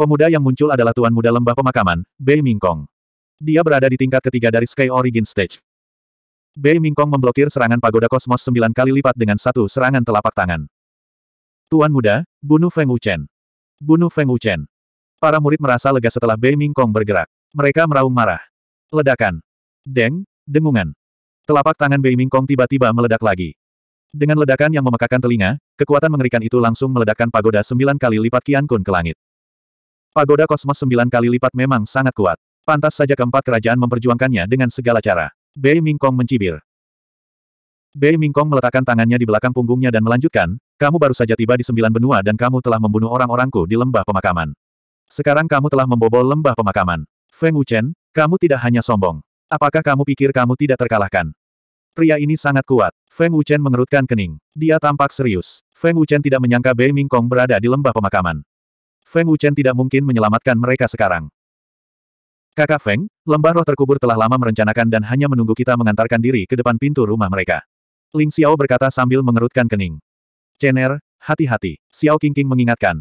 Pemuda yang muncul adalah Tuan Muda Lembah Pemakaman, Bei Mingkong. Dia berada di tingkat ketiga dari Sky Origin Stage. Bei Mingkong memblokir serangan pagoda kosmos sembilan kali lipat dengan satu serangan telapak tangan. Tuan Muda, bunuh Feng Wuchen. Bunuh Feng Wuchen. Para murid merasa lega setelah Bei Mingkong bergerak. Mereka meraung marah. Ledakan. Deng, dengungan. Telapak tangan Bei Mingkong tiba-tiba meledak lagi. Dengan ledakan yang memekakan telinga, kekuatan mengerikan itu langsung meledakkan pagoda sembilan kali lipat Kian Kun ke langit. Pagoda kosmos sembilan kali lipat memang sangat kuat. Pantas saja keempat kerajaan memperjuangkannya dengan segala cara. Bei Mingkong mencibir. Bei Mingkong meletakkan tangannya di belakang punggungnya dan melanjutkan, kamu baru saja tiba di sembilan benua dan kamu telah membunuh orang-orangku di lembah pemakaman. Sekarang kamu telah membobol lembah pemakaman. Feng Wuchen, kamu tidak hanya sombong. Apakah kamu pikir kamu tidak terkalahkan? Pria ini sangat kuat. Feng Wuchen mengerutkan kening. Dia tampak serius. Feng Wuchen tidak menyangka Bei Mingkong berada di lembah pemakaman. Feng Wuchen tidak mungkin menyelamatkan mereka sekarang. Kakak Feng, lembah roh terkubur telah lama merencanakan dan hanya menunggu kita mengantarkan diri ke depan pintu rumah mereka. Ling Xiao berkata sambil mengerutkan kening. Chen'er, hati-hati, Xiao Qingqing mengingatkan.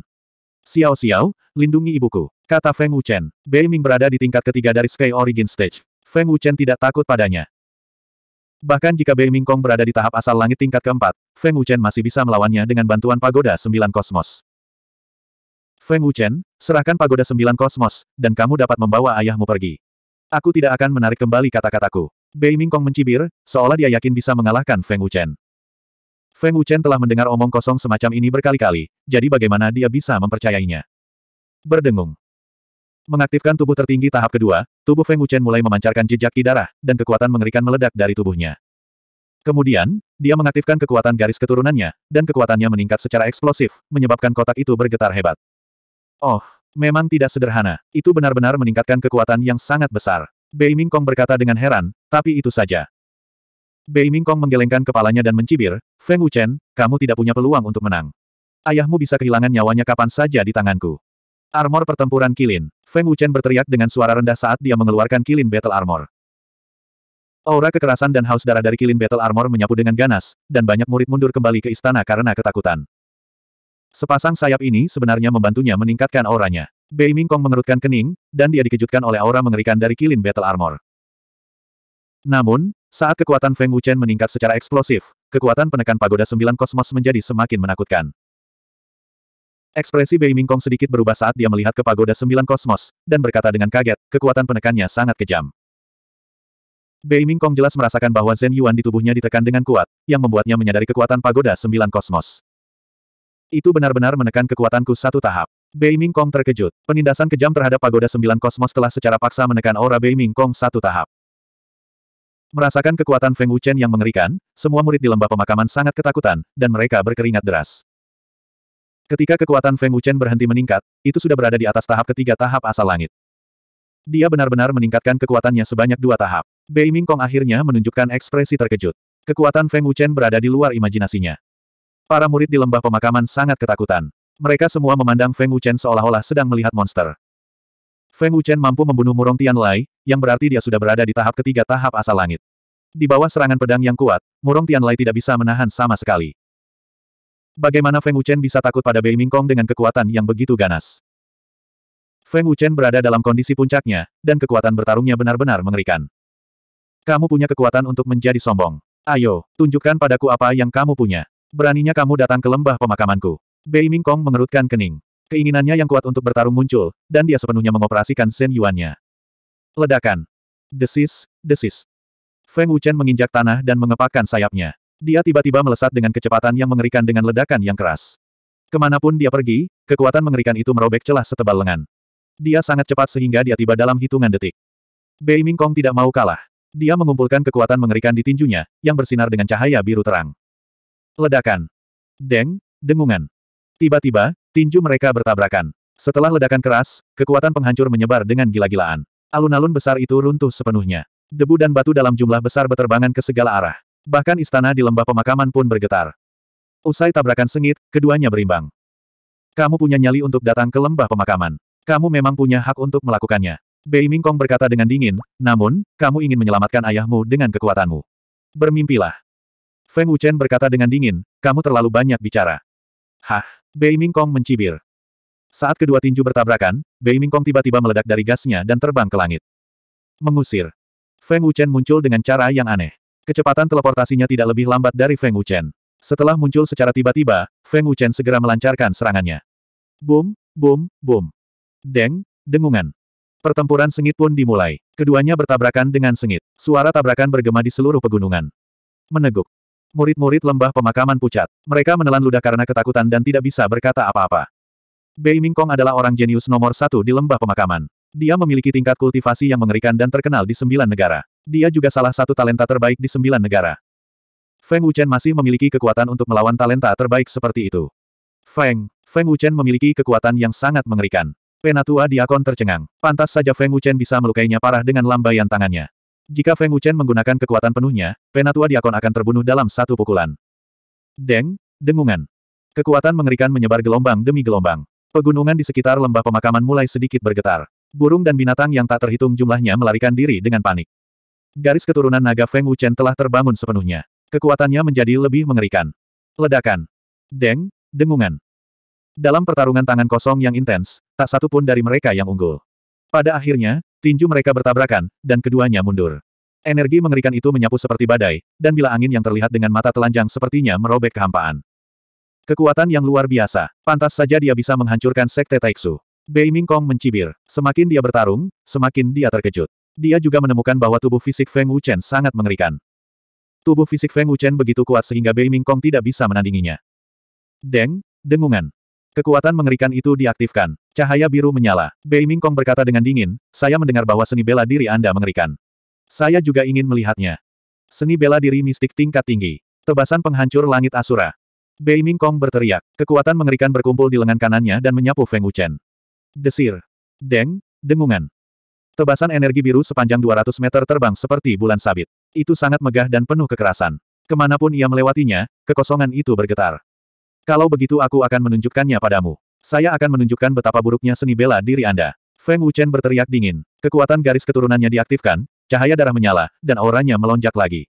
Xiao Xiao, lindungi ibuku, kata Feng Wuchen. Bei Ming berada di tingkat ketiga dari Sky Origin Stage. Feng Wuchen tidak takut padanya. Bahkan jika Bei Ming Kong berada di tahap asal langit tingkat keempat, Feng Wuchen masih bisa melawannya dengan bantuan pagoda sembilan kosmos. Feng Wuchen, serahkan pagoda sembilan kosmos, dan kamu dapat membawa ayahmu pergi. Aku tidak akan menarik kembali kata-kataku. Bei Mingkong mencibir, seolah dia yakin bisa mengalahkan Feng Wuchen. Feng Wuchen telah mendengar omong kosong semacam ini berkali-kali, jadi bagaimana dia bisa mempercayainya? Berdengung. Mengaktifkan tubuh tertinggi tahap kedua, tubuh Feng Wuchen mulai memancarkan jejak ki darah, dan kekuatan mengerikan meledak dari tubuhnya. Kemudian, dia mengaktifkan kekuatan garis keturunannya, dan kekuatannya meningkat secara eksplosif, menyebabkan kotak itu bergetar hebat. Oh, memang tidak sederhana. Itu benar-benar meningkatkan kekuatan yang sangat besar. Bei Mingkong berkata dengan heran, tapi itu saja. Bei Mingkong menggelengkan kepalanya dan mencibir, Feng Wuchen, kamu tidak punya peluang untuk menang. Ayahmu bisa kehilangan nyawanya kapan saja di tanganku. Armor pertempuran kilin. Feng Wuchen berteriak dengan suara rendah saat dia mengeluarkan kilin battle armor. Aura kekerasan dan haus darah dari kilin battle armor menyapu dengan ganas, dan banyak murid mundur kembali ke istana karena ketakutan. Sepasang sayap ini sebenarnya membantunya meningkatkan auranya. Bei Mingkong mengerutkan kening, dan dia dikejutkan oleh aura mengerikan dari kilin Battle Armor. Namun, saat kekuatan Feng Wuchen meningkat secara eksplosif, kekuatan penekan pagoda sembilan kosmos menjadi semakin menakutkan. Ekspresi Bei Mingkong sedikit berubah saat dia melihat ke pagoda sembilan kosmos, dan berkata dengan kaget, kekuatan penekannya sangat kejam. Bei Mingkong jelas merasakan bahwa Zen Yuan di tubuhnya ditekan dengan kuat, yang membuatnya menyadari kekuatan pagoda sembilan kosmos. Itu benar-benar menekan kekuatanku satu tahap. Bei Ming Kong terkejut. Penindasan kejam terhadap pagoda sembilan kosmos telah secara paksa menekan aura Bei Ming Kong satu tahap. Merasakan kekuatan Feng Wuchen yang mengerikan, semua murid di lembah pemakaman sangat ketakutan, dan mereka berkeringat deras. Ketika kekuatan Feng Wuchen berhenti meningkat, itu sudah berada di atas tahap ketiga tahap asal langit. Dia benar-benar meningkatkan kekuatannya sebanyak dua tahap. Bei Ming Kong akhirnya menunjukkan ekspresi terkejut. Kekuatan Feng Wuchen berada di luar imajinasinya. Para murid di lembah pemakaman sangat ketakutan. Mereka semua memandang Feng Wuchen seolah-olah sedang melihat monster. Feng Wuchen mampu membunuh Murong Tianlai, yang berarti dia sudah berada di tahap ketiga tahap asal langit. Di bawah serangan pedang yang kuat, Murong Tianlai tidak bisa menahan sama sekali. Bagaimana Feng Wuchen bisa takut pada Bei Mingkong dengan kekuatan yang begitu ganas? Feng Wuchen berada dalam kondisi puncaknya, dan kekuatan bertarungnya benar-benar mengerikan. Kamu punya kekuatan untuk menjadi sombong. Ayo, tunjukkan padaku apa yang kamu punya. Beraninya kamu datang ke lembah pemakamanku. Bei Mingkong mengerutkan kening. Keinginannya yang kuat untuk bertarung muncul, dan dia sepenuhnya mengoperasikan Yuan-nya. Ledakan. Desis, desis. Feng Wuchen menginjak tanah dan mengepakkan sayapnya. Dia tiba-tiba melesat dengan kecepatan yang mengerikan dengan ledakan yang keras. Kemanapun dia pergi, kekuatan mengerikan itu merobek celah setebal lengan. Dia sangat cepat sehingga dia tiba dalam hitungan detik. Bei Mingkong tidak mau kalah. Dia mengumpulkan kekuatan mengerikan di tinjunya, yang bersinar dengan cahaya biru terang. Ledakan. Deng, dengungan. Tiba-tiba, tinju mereka bertabrakan. Setelah ledakan keras, kekuatan penghancur menyebar dengan gila-gilaan. Alun-alun besar itu runtuh sepenuhnya. Debu dan batu dalam jumlah besar beterbangan ke segala arah. Bahkan istana di lembah pemakaman pun bergetar. Usai tabrakan sengit, keduanya berimbang. Kamu punya nyali untuk datang ke lembah pemakaman. Kamu memang punya hak untuk melakukannya. Bei Mingkong berkata dengan dingin, namun, kamu ingin menyelamatkan ayahmu dengan kekuatanmu. Bermimpilah. Feng Wuchen berkata dengan dingin, kamu terlalu banyak bicara. Hah? Bei Mingkong mencibir. Saat kedua tinju bertabrakan, Bei Mingkong tiba-tiba meledak dari gasnya dan terbang ke langit. Mengusir. Feng Wuchen muncul dengan cara yang aneh. Kecepatan teleportasinya tidak lebih lambat dari Feng Wuchen. Setelah muncul secara tiba-tiba, Feng Wuchen segera melancarkan serangannya. Boom, boom, boom. Deng, dengungan. Pertempuran sengit pun dimulai. Keduanya bertabrakan dengan sengit. Suara tabrakan bergema di seluruh pegunungan. Meneguk. Murid-murid lembah pemakaman pucat. Mereka menelan ludah karena ketakutan dan tidak bisa berkata apa-apa. Bei Mingkong adalah orang jenius nomor satu di lembah pemakaman. Dia memiliki tingkat kultivasi yang mengerikan dan terkenal di sembilan negara. Dia juga salah satu talenta terbaik di sembilan negara. Feng Wuchen masih memiliki kekuatan untuk melawan talenta terbaik seperti itu. Feng, Feng Wuchen memiliki kekuatan yang sangat mengerikan. Penatua Diakon tercengang. Pantas saja Feng Wuchen bisa melukainya parah dengan lambaian tangannya. Jika Feng Wuchen menggunakan kekuatan penuhnya, penatua diakon akan terbunuh dalam satu pukulan. Deng, dengungan. Kekuatan mengerikan menyebar gelombang demi gelombang. Pegunungan di sekitar lembah pemakaman mulai sedikit bergetar. Burung dan binatang yang tak terhitung jumlahnya melarikan diri dengan panik. Garis keturunan naga Feng Wuchen telah terbangun sepenuhnya. Kekuatannya menjadi lebih mengerikan. Ledakan. Deng, dengungan. Dalam pertarungan tangan kosong yang intens, tak satu pun dari mereka yang unggul. Pada akhirnya, Tinju mereka bertabrakan, dan keduanya mundur. Energi mengerikan itu menyapu seperti badai, dan bila angin yang terlihat dengan mata telanjang sepertinya merobek kehampaan. Kekuatan yang luar biasa, pantas saja dia bisa menghancurkan Sekte Taiksu. Bei Mingkong mencibir. Semakin dia bertarung, semakin dia terkejut. Dia juga menemukan bahwa tubuh fisik Feng Wuchen sangat mengerikan. Tubuh fisik Feng Wuchen begitu kuat sehingga Bei Mingkong tidak bisa menandinginya. Deng, dengungan. Kekuatan mengerikan itu diaktifkan. Cahaya biru menyala. Bei Mingkong berkata dengan dingin, saya mendengar bahwa seni bela diri Anda mengerikan. Saya juga ingin melihatnya. Seni bela diri mistik tingkat tinggi. Tebasan penghancur langit Asura. Bei Mingkong berteriak. Kekuatan mengerikan berkumpul di lengan kanannya dan menyapu Feng Wuchen. Desir. Deng, dengungan. Tebasan energi biru sepanjang 200 meter terbang seperti bulan sabit. Itu sangat megah dan penuh kekerasan. Kemanapun ia melewatinya, kekosongan itu bergetar. Kalau begitu aku akan menunjukkannya padamu. Saya akan menunjukkan betapa buruknya seni bela diri Anda. Feng Wuchen berteriak dingin. Kekuatan garis keturunannya diaktifkan, cahaya darah menyala, dan auranya melonjak lagi.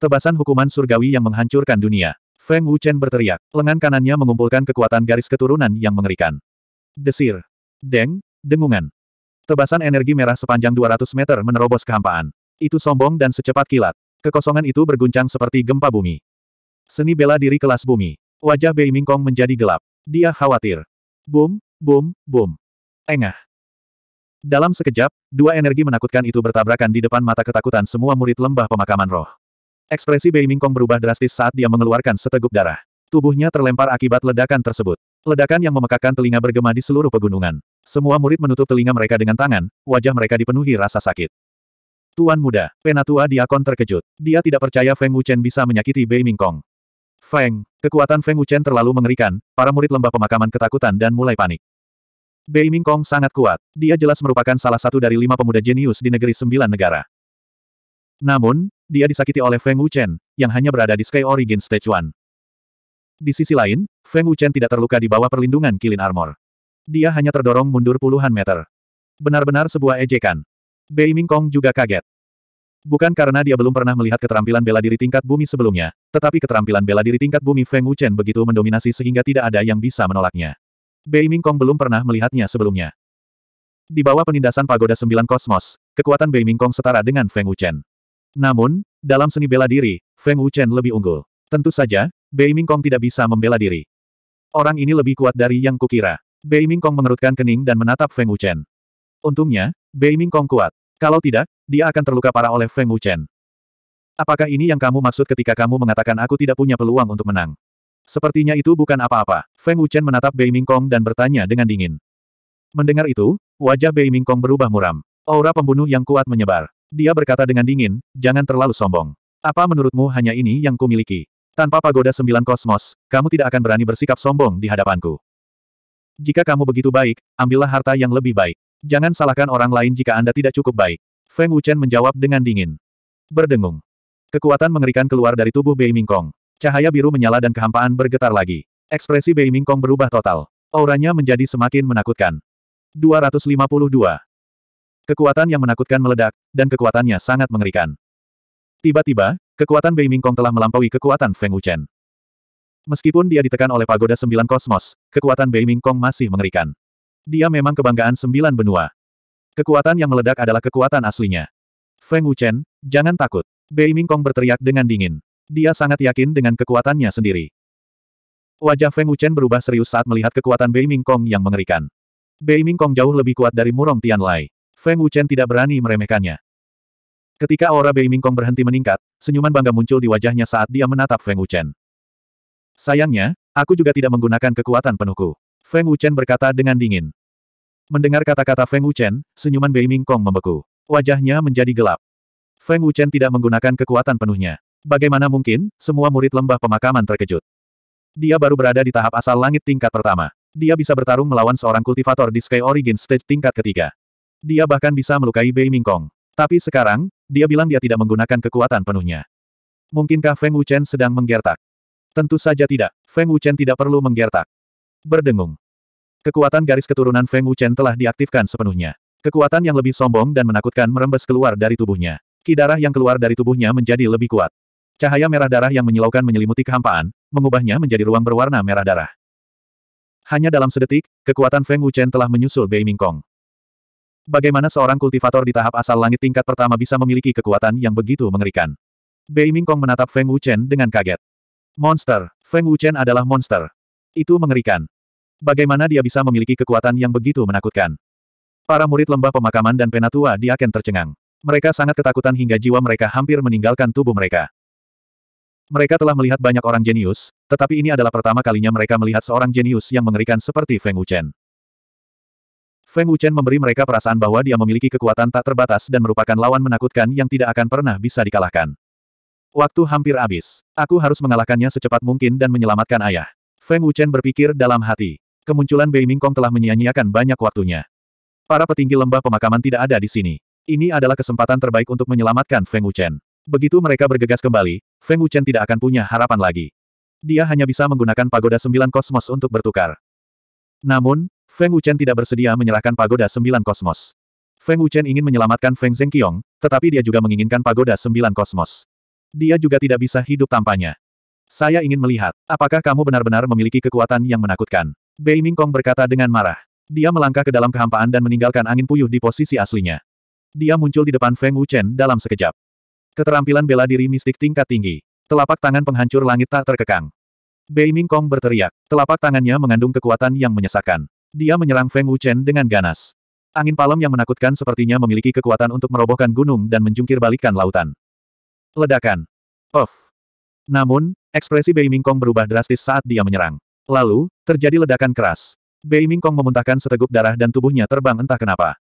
Tebasan hukuman surgawi yang menghancurkan dunia. Feng Wuchen berteriak. Lengan kanannya mengumpulkan kekuatan garis keturunan yang mengerikan. Desir. Deng. Dengungan. Tebasan energi merah sepanjang 200 meter menerobos kehampaan. Itu sombong dan secepat kilat. Kekosongan itu berguncang seperti gempa bumi. Seni bela diri kelas bumi. Wajah Bei Mingkong menjadi gelap. Dia khawatir. Boom, boom, boom. Engah. Dalam sekejap, dua energi menakutkan itu bertabrakan di depan mata ketakutan semua murid lembah pemakaman roh. Ekspresi Bei Mingkong berubah drastis saat dia mengeluarkan seteguk darah. Tubuhnya terlempar akibat ledakan tersebut. Ledakan yang memekakkan telinga bergema di seluruh pegunungan. Semua murid menutup telinga mereka dengan tangan, wajah mereka dipenuhi rasa sakit. Tuan muda, penatua diakon terkejut. Dia tidak percaya Feng Wuchen bisa menyakiti Bei Mingkong. Feng, kekuatan Feng Wuchen terlalu mengerikan, para murid lembah pemakaman ketakutan dan mulai panik. Bei Mingkong sangat kuat, dia jelas merupakan salah satu dari lima pemuda jenius di negeri sembilan negara. Namun, dia disakiti oleh Feng Wuchen, yang hanya berada di Sky Origin Stage 1. Di sisi lain, Feng Wuchen tidak terluka di bawah perlindungan Kilin Armor. Dia hanya terdorong mundur puluhan meter. Benar-benar sebuah ejekan. Bei Mingkong juga kaget. Bukan karena dia belum pernah melihat keterampilan bela diri tingkat bumi sebelumnya, tetapi keterampilan bela diri tingkat bumi Feng Wuchen begitu mendominasi sehingga tidak ada yang bisa menolaknya. Bei Mingkong belum pernah melihatnya sebelumnya. Di bawah penindasan pagoda sembilan kosmos, kekuatan Bei Mingkong setara dengan Feng Wuchen. Namun, dalam seni bela diri, Feng Wuchen lebih unggul. Tentu saja, Bei Mingkong tidak bisa membela diri. Orang ini lebih kuat dari yang kukira. Bei Mingkong mengerutkan kening dan menatap Feng Wuchen. Untungnya, Bei Mingkong kuat. Kalau tidak, dia akan terluka parah oleh Feng Wuchen. Apakah ini yang kamu maksud ketika kamu mengatakan aku tidak punya peluang untuk menang? Sepertinya itu bukan apa-apa. Feng Wuchen menatap Bei Mingkong dan bertanya dengan dingin. Mendengar itu, wajah Bei Mingkong berubah muram. Aura pembunuh yang kuat menyebar. Dia berkata dengan dingin, jangan terlalu sombong. Apa menurutmu hanya ini yang kumiliki? Tanpa pagoda sembilan kosmos, kamu tidak akan berani bersikap sombong di hadapanku. Jika kamu begitu baik, ambillah harta yang lebih baik. Jangan salahkan orang lain jika Anda tidak cukup baik. Feng Wuchen menjawab dengan dingin. Berdengung. Kekuatan mengerikan keluar dari tubuh Bei Mingkong. Cahaya biru menyala dan kehampaan bergetar lagi. Ekspresi Bei Mingkong berubah total. Auranya menjadi semakin menakutkan. 252. Kekuatan yang menakutkan meledak, dan kekuatannya sangat mengerikan. Tiba-tiba, kekuatan Bei Mingkong telah melampaui kekuatan Feng Wuchen. Meskipun dia ditekan oleh pagoda sembilan kosmos, kekuatan Bei Mingkong masih mengerikan. Dia memang kebanggaan sembilan benua. Kekuatan yang meledak adalah kekuatan aslinya. Feng Wuchen, jangan takut. Bei Mingkong berteriak dengan dingin. Dia sangat yakin dengan kekuatannya sendiri. Wajah Feng Wuchen berubah serius saat melihat kekuatan Bei Mingkong yang mengerikan. Bei Mingkong jauh lebih kuat dari Murong Tianlai. Feng Wuchen tidak berani meremehkannya. Ketika aura Bei Mingkong berhenti meningkat, senyuman bangga muncul di wajahnya saat dia menatap Feng Wuchen. Sayangnya, aku juga tidak menggunakan kekuatan penuhku. Feng Wuchen berkata dengan dingin. Mendengar kata-kata Feng Wuchen, senyuman Bei Ming Kong membeku. Wajahnya menjadi gelap. Feng Wuchen tidak menggunakan kekuatan penuhnya. Bagaimana mungkin, semua murid lembah pemakaman terkejut. Dia baru berada di tahap asal langit tingkat pertama. Dia bisa bertarung melawan seorang kultivator di Sky Origin Stage tingkat ketiga. Dia bahkan bisa melukai Bei Ming Kong. Tapi sekarang, dia bilang dia tidak menggunakan kekuatan penuhnya. Mungkinkah Feng Wuchen sedang menggertak? Tentu saja tidak. Feng Wuchen tidak perlu menggertak. Berdengung. Kekuatan garis keturunan Feng Wuchen telah diaktifkan sepenuhnya. Kekuatan yang lebih sombong dan menakutkan merembes keluar dari tubuhnya. Ki yang keluar dari tubuhnya menjadi lebih kuat. Cahaya merah darah yang menyilaukan menyelimuti kehampaan, mengubahnya menjadi ruang berwarna merah darah. Hanya dalam sedetik, kekuatan Feng Wuchen telah menyusul Bei Mingkong. Bagaimana seorang kultivator di tahap asal langit tingkat pertama bisa memiliki kekuatan yang begitu mengerikan? Bei Mingkong menatap Feng Wuchen dengan kaget. Monster, Feng Wuchen adalah monster. Itu mengerikan. Bagaimana dia bisa memiliki kekuatan yang begitu menakutkan? Para murid lembah pemakaman dan penatua di Aken tercengang. Mereka sangat ketakutan hingga jiwa mereka hampir meninggalkan tubuh mereka. Mereka telah melihat banyak orang jenius, tetapi ini adalah pertama kalinya mereka melihat seorang jenius yang mengerikan seperti Feng Wuchen. Feng Wuchen memberi mereka perasaan bahwa dia memiliki kekuatan tak terbatas dan merupakan lawan menakutkan yang tidak akan pernah bisa dikalahkan. Waktu hampir habis. Aku harus mengalahkannya secepat mungkin dan menyelamatkan ayah. Feng Wuchen berpikir dalam hati. Kemunculan Bei Mingkong telah menyia-nyiakan banyak waktunya. Para petinggi lembah pemakaman tidak ada di sini. Ini adalah kesempatan terbaik untuk menyelamatkan Feng Wuchen. Begitu mereka bergegas kembali, Feng Wuchen tidak akan punya harapan lagi. Dia hanya bisa menggunakan pagoda sembilan kosmos untuk bertukar. Namun, Feng Wuchen tidak bersedia menyerahkan pagoda sembilan kosmos. Feng Wuchen ingin menyelamatkan Feng Zhengqiong, tetapi dia juga menginginkan pagoda sembilan kosmos. Dia juga tidak bisa hidup tanpanya. Saya ingin melihat, apakah kamu benar-benar memiliki kekuatan yang menakutkan. Bei Mingkong berkata dengan marah. Dia melangkah ke dalam kehampaan dan meninggalkan angin puyuh di posisi aslinya. Dia muncul di depan Feng Wuchen dalam sekejap. Keterampilan bela diri mistik tingkat tinggi. Telapak tangan penghancur langit tak terkekang. Bei Mingkong berteriak. Telapak tangannya mengandung kekuatan yang menyesakkan. Dia menyerang Feng Wuchen dengan ganas. Angin palem yang menakutkan sepertinya memiliki kekuatan untuk merobohkan gunung dan menjungkir balikan lautan. Ledakan. Of. Namun, ekspresi Bei Mingkong berubah drastis saat dia menyerang. Lalu, terjadi ledakan keras. Bei Mingkong memuntahkan seteguk darah dan tubuhnya terbang entah kenapa.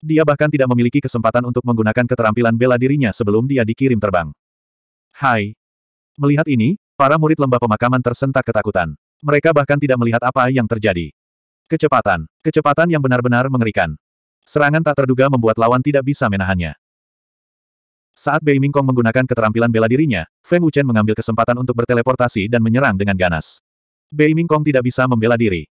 Dia bahkan tidak memiliki kesempatan untuk menggunakan keterampilan bela dirinya sebelum dia dikirim terbang. Hai. Melihat ini, para murid lembah pemakaman tersentak ketakutan. Mereka bahkan tidak melihat apa yang terjadi. Kecepatan. Kecepatan yang benar-benar mengerikan. Serangan tak terduga membuat lawan tidak bisa menahannya. Saat Bei Mingkong menggunakan keterampilan bela dirinya, Feng Wuchen mengambil kesempatan untuk berteleportasi dan menyerang dengan ganas. Bei Mingkong tidak bisa membela diri.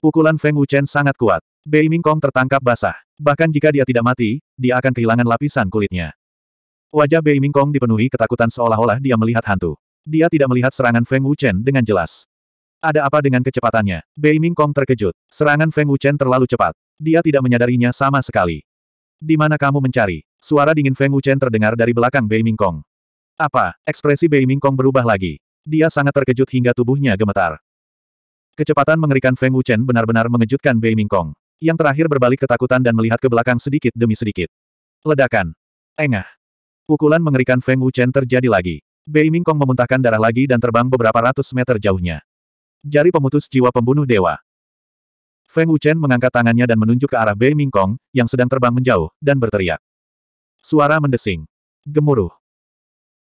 Pukulan Feng Wuchen sangat kuat. Bei Mingkong tertangkap basah. Bahkan jika dia tidak mati, dia akan kehilangan lapisan kulitnya. Wajah Bei Mingkong dipenuhi ketakutan seolah-olah dia melihat hantu. Dia tidak melihat serangan Feng Wuchen dengan jelas. Ada apa dengan kecepatannya? Bei Mingkong terkejut. Serangan Feng Wuchen terlalu cepat. Dia tidak menyadarinya sama sekali. Di mana kamu mencari? Suara dingin Feng Wuchen terdengar dari belakang Bei Mingkong. Apa? Ekspresi Bei Mingkong berubah lagi. Dia sangat terkejut hingga tubuhnya gemetar. Kecepatan mengerikan Feng Wuchen benar-benar mengejutkan Bei Mingkong. Yang terakhir berbalik ketakutan dan melihat ke belakang sedikit demi sedikit. Ledakan. Engah. Pukulan mengerikan Feng Wuchen terjadi lagi. Bei Mingkong memuntahkan darah lagi dan terbang beberapa ratus meter jauhnya. Jari pemutus jiwa pembunuh dewa. Feng Wuchen mengangkat tangannya dan menunjuk ke arah Bei Mingkong, yang sedang terbang menjauh, dan berteriak. Suara mendesing. Gemuruh.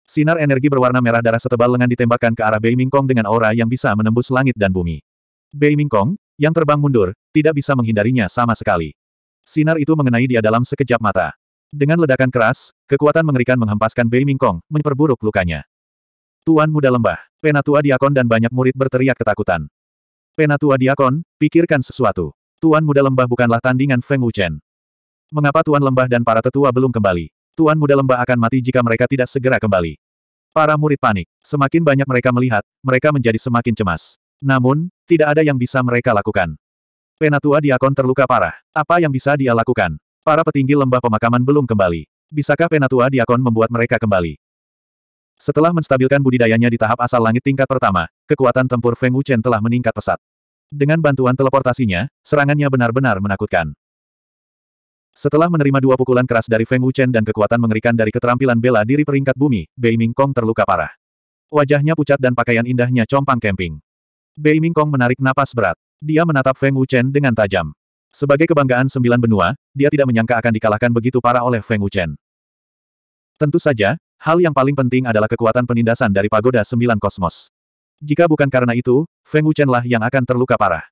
Sinar energi berwarna merah darah setebal lengan ditembakkan ke arah Bei Mingkong dengan aura yang bisa menembus langit dan bumi. Bei Mingkong, yang terbang mundur, tidak bisa menghindarinya sama sekali. Sinar itu mengenai dia dalam sekejap mata. Dengan ledakan keras, kekuatan mengerikan menghempaskan Bei Mingkong, memperburuk lukanya. Tuan muda lembah, penatua diakon dan banyak murid berteriak ketakutan. Penatua diakon, pikirkan sesuatu. Tuan muda lembah bukanlah tandingan Feng Wuchen. Mengapa tuan lembah dan para tetua belum kembali? Tuan muda lembah akan mati jika mereka tidak segera kembali. Para murid panik. Semakin banyak mereka melihat, mereka menjadi semakin cemas. Namun, tidak ada yang bisa mereka lakukan. Penatua Diakon terluka parah. Apa yang bisa dia lakukan? Para petinggi lembah pemakaman belum kembali. Bisakah Penatua Diakon membuat mereka kembali? Setelah menstabilkan budidayanya di tahap asal langit tingkat pertama, kekuatan tempur Feng Wuchen telah meningkat pesat. Dengan bantuan teleportasinya, serangannya benar-benar menakutkan. Setelah menerima dua pukulan keras dari Feng Wuchen dan kekuatan mengerikan dari keterampilan bela diri peringkat bumi, Bei Mingkong terluka parah. Wajahnya pucat dan pakaian indahnya compang kemping. Bei Mingkong menarik napas berat. Dia menatap Feng Wuchen dengan tajam. Sebagai kebanggaan sembilan benua, dia tidak menyangka akan dikalahkan begitu parah oleh Feng Wuchen. Tentu saja, hal yang paling penting adalah kekuatan penindasan dari pagoda sembilan kosmos. Jika bukan karena itu, Feng Wuchen lah yang akan terluka parah.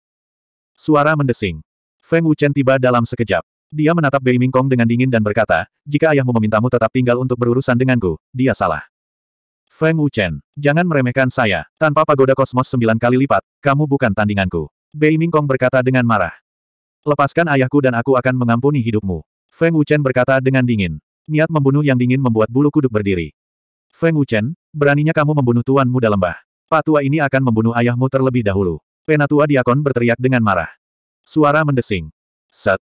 Suara mendesing. Feng Wuchen tiba dalam sekejap. Dia menatap Bei Mingkong dengan dingin dan berkata, jika ayahmu memintamu tetap tinggal untuk berurusan denganku, dia salah. Feng Wuchen, jangan meremehkan saya. Tanpa pagoda kosmos sembilan kali lipat, kamu bukan tandinganku. Bei Mingkong berkata dengan marah. Lepaskan ayahku dan aku akan mengampuni hidupmu. Feng Wuchen berkata dengan dingin. Niat membunuh yang dingin membuat bulu kuduk berdiri. Feng Wuchen, beraninya kamu membunuh tuanmu dalam lembah. tua ini akan membunuh ayahmu terlebih dahulu. Penatua Diakon berteriak dengan marah. Suara mendesing. Set.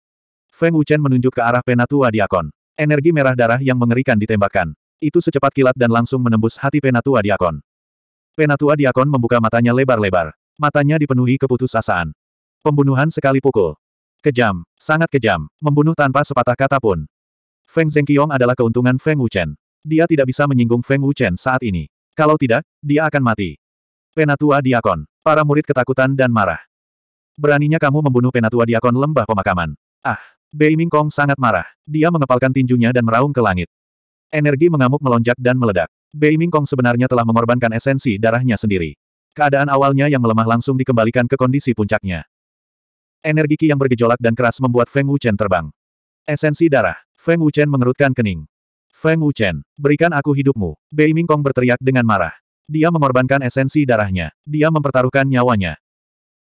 Feng Wuchen menunjuk ke arah Penatua Diakon. Energi merah darah yang mengerikan ditembakkan. Itu secepat kilat dan langsung menembus hati Penatua Diakon. Penatua Diakon membuka matanya lebar-lebar. Matanya dipenuhi keputusasaan. Pembunuhan sekali pukul. Kejam, sangat kejam, membunuh tanpa sepatah kata pun. Feng Zhengqiong adalah keuntungan Feng Wuchen. Dia tidak bisa menyinggung Feng Wuchen saat ini. Kalau tidak, dia akan mati. Penatua Diakon. Para murid ketakutan dan marah. Beraninya kamu membunuh Penatua Diakon lembah pemakaman. Ah, Bei Mingkong sangat marah. Dia mengepalkan tinjunya dan meraung ke langit. Energi mengamuk melonjak dan meledak. Bei Mingkong sebenarnya telah mengorbankan esensi darahnya sendiri. Keadaan awalnya yang melemah langsung dikembalikan ke kondisi puncaknya. Energi Qi yang bergejolak dan keras membuat Feng Wuchen terbang. Esensi darah. Feng Wuchen mengerutkan kening. Feng Wuchen, berikan aku hidupmu. Bei Mingkong berteriak dengan marah. Dia mengorbankan esensi darahnya. Dia mempertaruhkan nyawanya.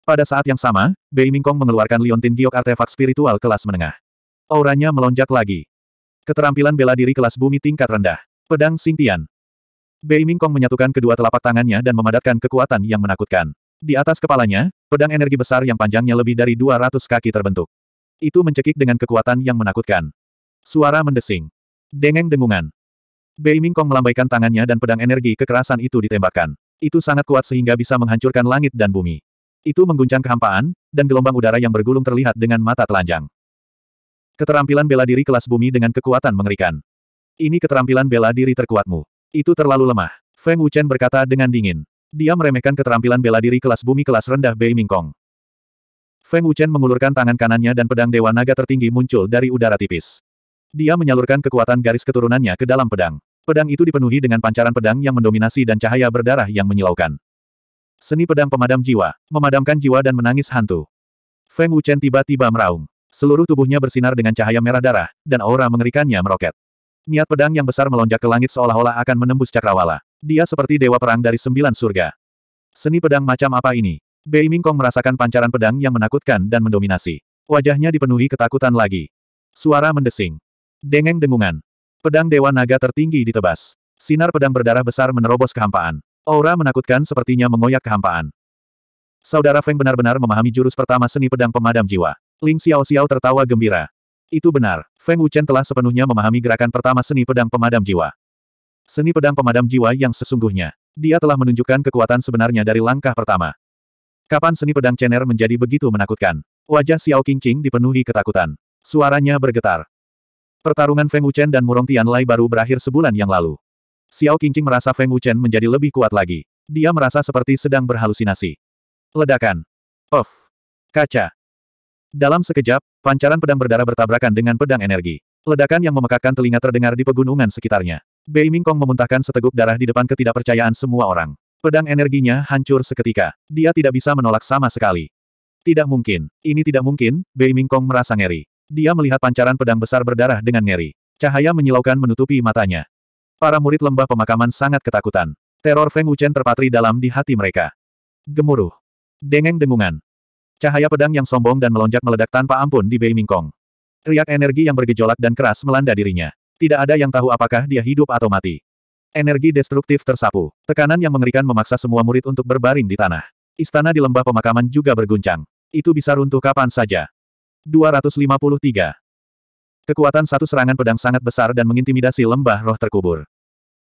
Pada saat yang sama, Bei Mingkong mengeluarkan liontin giok artefak spiritual kelas menengah. Auranya melonjak lagi. Keterampilan bela diri kelas bumi tingkat rendah. Pedang sintian. Bei Mingkong menyatukan kedua telapak tangannya dan memadatkan kekuatan yang menakutkan. Di atas kepalanya, pedang energi besar yang panjangnya lebih dari 200 kaki terbentuk. Itu mencekik dengan kekuatan yang menakutkan. Suara mendesing. Dengeng dengungan. Bei Mingkong melambaikan tangannya dan pedang energi kekerasan itu ditembakkan. Itu sangat kuat sehingga bisa menghancurkan langit dan bumi. Itu mengguncang kehampaan, dan gelombang udara yang bergulung terlihat dengan mata telanjang. Keterampilan bela diri kelas bumi dengan kekuatan mengerikan. Ini keterampilan bela diri terkuatmu. Itu terlalu lemah. Feng Wuchen berkata dengan dingin. Dia meremehkan keterampilan bela diri kelas bumi kelas rendah Bei Mingkong. Feng Wuchen mengulurkan tangan kanannya dan pedang Dewa Naga tertinggi muncul dari udara tipis. Dia menyalurkan kekuatan garis keturunannya ke dalam pedang. Pedang itu dipenuhi dengan pancaran pedang yang mendominasi dan cahaya berdarah yang menyilaukan. Seni pedang pemadam jiwa, memadamkan jiwa dan menangis hantu. Feng Wuchen tiba-tiba meraung. Seluruh tubuhnya bersinar dengan cahaya merah darah, dan aura mengerikannya meroket. Niat pedang yang besar melonjak ke langit seolah-olah akan menembus cakrawala. Dia seperti dewa perang dari sembilan surga. Seni pedang macam apa ini? Bei Mingkong merasakan pancaran pedang yang menakutkan dan mendominasi. Wajahnya dipenuhi ketakutan lagi. Suara mendesing. Dengeng dengungan. Pedang Dewa Naga tertinggi ditebas. Sinar pedang berdarah besar menerobos kehampaan. Aura menakutkan sepertinya mengoyak kehampaan. Saudara Feng benar-benar memahami jurus pertama seni pedang pemadam jiwa. Ling Xiao Xiao tertawa gembira. Itu benar, Feng Wuchen telah sepenuhnya memahami gerakan pertama seni pedang pemadam jiwa. Seni pedang pemadam jiwa yang sesungguhnya. Dia telah menunjukkan kekuatan sebenarnya dari langkah pertama. Kapan seni pedang Chener menjadi begitu menakutkan? Wajah Xiao Qingqing dipenuhi ketakutan. Suaranya bergetar. Pertarungan Feng Wuchen dan Murong Tianlai baru berakhir sebulan yang lalu. Xiao Qingqing merasa Feng Wuchen menjadi lebih kuat lagi. Dia merasa seperti sedang berhalusinasi. Ledakan. Off. Kaca. Dalam sekejap, pancaran pedang berdarah bertabrakan dengan pedang energi. Ledakan yang memekakkan telinga terdengar di pegunungan sekitarnya. Bei Mingkong memuntahkan seteguk darah di depan ketidakpercayaan semua orang. Pedang energinya hancur seketika. Dia tidak bisa menolak sama sekali. Tidak mungkin. Ini tidak mungkin, Bei Mingkong merasa ngeri. Dia melihat pancaran pedang besar berdarah dengan ngeri. Cahaya menyilaukan menutupi matanya. Para murid lembah pemakaman sangat ketakutan. Teror Feng Wuchen terpatri dalam di hati mereka. Gemuruh. Dengeng dengungan. Cahaya pedang yang sombong dan melonjak meledak tanpa ampun di Bei Mingkong. Riak energi yang bergejolak dan keras melanda dirinya. Tidak ada yang tahu apakah dia hidup atau mati. Energi destruktif tersapu. Tekanan yang mengerikan memaksa semua murid untuk berbaring di tanah. Istana di lembah pemakaman juga berguncang. Itu bisa runtuh kapan saja. 253. Kekuatan satu serangan pedang sangat besar dan mengintimidasi lembah roh terkubur.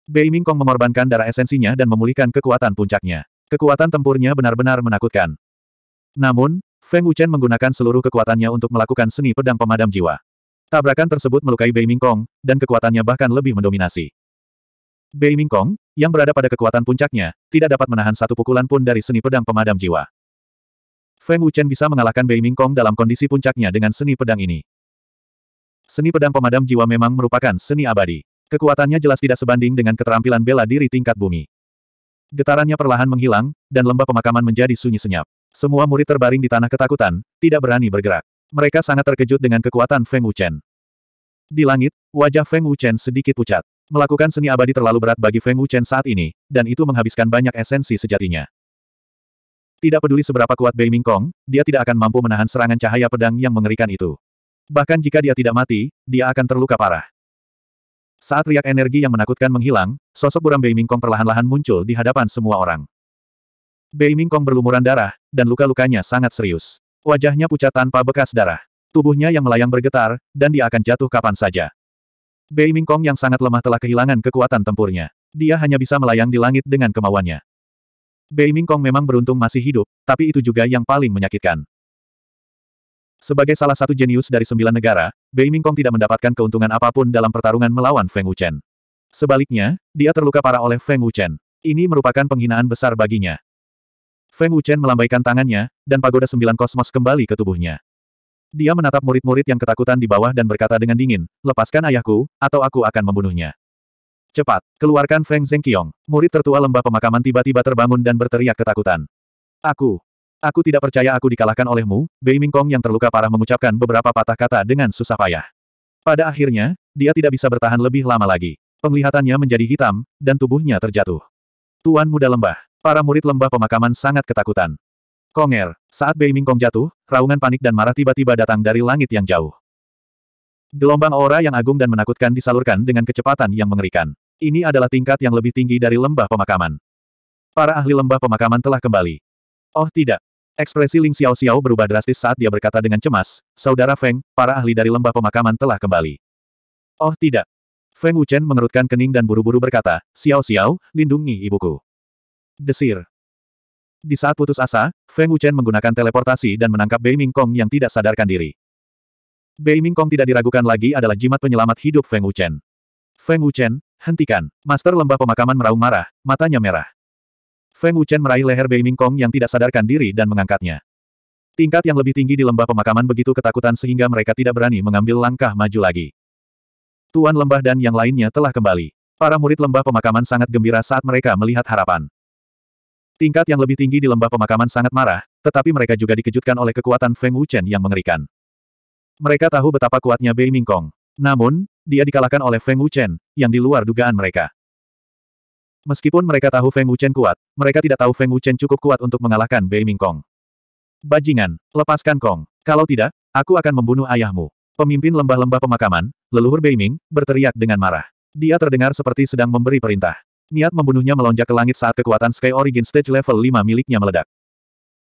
Bei Mingkong mengorbankan darah esensinya dan memulihkan kekuatan puncaknya. Kekuatan tempurnya benar-benar menakutkan. Namun, Feng Wuchen menggunakan seluruh kekuatannya untuk melakukan seni pedang pemadam jiwa. Tabrakan tersebut melukai Bei Mingkong, dan kekuatannya bahkan lebih mendominasi. Bei Mingkong, yang berada pada kekuatan puncaknya, tidak dapat menahan satu pukulan pun dari seni pedang pemadam jiwa. Feng Wuchen bisa mengalahkan Bei Mingkong dalam kondisi puncaknya dengan seni pedang ini. Seni pedang pemadam jiwa memang merupakan seni abadi. Kekuatannya jelas tidak sebanding dengan keterampilan bela diri tingkat bumi. Getarannya perlahan menghilang, dan lembah pemakaman menjadi sunyi senyap. Semua murid terbaring di tanah ketakutan, tidak berani bergerak. Mereka sangat terkejut dengan kekuatan Feng Wuchen. Di langit, wajah Feng Wuchen sedikit pucat. Melakukan seni abadi terlalu berat bagi Feng Wuchen saat ini, dan itu menghabiskan banyak esensi sejatinya. Tidak peduli seberapa kuat Bei Ming Kong, dia tidak akan mampu menahan serangan cahaya pedang yang mengerikan itu. Bahkan jika dia tidak mati, dia akan terluka parah. Saat riak energi yang menakutkan menghilang, sosok buram Bei Ming Kong perlahan-lahan muncul di hadapan semua orang. Bei Mingkong berlumuran darah, dan luka-lukanya sangat serius. Wajahnya pucat tanpa bekas darah. Tubuhnya yang melayang bergetar, dan dia akan jatuh kapan saja. Bei Mingkong yang sangat lemah telah kehilangan kekuatan tempurnya. Dia hanya bisa melayang di langit dengan kemauannya. Bei Mingkong memang beruntung masih hidup, tapi itu juga yang paling menyakitkan. Sebagai salah satu jenius dari sembilan negara, Bei Mingkong tidak mendapatkan keuntungan apapun dalam pertarungan melawan Feng Wuchen. Sebaliknya, dia terluka parah oleh Feng Wuchen. Ini merupakan penghinaan besar baginya. Feng Wuchen melambaikan tangannya, dan pagoda sembilan kosmos kembali ke tubuhnya. Dia menatap murid-murid yang ketakutan di bawah dan berkata dengan dingin, lepaskan ayahku, atau aku akan membunuhnya. Cepat, keluarkan Feng Zhengqiong, murid tertua lembah pemakaman tiba-tiba terbangun dan berteriak ketakutan. Aku, aku tidak percaya aku dikalahkan olehmu, Bei Mingkong yang terluka parah mengucapkan beberapa patah kata dengan susah payah. Pada akhirnya, dia tidak bisa bertahan lebih lama lagi. Penglihatannya menjadi hitam, dan tubuhnya terjatuh. Tuan muda lembah, Para murid lembah pemakaman sangat ketakutan. Konger, saat Bei Mingkong jatuh, raungan panik dan marah tiba-tiba datang dari langit yang jauh. Gelombang aura yang agung dan menakutkan disalurkan dengan kecepatan yang mengerikan. Ini adalah tingkat yang lebih tinggi dari lembah pemakaman. Para ahli lembah pemakaman telah kembali. Oh tidak. Ekspresi Ling Xiao Xiao berubah drastis saat dia berkata dengan cemas, Saudara Feng, para ahli dari lembah pemakaman telah kembali. Oh tidak. Feng Wuchen mengerutkan kening dan buru-buru berkata, Xiao Xiao, lindungi ibuku. Desir. Di saat putus asa, Feng Wuchen menggunakan teleportasi dan menangkap Bei Mingkong yang tidak sadarkan diri. Bei Mingkong tidak diragukan lagi adalah jimat penyelamat hidup Feng Wuchen. Feng Wuchen, hentikan. Master lembah pemakaman meraung marah, matanya merah. Feng Wuchen meraih leher Bei Mingkong yang tidak sadarkan diri dan mengangkatnya. Tingkat yang lebih tinggi di lembah pemakaman begitu ketakutan sehingga mereka tidak berani mengambil langkah maju lagi. Tuan lembah dan yang lainnya telah kembali. Para murid lembah pemakaman sangat gembira saat mereka melihat harapan. Tingkat yang lebih tinggi di lembah pemakaman sangat marah, tetapi mereka juga dikejutkan oleh kekuatan Feng Wuchen yang mengerikan. Mereka tahu betapa kuatnya Bei Mingkong. Namun, dia dikalahkan oleh Feng Wuchen, yang di luar dugaan mereka. Meskipun mereka tahu Feng Wuchen kuat, mereka tidak tahu Feng Wuchen cukup kuat untuk mengalahkan Bei Mingkong. Bajingan, lepaskan Kong. Kalau tidak, aku akan membunuh ayahmu. Pemimpin lembah-lembah pemakaman, leluhur Bei Ming, berteriak dengan marah. Dia terdengar seperti sedang memberi perintah. Niat membunuhnya melonjak ke langit saat kekuatan Sky Origin Stage level 5 miliknya meledak.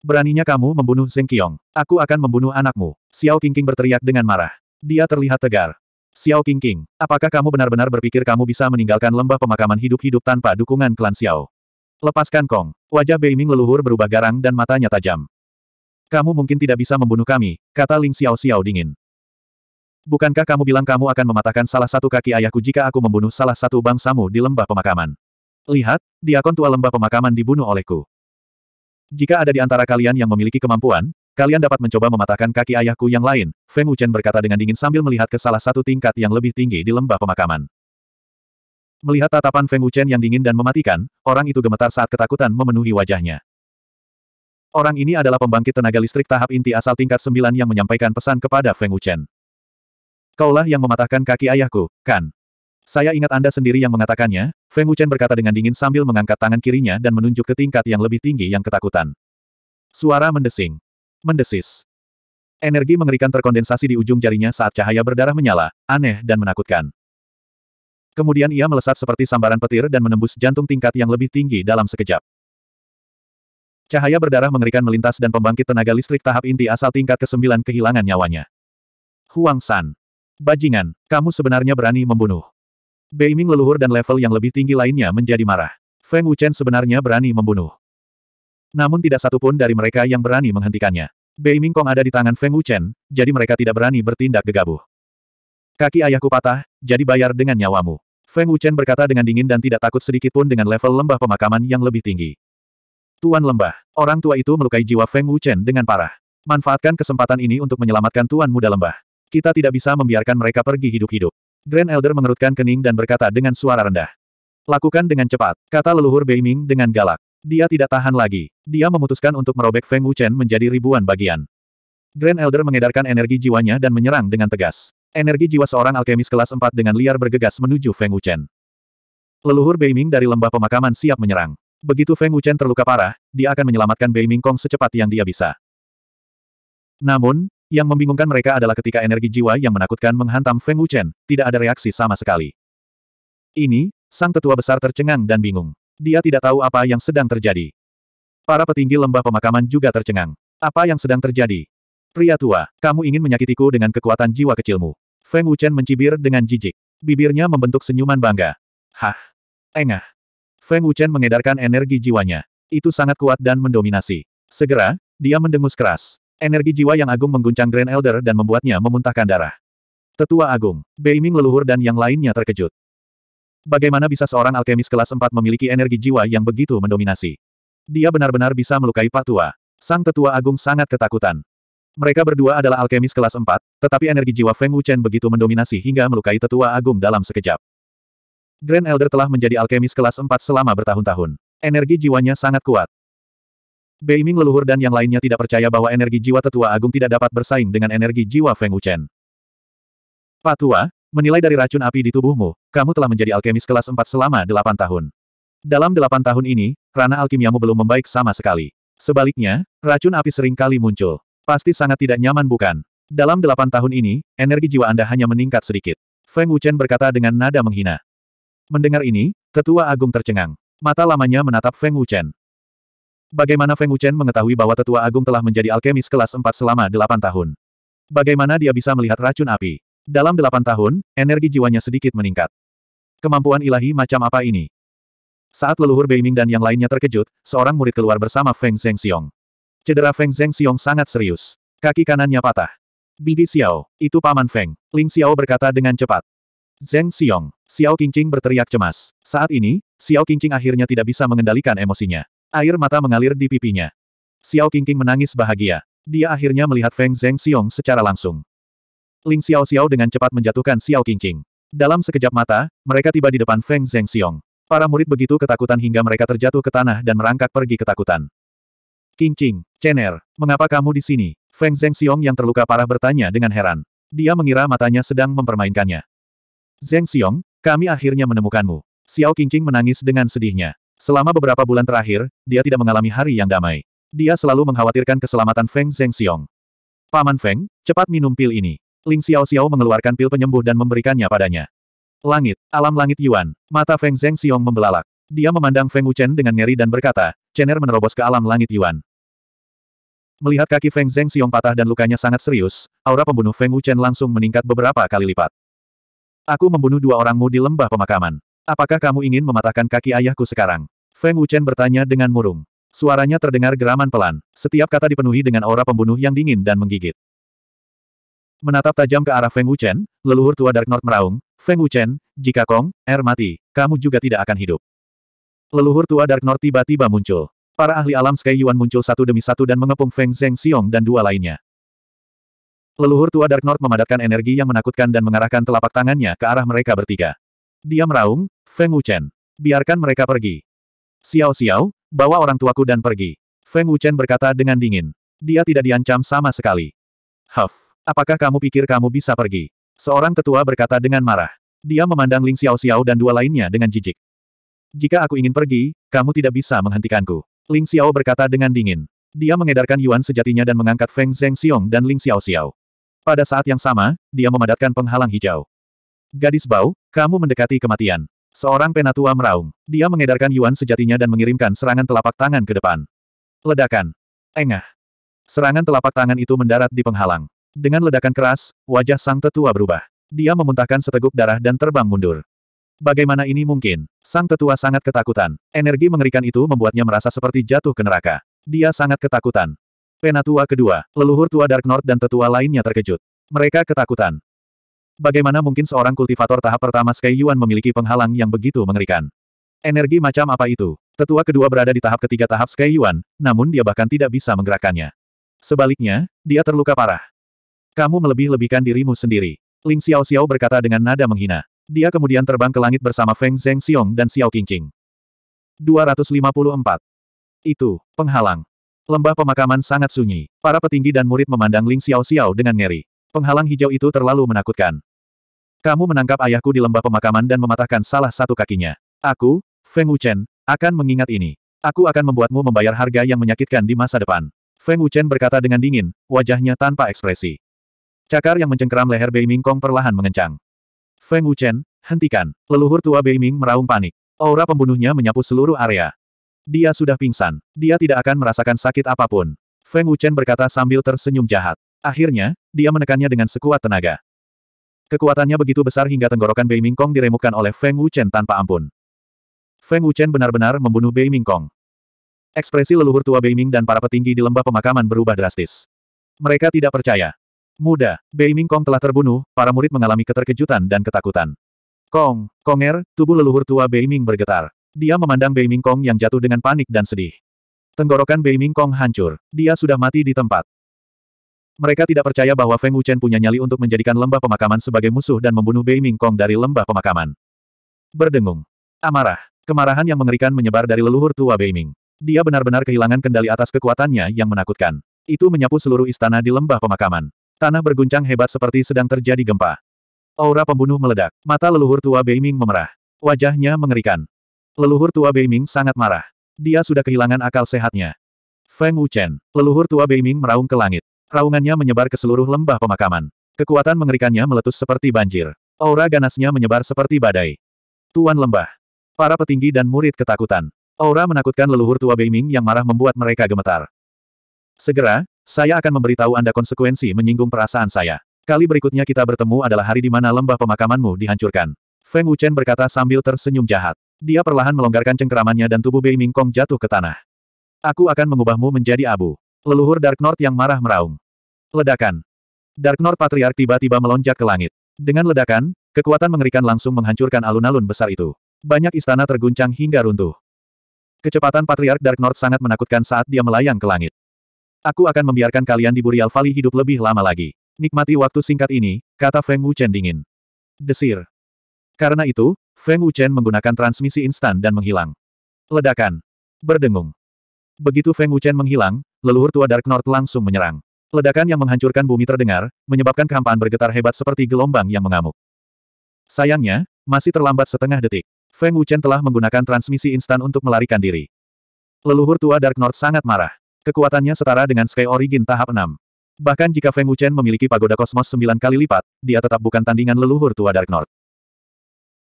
Beraninya kamu membunuh Zeng Qiong. Aku akan membunuh anakmu. Xiao Qingqing berteriak dengan marah. Dia terlihat tegar. Xiao Qingqing, apakah kamu benar-benar berpikir kamu bisa meninggalkan lembah pemakaman hidup-hidup tanpa dukungan klan Xiao? Lepaskan Kong. Wajah Bei Ming leluhur berubah garang dan matanya tajam. Kamu mungkin tidak bisa membunuh kami, kata Ling Xiao Xiao dingin. Bukankah kamu bilang kamu akan mematahkan salah satu kaki ayahku jika aku membunuh salah satu bangsamu di lembah pemakaman? Lihat, diakon tua lembah pemakaman dibunuh olehku. Jika ada di antara kalian yang memiliki kemampuan, kalian dapat mencoba mematahkan kaki ayahku yang lain, Feng Wuchen berkata dengan dingin sambil melihat ke salah satu tingkat yang lebih tinggi di lembah pemakaman. Melihat tatapan Feng Wuchen yang dingin dan mematikan, orang itu gemetar saat ketakutan memenuhi wajahnya. Orang ini adalah pembangkit tenaga listrik tahap inti asal tingkat 9 yang menyampaikan pesan kepada Feng Wuchen. Kaulah yang mematahkan kaki ayahku, kan? Saya ingat Anda sendiri yang mengatakannya, Feng Wuchen berkata dengan dingin sambil mengangkat tangan kirinya dan menunjuk ke tingkat yang lebih tinggi yang ketakutan. Suara mendesing. Mendesis. Energi mengerikan terkondensasi di ujung jarinya saat cahaya berdarah menyala, aneh dan menakutkan. Kemudian ia melesat seperti sambaran petir dan menembus jantung tingkat yang lebih tinggi dalam sekejap. Cahaya berdarah mengerikan melintas dan pembangkit tenaga listrik tahap inti asal tingkat ke-9 kehilangan nyawanya. Huang San. Bajingan, kamu sebenarnya berani membunuh. Beiming leluhur dan level yang lebih tinggi lainnya menjadi marah. Feng Wuchen sebenarnya berani membunuh. Namun tidak satupun dari mereka yang berani menghentikannya. Beiming Kong ada di tangan Feng Wuchen, jadi mereka tidak berani bertindak gegabah. Kaki ayahku patah, jadi bayar dengan nyawamu. Feng Wuchen berkata dengan dingin dan tidak takut sedikit pun dengan level lembah pemakaman yang lebih tinggi. Tuan lembah, orang tua itu melukai jiwa Feng Wuchen dengan parah. Manfaatkan kesempatan ini untuk menyelamatkan tuan muda lembah. Kita tidak bisa membiarkan mereka pergi hidup-hidup. Grand Elder mengerutkan kening dan berkata dengan suara rendah. Lakukan dengan cepat, kata leluhur Beiming dengan galak. Dia tidak tahan lagi. Dia memutuskan untuk merobek Feng Wuchen menjadi ribuan bagian. Grand Elder mengedarkan energi jiwanya dan menyerang dengan tegas. Energi jiwa seorang alkemis kelas 4 dengan liar bergegas menuju Feng Wuchen. Leluhur Beiming dari lembah pemakaman siap menyerang. Begitu Feng Wuchen terluka parah, dia akan menyelamatkan Beiming Kong secepat yang dia bisa. Namun, yang membingungkan mereka adalah ketika energi jiwa yang menakutkan menghantam Feng Wuchen, tidak ada reaksi sama sekali. Ini, sang tetua besar tercengang dan bingung. Dia tidak tahu apa yang sedang terjadi. Para petinggi lembah pemakaman juga tercengang. Apa yang sedang terjadi? Pria tua, kamu ingin menyakitiku dengan kekuatan jiwa kecilmu. Feng Wuchen mencibir dengan jijik. Bibirnya membentuk senyuman bangga. Hah! Engah! Feng Wuchen mengedarkan energi jiwanya. Itu sangat kuat dan mendominasi. Segera, dia mendengus keras. Energi jiwa yang agung mengguncang Grand Elder dan membuatnya memuntahkan darah. Tetua Agung, Beiming leluhur dan yang lainnya terkejut. Bagaimana bisa seorang alkemis kelas 4 memiliki energi jiwa yang begitu mendominasi? Dia benar-benar bisa melukai Pak Tua. Sang Tetua Agung sangat ketakutan. Mereka berdua adalah alkemis kelas 4, tetapi energi jiwa Feng Wuchen begitu mendominasi hingga melukai Tetua Agung dalam sekejap. Grand Elder telah menjadi alkemis kelas 4 selama bertahun-tahun. Energi jiwanya sangat kuat. Beiming leluhur dan yang lainnya tidak percaya bahwa energi jiwa tetua agung tidak dapat bersaing dengan energi jiwa Feng Wuchen. Patua, menilai dari racun api di tubuhmu, kamu telah menjadi alkemis kelas 4 selama 8 tahun. Dalam 8 tahun ini, rana alkimiamu belum membaik sama sekali. Sebaliknya, racun api sering kali muncul. Pasti sangat tidak nyaman bukan? Dalam 8 tahun ini, energi jiwa Anda hanya meningkat sedikit. Feng Wuchen berkata dengan nada menghina. Mendengar ini, tetua agung tercengang. Mata lamanya menatap Feng Wuchen. Bagaimana Feng Wuchen mengetahui bahwa tetua agung telah menjadi alkemis kelas 4 selama 8 tahun? Bagaimana dia bisa melihat racun api? Dalam 8 tahun, energi jiwanya sedikit meningkat. Kemampuan ilahi macam apa ini? Saat leluhur Beiming dan yang lainnya terkejut, seorang murid keluar bersama Feng Xiong. Cedera Feng Xiong sangat serius. Kaki kanannya patah. Bibi Xiao, itu paman Feng. Ling Xiao berkata dengan cepat. Zeng Xiong, Xiao Qingqing berteriak cemas. Saat ini, Xiao Qingqing akhirnya tidak bisa mengendalikan emosinya. Air mata mengalir di pipinya. Xiao Qingqing menangis bahagia. Dia akhirnya melihat Feng Zheng Xiong secara langsung. Ling Xiao Xiao dengan cepat menjatuhkan Xiao Qingqing. Dalam sekejap mata, mereka tiba di depan Feng Zheng Xiong. Para murid begitu ketakutan hingga mereka terjatuh ke tanah dan merangkak pergi ketakutan. Qingqing, Chener, mengapa kamu di sini? Feng Zheng Xiong yang terluka parah bertanya dengan heran. Dia mengira matanya sedang mempermainkannya. Zheng Xiong, kami akhirnya menemukanmu. Xiao Qingqing menangis dengan sedihnya. Selama beberapa bulan terakhir, dia tidak mengalami hari yang damai. Dia selalu mengkhawatirkan keselamatan Feng Xiong. Paman Feng, cepat minum pil ini. Ling Xiao Xiao mengeluarkan pil penyembuh dan memberikannya padanya. Langit, alam langit Yuan, mata Feng Xiong membelalak. Dia memandang Feng Wuchen dengan ngeri dan berkata, Chener menerobos ke alam langit Yuan. Melihat kaki Feng Zheng Xiong patah dan lukanya sangat serius, aura pembunuh Feng Wuchen langsung meningkat beberapa kali lipat. Aku membunuh dua orangmu di lembah pemakaman. Apakah kamu ingin mematahkan kaki ayahku sekarang? Feng Wuchen bertanya dengan murung. Suaranya terdengar geraman pelan, setiap kata dipenuhi dengan aura pembunuh yang dingin dan menggigit. Menatap tajam ke arah Feng Wuchen, leluhur tua Dark North meraung, Feng Wuchen, jika Kong, Er mati, kamu juga tidak akan hidup. Leluhur tua Dark North tiba-tiba muncul. Para ahli alam Sky Yuan muncul satu demi satu dan mengepung Feng Zeng Xiong dan dua lainnya. Leluhur tua Dark North memadatkan energi yang menakutkan dan mengarahkan telapak tangannya ke arah mereka bertiga. Dia meraung, Feng Wuchen. Biarkan mereka pergi. Xiao Xiao, bawa orang tuaku dan pergi. Feng Wuchen berkata dengan dingin. Dia tidak diancam sama sekali. Huff, apakah kamu pikir kamu bisa pergi? Seorang tetua berkata dengan marah. Dia memandang Ling Xiao Xiao dan dua lainnya dengan jijik. Jika aku ingin pergi, kamu tidak bisa menghentikanku. Ling Xiao berkata dengan dingin. Dia mengedarkan Yuan sejatinya dan mengangkat Feng Zheng Xiong dan Ling Xiao Xiao. Pada saat yang sama, dia memadatkan penghalang hijau. Gadis bau, kamu mendekati kematian. Seorang penatua meraung. Dia mengedarkan Yuan sejatinya dan mengirimkan serangan telapak tangan ke depan. Ledakan. Engah. Serangan telapak tangan itu mendarat di penghalang. Dengan ledakan keras, wajah sang tetua berubah. Dia memuntahkan seteguk darah dan terbang mundur. Bagaimana ini mungkin? Sang tetua sangat ketakutan. Energi mengerikan itu membuatnya merasa seperti jatuh ke neraka. Dia sangat ketakutan. Penatua kedua, leluhur tua Dark North dan tetua lainnya terkejut. Mereka ketakutan. Bagaimana mungkin seorang kultivator tahap pertama Sky Yuan memiliki penghalang yang begitu mengerikan? Energi macam apa itu? Tetua kedua berada di tahap ketiga tahap Sky Yuan, namun dia bahkan tidak bisa menggerakkannya. Sebaliknya, dia terluka parah. Kamu melebih-lebihkan dirimu sendiri. Ling Xiao Xiao berkata dengan nada menghina. Dia kemudian terbang ke langit bersama Feng Zheng Xiong dan Xiao Qingqing. 254. Itu, penghalang. Lembah pemakaman sangat sunyi. Para petinggi dan murid memandang Ling Xiao Xiao dengan ngeri. Penghalang hijau itu terlalu menakutkan. Kamu menangkap ayahku di lembah pemakaman dan mematahkan salah satu kakinya. Aku, Feng Wuchen, akan mengingat ini. Aku akan membuatmu membayar harga yang menyakitkan di masa depan. Feng Wuchen berkata dengan dingin, wajahnya tanpa ekspresi. Cakar yang mencengkeram leher Bei Ming Kong perlahan mengencang. Feng Wuchen, hentikan. Leluhur tua Bei Ming meraung panik. Aura pembunuhnya menyapu seluruh area. Dia sudah pingsan. Dia tidak akan merasakan sakit apapun. Feng Wuchen berkata sambil tersenyum jahat. Akhirnya, dia menekannya dengan sekuat tenaga. Kekuatannya begitu besar hingga tenggorokan Bei Mingkong diremukkan oleh Feng Wuchen tanpa ampun. Feng Wuchen benar-benar membunuh Bei Mingkong. Ekspresi leluhur tua Bei Ming dan para petinggi di lembah pemakaman berubah drastis. Mereka tidak percaya. Muda, Bei Mingkong telah terbunuh, para murid mengalami keterkejutan dan ketakutan. Kong, Konger, tubuh leluhur tua Bei Ming bergetar. Dia memandang Bei Mingkong yang jatuh dengan panik dan sedih. Tenggorokan Bei Mingkong hancur. Dia sudah mati di tempat. Mereka tidak percaya bahwa Feng Wuchen punya nyali untuk menjadikan lembah pemakaman sebagai musuh dan membunuh Bei Ming Kong dari lembah pemakaman. Berdengung. Amarah. Kemarahan yang mengerikan menyebar dari leluhur tua Bei Ming. Dia benar-benar kehilangan kendali atas kekuatannya yang menakutkan. Itu menyapu seluruh istana di lembah pemakaman. Tanah berguncang hebat seperti sedang terjadi gempa. Aura pembunuh meledak. Mata leluhur tua Bei Ming memerah. Wajahnya mengerikan. Leluhur tua Bei Ming sangat marah. Dia sudah kehilangan akal sehatnya. Feng Wuchen, leluhur tua Bei Ming meraung ke langit. Raungannya menyebar ke seluruh lembah pemakaman. Kekuatan mengerikannya meletus seperti banjir. Aura ganasnya menyebar seperti badai. Tuan lembah. Para petinggi dan murid ketakutan. Aura menakutkan leluhur tua Beiming yang marah membuat mereka gemetar. Segera, saya akan memberitahu Anda konsekuensi menyinggung perasaan saya. Kali berikutnya kita bertemu adalah hari di mana lembah pemakamanmu dihancurkan. Feng Wuchen berkata sambil tersenyum jahat. Dia perlahan melonggarkan cengkeramannya dan tubuh Bei Kong jatuh ke tanah. Aku akan mengubahmu menjadi abu. Leluhur Dark North yang marah meraung. Ledakan. Dark North Patriark tiba-tiba melonjak ke langit. Dengan ledakan, kekuatan mengerikan langsung menghancurkan alun-alun besar itu. Banyak istana terguncang hingga runtuh. Kecepatan Patriark Dark North sangat menakutkan saat dia melayang ke langit. Aku akan membiarkan kalian di Burial Valley hidup lebih lama lagi. Nikmati waktu singkat ini, kata Feng Wuchen dingin. Desir. Karena itu, Feng Wu Chen menggunakan transmisi instan dan menghilang. Ledakan. Berdengung. Begitu Feng Wu Chen menghilang, leluhur tua Dark North langsung menyerang. Ledakan yang menghancurkan bumi terdengar, menyebabkan kehampaan bergetar hebat seperti gelombang yang mengamuk. Sayangnya, masih terlambat setengah detik. Feng Wuchen telah menggunakan transmisi instan untuk melarikan diri. Leluhur tua Dark North sangat marah. Kekuatannya setara dengan Sky Origin tahap 6. Bahkan jika Feng Wuchen memiliki pagoda kosmos 9 kali lipat, dia tetap bukan tandingan leluhur tua Dark North.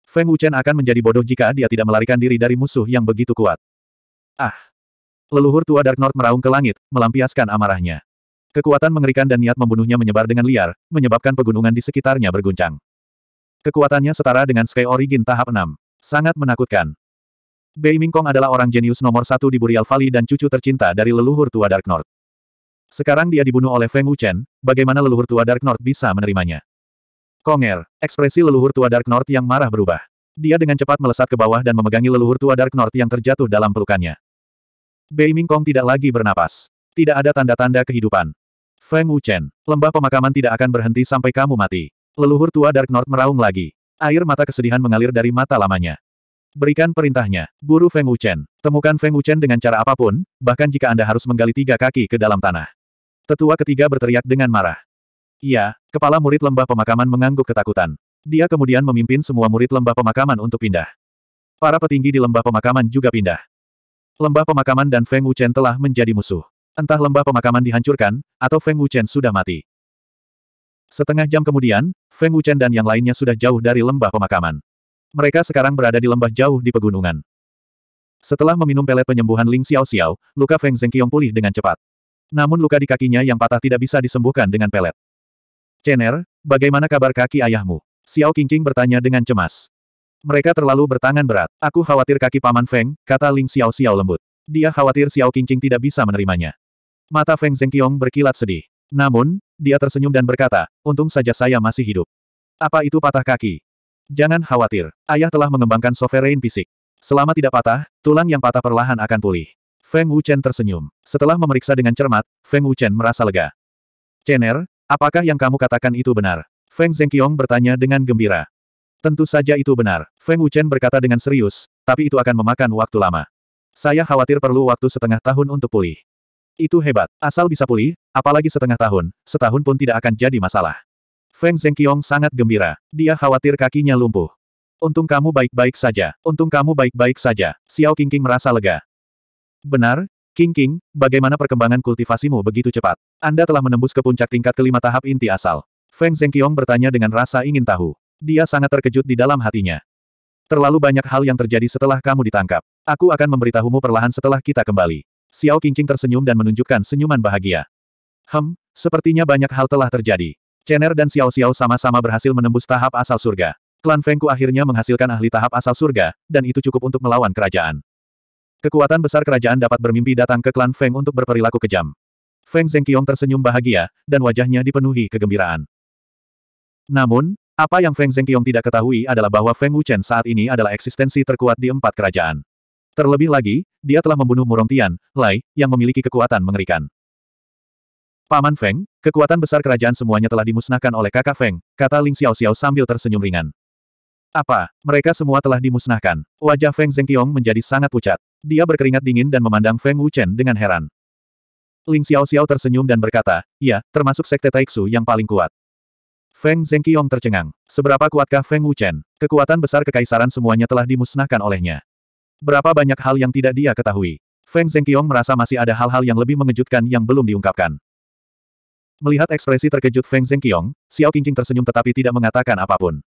Feng Wuchen akan menjadi bodoh jika dia tidak melarikan diri dari musuh yang begitu kuat. Ah! Leluhur tua Dark North meraung ke langit, melampiaskan amarahnya. Kekuatan mengerikan dan niat membunuhnya menyebar dengan liar, menyebabkan pegunungan di sekitarnya berguncang. Kekuatannya setara dengan Sky Origin tahap 6. Sangat menakutkan. Bei Mingkong adalah orang jenius nomor satu di Burial Valley dan cucu tercinta dari leluhur tua Dark North. Sekarang dia dibunuh oleh Feng Wuchen, bagaimana leluhur tua Dark North bisa menerimanya? Konger, ekspresi leluhur tua Dark North yang marah berubah. Dia dengan cepat melesat ke bawah dan memegangi leluhur tua Dark North yang terjatuh dalam pelukannya. Bei Mingkong tidak lagi bernapas. Tidak ada tanda-tanda kehidupan. Feng Wuchen, lembah pemakaman tidak akan berhenti sampai kamu mati. Leluhur tua Dark North meraung lagi. Air mata kesedihan mengalir dari mata lamanya. Berikan perintahnya, buru Feng Wuchen. Temukan Feng Wuchen dengan cara apapun, bahkan jika Anda harus menggali tiga kaki ke dalam tanah. Tetua ketiga berteriak dengan marah. Iya, kepala murid lembah pemakaman mengangguk ketakutan. Dia kemudian memimpin semua murid lembah pemakaman untuk pindah. Para petinggi di lembah pemakaman juga pindah. Lembah pemakaman dan Feng Wuchen telah menjadi musuh. Entah lembah pemakaman dihancurkan, atau Feng Wuchen sudah mati. Setengah jam kemudian, Feng Wuchen dan yang lainnya sudah jauh dari lembah pemakaman. Mereka sekarang berada di lembah jauh di pegunungan. Setelah meminum pelet penyembuhan Ling Xiao Xiao, luka Feng Zhengqiong pulih dengan cepat. Namun luka di kakinya yang patah tidak bisa disembuhkan dengan pelet. Er, bagaimana kabar kaki ayahmu? Xiao Qingqing bertanya dengan cemas. Mereka terlalu bertangan berat. Aku khawatir kaki Paman Feng, kata Ling Xiao Xiao lembut. Dia khawatir Xiao Qingqing tidak bisa menerimanya. Mata Feng Zhengqiong berkilat sedih. Namun, dia tersenyum dan berkata, untung saja saya masih hidup. Apa itu patah kaki? Jangan khawatir, ayah telah mengembangkan sovereign fisik. Selama tidak patah, tulang yang patah perlahan akan pulih. Feng Wuchen tersenyum. Setelah memeriksa dengan cermat, Feng Wuchen merasa lega. er, apakah yang kamu katakan itu benar? Feng Zhengqiong bertanya dengan gembira. Tentu saja itu benar, Feng Wuchen berkata dengan serius, tapi itu akan memakan waktu lama. Saya khawatir perlu waktu setengah tahun untuk pulih. Itu hebat, asal bisa pulih, apalagi setengah tahun, setahun pun tidak akan jadi masalah. Feng Zhengqiong sangat gembira, dia khawatir kakinya lumpuh. Untung kamu baik-baik saja, untung kamu baik-baik saja, Xiao Qingqing merasa lega. Benar, Qingqing, bagaimana perkembangan kultivasimu begitu cepat? Anda telah menembus ke puncak tingkat kelima tahap inti asal. Feng Zhengqiong bertanya dengan rasa ingin tahu. Dia sangat terkejut di dalam hatinya. Terlalu banyak hal yang terjadi setelah kamu ditangkap. Aku akan memberitahumu perlahan setelah kita kembali. Xiao Qingqing tersenyum dan menunjukkan senyuman bahagia. Hem, sepertinya banyak hal telah terjadi. Chener dan Xiao Xiao sama-sama berhasil menembus tahap asal surga. Klan Fengku akhirnya menghasilkan ahli tahap asal surga, dan itu cukup untuk melawan kerajaan. Kekuatan besar kerajaan dapat bermimpi datang ke klan Feng untuk berperilaku kejam. Feng Zhengqiong tersenyum bahagia, dan wajahnya dipenuhi kegembiraan. Namun, apa yang Feng Zhengqiong tidak ketahui adalah bahwa Feng Wuchen saat ini adalah eksistensi terkuat di empat kerajaan. Terlebih lagi, dia telah membunuh Murong Tian, Lai, yang memiliki kekuatan mengerikan. Paman Feng, kekuatan besar kerajaan semuanya telah dimusnahkan oleh kakak Feng, kata Ling Xiao Xiao sambil tersenyum ringan. Apa, mereka semua telah dimusnahkan. Wajah Feng Zhengqiong menjadi sangat pucat. Dia berkeringat dingin dan memandang Feng Wuchen dengan heran. Ling Xiao Xiao tersenyum dan berkata, ya, termasuk sekte Taixu yang paling kuat. Feng Zhengqiong tercengang. Seberapa kuatkah Feng Wuchen? Kekuatan besar kekaisaran semuanya telah dimusnahkan olehnya. Berapa banyak hal yang tidak dia ketahui. Feng Zhengqiong merasa masih ada hal-hal yang lebih mengejutkan yang belum diungkapkan. Melihat ekspresi terkejut Feng Zhengqiong, Xiao Qingqing tersenyum tetapi tidak mengatakan apapun.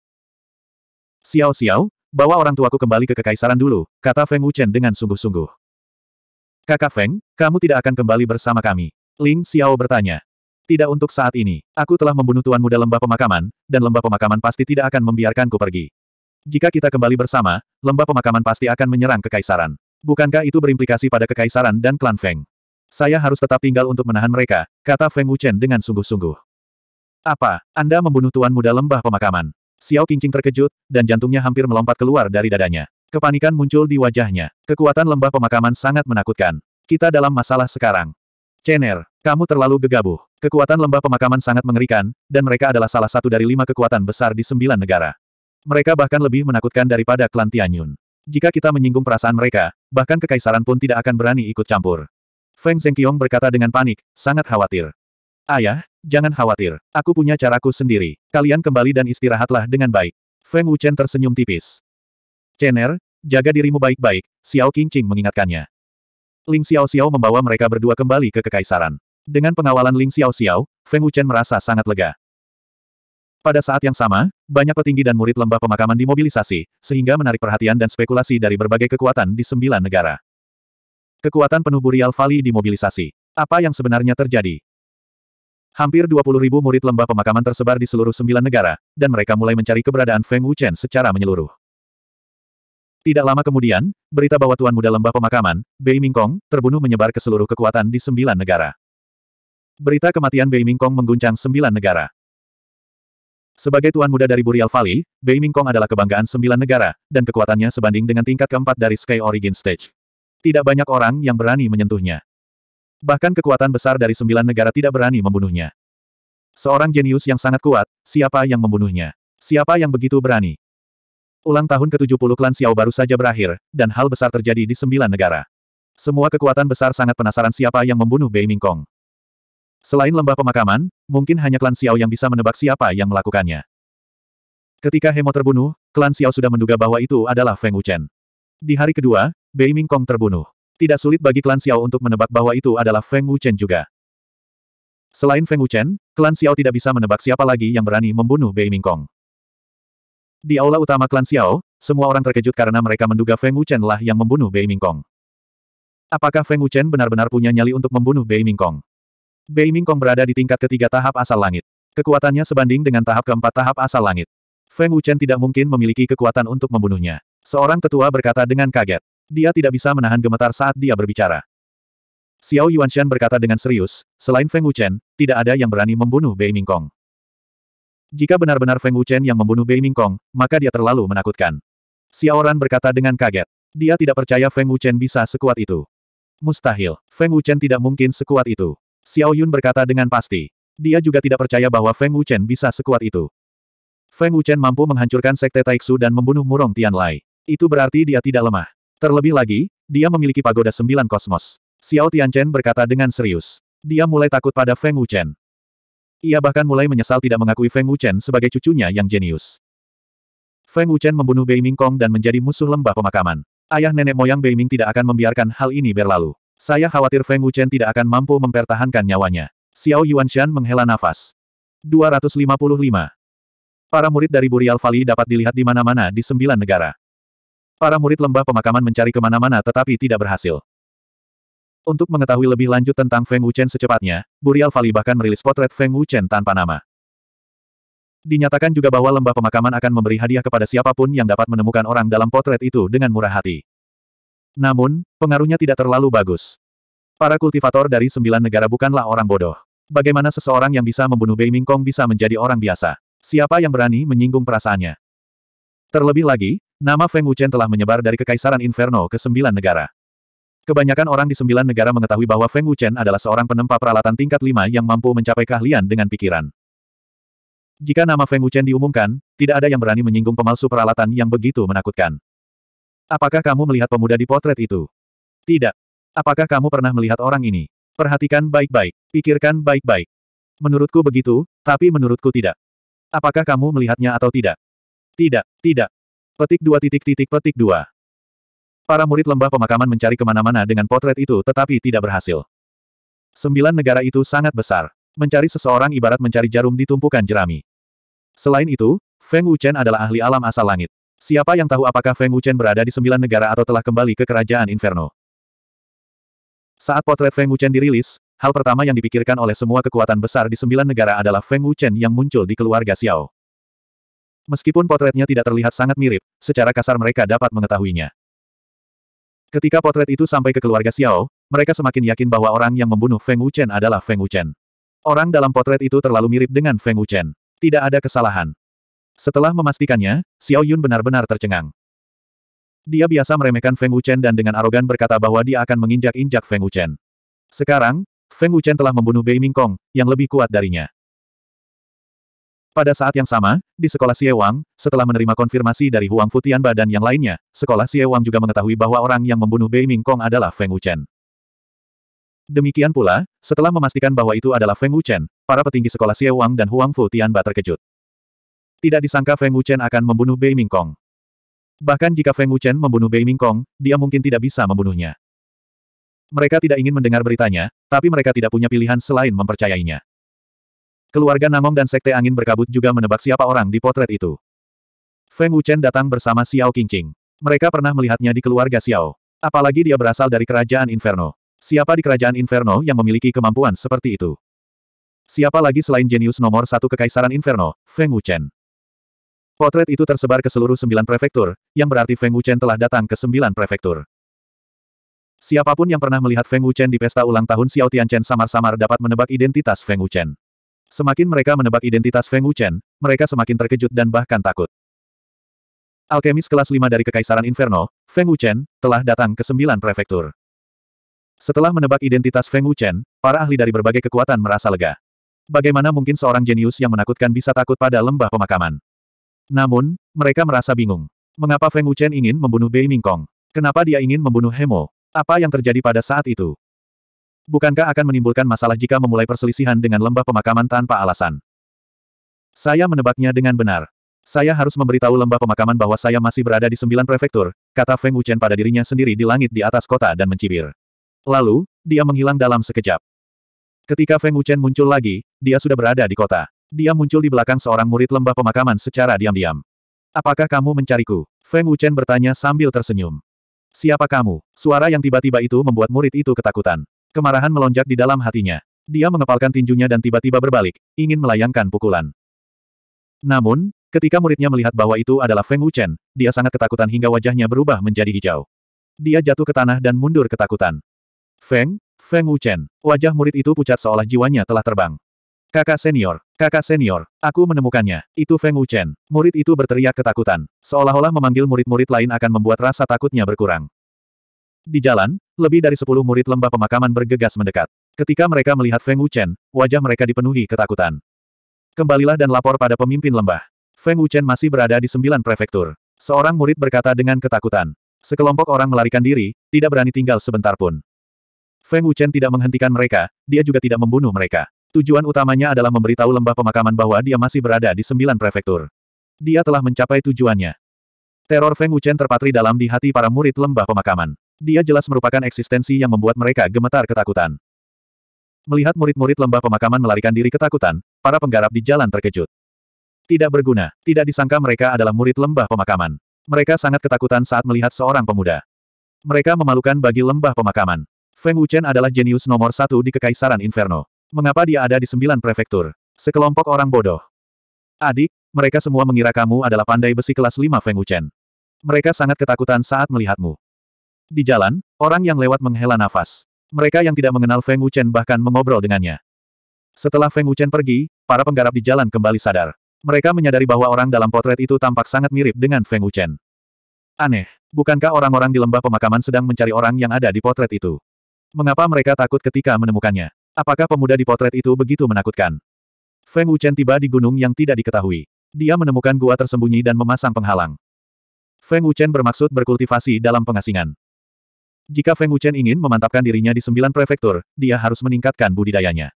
Xiao Xiao, bawa orang tuaku kembali ke kekaisaran dulu, kata Feng Wuchen dengan sungguh-sungguh. Kakak Feng, kamu tidak akan kembali bersama kami. Ling Xiao bertanya. Tidak untuk saat ini. Aku telah membunuh Tuan Muda Lembah Pemakaman, dan Lembah Pemakaman pasti tidak akan membiarkanku pergi. Jika kita kembali bersama, Lembah Pemakaman pasti akan menyerang Kekaisaran. Bukankah itu berimplikasi pada Kekaisaran dan klan Feng? Saya harus tetap tinggal untuk menahan mereka, kata Feng Wuchen dengan sungguh-sungguh. Apa, Anda membunuh Tuan Muda Lembah Pemakaman? Xiao Qingqing terkejut, dan jantungnya hampir melompat keluar dari dadanya. Kepanikan muncul di wajahnya. Kekuatan lembah pemakaman sangat menakutkan. Kita dalam masalah sekarang. Cener, kamu terlalu gegabah. Kekuatan lembah pemakaman sangat mengerikan, dan mereka adalah salah satu dari lima kekuatan besar di sembilan negara. Mereka bahkan lebih menakutkan daripada klan Tianyun. Jika kita menyinggung perasaan mereka, bahkan kekaisaran pun tidak akan berani ikut campur. Feng Zhengqiong berkata dengan panik, sangat khawatir. Ayah, jangan khawatir, aku punya caraku sendiri. Kalian kembali dan istirahatlah dengan baik. Feng Wuchen tersenyum tipis. Er, jaga dirimu baik-baik, Xiao Qingqing mengingatkannya. Ling Xiao Xiao membawa mereka berdua kembali ke kekaisaran. Dengan pengawalan Ling Xiao Xiao, Feng Wuchen merasa sangat lega. Pada saat yang sama, banyak petinggi dan murid lembah pemakaman dimobilisasi, sehingga menarik perhatian dan spekulasi dari berbagai kekuatan di sembilan negara. Kekuatan penuh Burial Valley dimobilisasi. Apa yang sebenarnya terjadi? Hampir 20 ribu murid lembah pemakaman tersebar di seluruh sembilan negara, dan mereka mulai mencari keberadaan Feng Wuchen secara menyeluruh. Tidak lama kemudian, berita bahwa Tuan Muda Lembah Pemakaman, Bei Mingkong, terbunuh menyebar ke seluruh kekuatan di sembilan negara. Berita kematian Bei Mingkong mengguncang sembilan negara. Sebagai Tuan Muda dari Burial Valley, Bei Mingkong adalah kebanggaan sembilan negara, dan kekuatannya sebanding dengan tingkat keempat dari Sky Origin Stage. Tidak banyak orang yang berani menyentuhnya. Bahkan kekuatan besar dari sembilan negara tidak berani membunuhnya. Seorang jenius yang sangat kuat, siapa yang membunuhnya? Siapa yang begitu berani? Ulang tahun ke-70 klan Xiao baru saja berakhir, dan hal besar terjadi di sembilan negara. Semua kekuatan besar sangat penasaran siapa yang membunuh Bei Mingkong. Selain lembah pemakaman, mungkin hanya klan Xiao yang bisa menebak siapa yang melakukannya. Ketika Hemo terbunuh, klan Xiao sudah menduga bahwa itu adalah Feng Wuchen. Di hari kedua, Bei Mingkong terbunuh. Tidak sulit bagi klan Xiao untuk menebak bahwa itu adalah Feng Wuchen juga. Selain Feng Wuchen, klan Xiao tidak bisa menebak siapa lagi yang berani membunuh Bei Mingkong. Di aula utama klan Xiao, semua orang terkejut karena mereka menduga Feng Wuchen lah yang membunuh Bei Mingkong. Apakah Feng Wuchen benar-benar punya nyali untuk membunuh Bei Mingkong? Bei Mingkong berada di tingkat ketiga tahap asal langit. Kekuatannya sebanding dengan tahap keempat tahap asal langit. Feng Wuchen tidak mungkin memiliki kekuatan untuk membunuhnya. Seorang tetua berkata dengan kaget. Dia tidak bisa menahan gemetar saat dia berbicara. Xiao Yuanshan berkata dengan serius, selain Feng Wuchen, tidak ada yang berani membunuh Bei Mingkong. Jika benar-benar Feng Wuchen yang membunuh Bei Mingkong, maka dia terlalu menakutkan. Xiaoran berkata dengan kaget. Dia tidak percaya Feng Wuchen bisa sekuat itu. Mustahil, Feng Wuchen tidak mungkin sekuat itu. Xiao Yun berkata dengan pasti. Dia juga tidak percaya bahwa Feng Wuchen bisa sekuat itu. Feng Wuchen mampu menghancurkan Sekte Taixu dan membunuh Murong Tianlai. Itu berarti dia tidak lemah. Terlebih lagi, dia memiliki pagoda sembilan kosmos. Xiao Tianchen berkata dengan serius. Dia mulai takut pada Feng Wuchen. Ia bahkan mulai menyesal tidak mengakui Feng Wuchen sebagai cucunya yang jenius. Feng Wuchen membunuh Bei Mingkong dan menjadi musuh lembah pemakaman. Ayah nenek moyang Bei Ming tidak akan membiarkan hal ini berlalu. Saya khawatir Feng Wuchen tidak akan mampu mempertahankan nyawanya. Xiao Yuanshan menghela nafas. 255. Para murid dari Burial Valley dapat dilihat di mana-mana di sembilan negara. Para murid lembah pemakaman mencari kemana-mana tetapi tidak berhasil. Untuk mengetahui lebih lanjut tentang Feng Wuchen secepatnya, Burial Valley bahkan merilis potret Feng Wuchen tanpa nama. Dinyatakan juga bahwa lembah pemakaman akan memberi hadiah kepada siapapun yang dapat menemukan orang dalam potret itu dengan murah hati. Namun, pengaruhnya tidak terlalu bagus. Para kultivator dari sembilan negara bukanlah orang bodoh. Bagaimana seseorang yang bisa membunuh Bei Mingkong bisa menjadi orang biasa? Siapa yang berani menyinggung perasaannya? Terlebih lagi, nama Feng Wuchen telah menyebar dari Kekaisaran Inferno ke sembilan negara. Kebanyakan orang di sembilan negara mengetahui bahwa Feng Wuchen adalah seorang penempa peralatan tingkat lima yang mampu mencapai keahlian dengan pikiran. Jika nama Feng Wuchen diumumkan, tidak ada yang berani menyinggung pemalsu peralatan yang begitu menakutkan. Apakah kamu melihat pemuda di potret itu? Tidak. Apakah kamu pernah melihat orang ini? Perhatikan baik-baik, pikirkan baik-baik. Menurutku begitu, tapi menurutku tidak. Apakah kamu melihatnya atau tidak? Tidak, tidak. Petik dua titik titik petik dua. Para murid lembah pemakaman mencari kemana-mana dengan potret itu tetapi tidak berhasil. Sembilan negara itu sangat besar. Mencari seseorang ibarat mencari jarum di tumpukan jerami. Selain itu, Feng Wuchen adalah ahli alam asal langit. Siapa yang tahu apakah Feng Wuchen berada di sembilan negara atau telah kembali ke kerajaan Inferno? Saat potret Feng Wuchen dirilis, hal pertama yang dipikirkan oleh semua kekuatan besar di sembilan negara adalah Feng Wuchen yang muncul di keluarga Xiao. Meskipun potretnya tidak terlihat sangat mirip, secara kasar mereka dapat mengetahuinya. Ketika potret itu sampai ke keluarga Xiao, mereka semakin yakin bahwa orang yang membunuh Feng Wuchen adalah Feng Wuchen. Orang dalam potret itu terlalu mirip dengan Feng Wuchen. Tidak ada kesalahan. Setelah memastikannya, Xiao Yun benar-benar tercengang. Dia biasa meremehkan Feng Wuchen dan dengan arogan berkata bahwa dia akan menginjak-injak Feng Wuchen. Sekarang, Feng Wuchen telah membunuh Bei Mingkong, yang lebih kuat darinya. Pada saat yang sama, di sekolah Siewang, setelah menerima konfirmasi dari Huang Futianba dan yang lainnya, sekolah Siewang juga mengetahui bahwa orang yang membunuh Bei Mingkong adalah Feng Wuchen. Demikian pula, setelah memastikan bahwa itu adalah Feng Wuchen, para petinggi sekolah Siewang dan Huang Futianba terkejut. Tidak disangka Feng Wuchen akan membunuh Bei Mingkong. Bahkan jika Feng Wuchen membunuh Bei Mingkong, dia mungkin tidak bisa membunuhnya. Mereka tidak ingin mendengar beritanya, tapi mereka tidak punya pilihan selain mempercayainya. Keluarga Namong dan Sekte Angin Berkabut juga menebak siapa orang di potret itu. Feng Wuchen datang bersama Xiao Qingqing. Mereka pernah melihatnya di keluarga Xiao. Apalagi dia berasal dari kerajaan Inferno. Siapa di kerajaan Inferno yang memiliki kemampuan seperti itu? Siapa lagi selain jenius nomor satu kekaisaran Inferno, Feng Wuchen? Potret itu tersebar ke seluruh sembilan prefektur, yang berarti Feng Wuchen telah datang ke sembilan prefektur. Siapapun yang pernah melihat Feng Wuchen di pesta ulang tahun Xiao Tianchen samar-samar dapat menebak identitas Feng Wuchen. Semakin mereka menebak identitas Feng Wuchen, mereka semakin terkejut dan bahkan takut. Alkemis kelas 5 dari Kekaisaran Inferno, Feng Wuchen, telah datang ke sembilan prefektur. Setelah menebak identitas Feng Wuchen, para ahli dari berbagai kekuatan merasa lega. Bagaimana mungkin seorang jenius yang menakutkan bisa takut pada lembah pemakaman? Namun, mereka merasa bingung. Mengapa Feng Wuchen ingin membunuh Bei Mingkong? Kenapa dia ingin membunuh Hemo? Apa yang terjadi pada saat itu? Bukankah akan menimbulkan masalah jika memulai perselisihan dengan lembah pemakaman tanpa alasan? Saya menebaknya dengan benar. Saya harus memberitahu lembah pemakaman bahwa saya masih berada di sembilan prefektur, kata Feng Wuchen pada dirinya sendiri di langit di atas kota dan mencibir. Lalu, dia menghilang dalam sekejap. Ketika Feng Wuchen muncul lagi, dia sudah berada di kota. Dia muncul di belakang seorang murid lembah pemakaman secara diam-diam. Apakah kamu mencariku? Feng Wuchen bertanya sambil tersenyum. Siapa kamu? Suara yang tiba-tiba itu membuat murid itu ketakutan. Kemarahan melonjak di dalam hatinya. Dia mengepalkan tinjunya dan tiba-tiba berbalik, ingin melayangkan pukulan. Namun, ketika muridnya melihat bahwa itu adalah Feng Wuchen, dia sangat ketakutan hingga wajahnya berubah menjadi hijau. Dia jatuh ke tanah dan mundur ketakutan. Feng, Feng Wuchen, wajah murid itu pucat seolah jiwanya telah terbang. Kakak senior, kakak senior, aku menemukannya, itu Feng Wuchen. Murid itu berteriak ketakutan, seolah-olah memanggil murid-murid lain akan membuat rasa takutnya berkurang. Di jalan, lebih dari sepuluh murid lembah pemakaman bergegas mendekat. Ketika mereka melihat Feng Wuchen, wajah mereka dipenuhi ketakutan. Kembalilah dan lapor pada pemimpin lembah. Feng Wuchen masih berada di sembilan prefektur. Seorang murid berkata dengan ketakutan. Sekelompok orang melarikan diri, tidak berani tinggal sebentar pun. Feng Wuchen tidak menghentikan mereka, dia juga tidak membunuh mereka. Tujuan utamanya adalah memberitahu lembah pemakaman bahwa dia masih berada di sembilan prefektur. Dia telah mencapai tujuannya. Teror Feng Wuchen terpatri dalam di hati para murid lembah pemakaman. Dia jelas merupakan eksistensi yang membuat mereka gemetar ketakutan. Melihat murid-murid lembah pemakaman melarikan diri ketakutan, para penggarap di jalan terkejut. Tidak berguna, tidak disangka mereka adalah murid lembah pemakaman. Mereka sangat ketakutan saat melihat seorang pemuda. Mereka memalukan bagi lembah pemakaman. Feng Wuchen adalah jenius nomor satu di Kekaisaran Inferno. Mengapa dia ada di sembilan prefektur? Sekelompok orang bodoh. Adik, mereka semua mengira kamu adalah pandai besi kelas lima Feng Wuchen. Mereka sangat ketakutan saat melihatmu. Di jalan, orang yang lewat menghela nafas. Mereka yang tidak mengenal Feng Wuchen bahkan mengobrol dengannya. Setelah Feng Wuchen pergi, para penggarap di jalan kembali sadar. Mereka menyadari bahwa orang dalam potret itu tampak sangat mirip dengan Feng Wuchen. Aneh, bukankah orang-orang di lembah pemakaman sedang mencari orang yang ada di potret itu? Mengapa mereka takut ketika menemukannya? Apakah pemuda di potret itu begitu menakutkan? Feng Wuchen tiba di gunung yang tidak diketahui. Dia menemukan gua tersembunyi dan memasang penghalang. Feng Wuchen bermaksud berkultivasi dalam pengasingan. Jika Feng Wuchen ingin memantapkan dirinya di sembilan prefektur, dia harus meningkatkan budidayanya.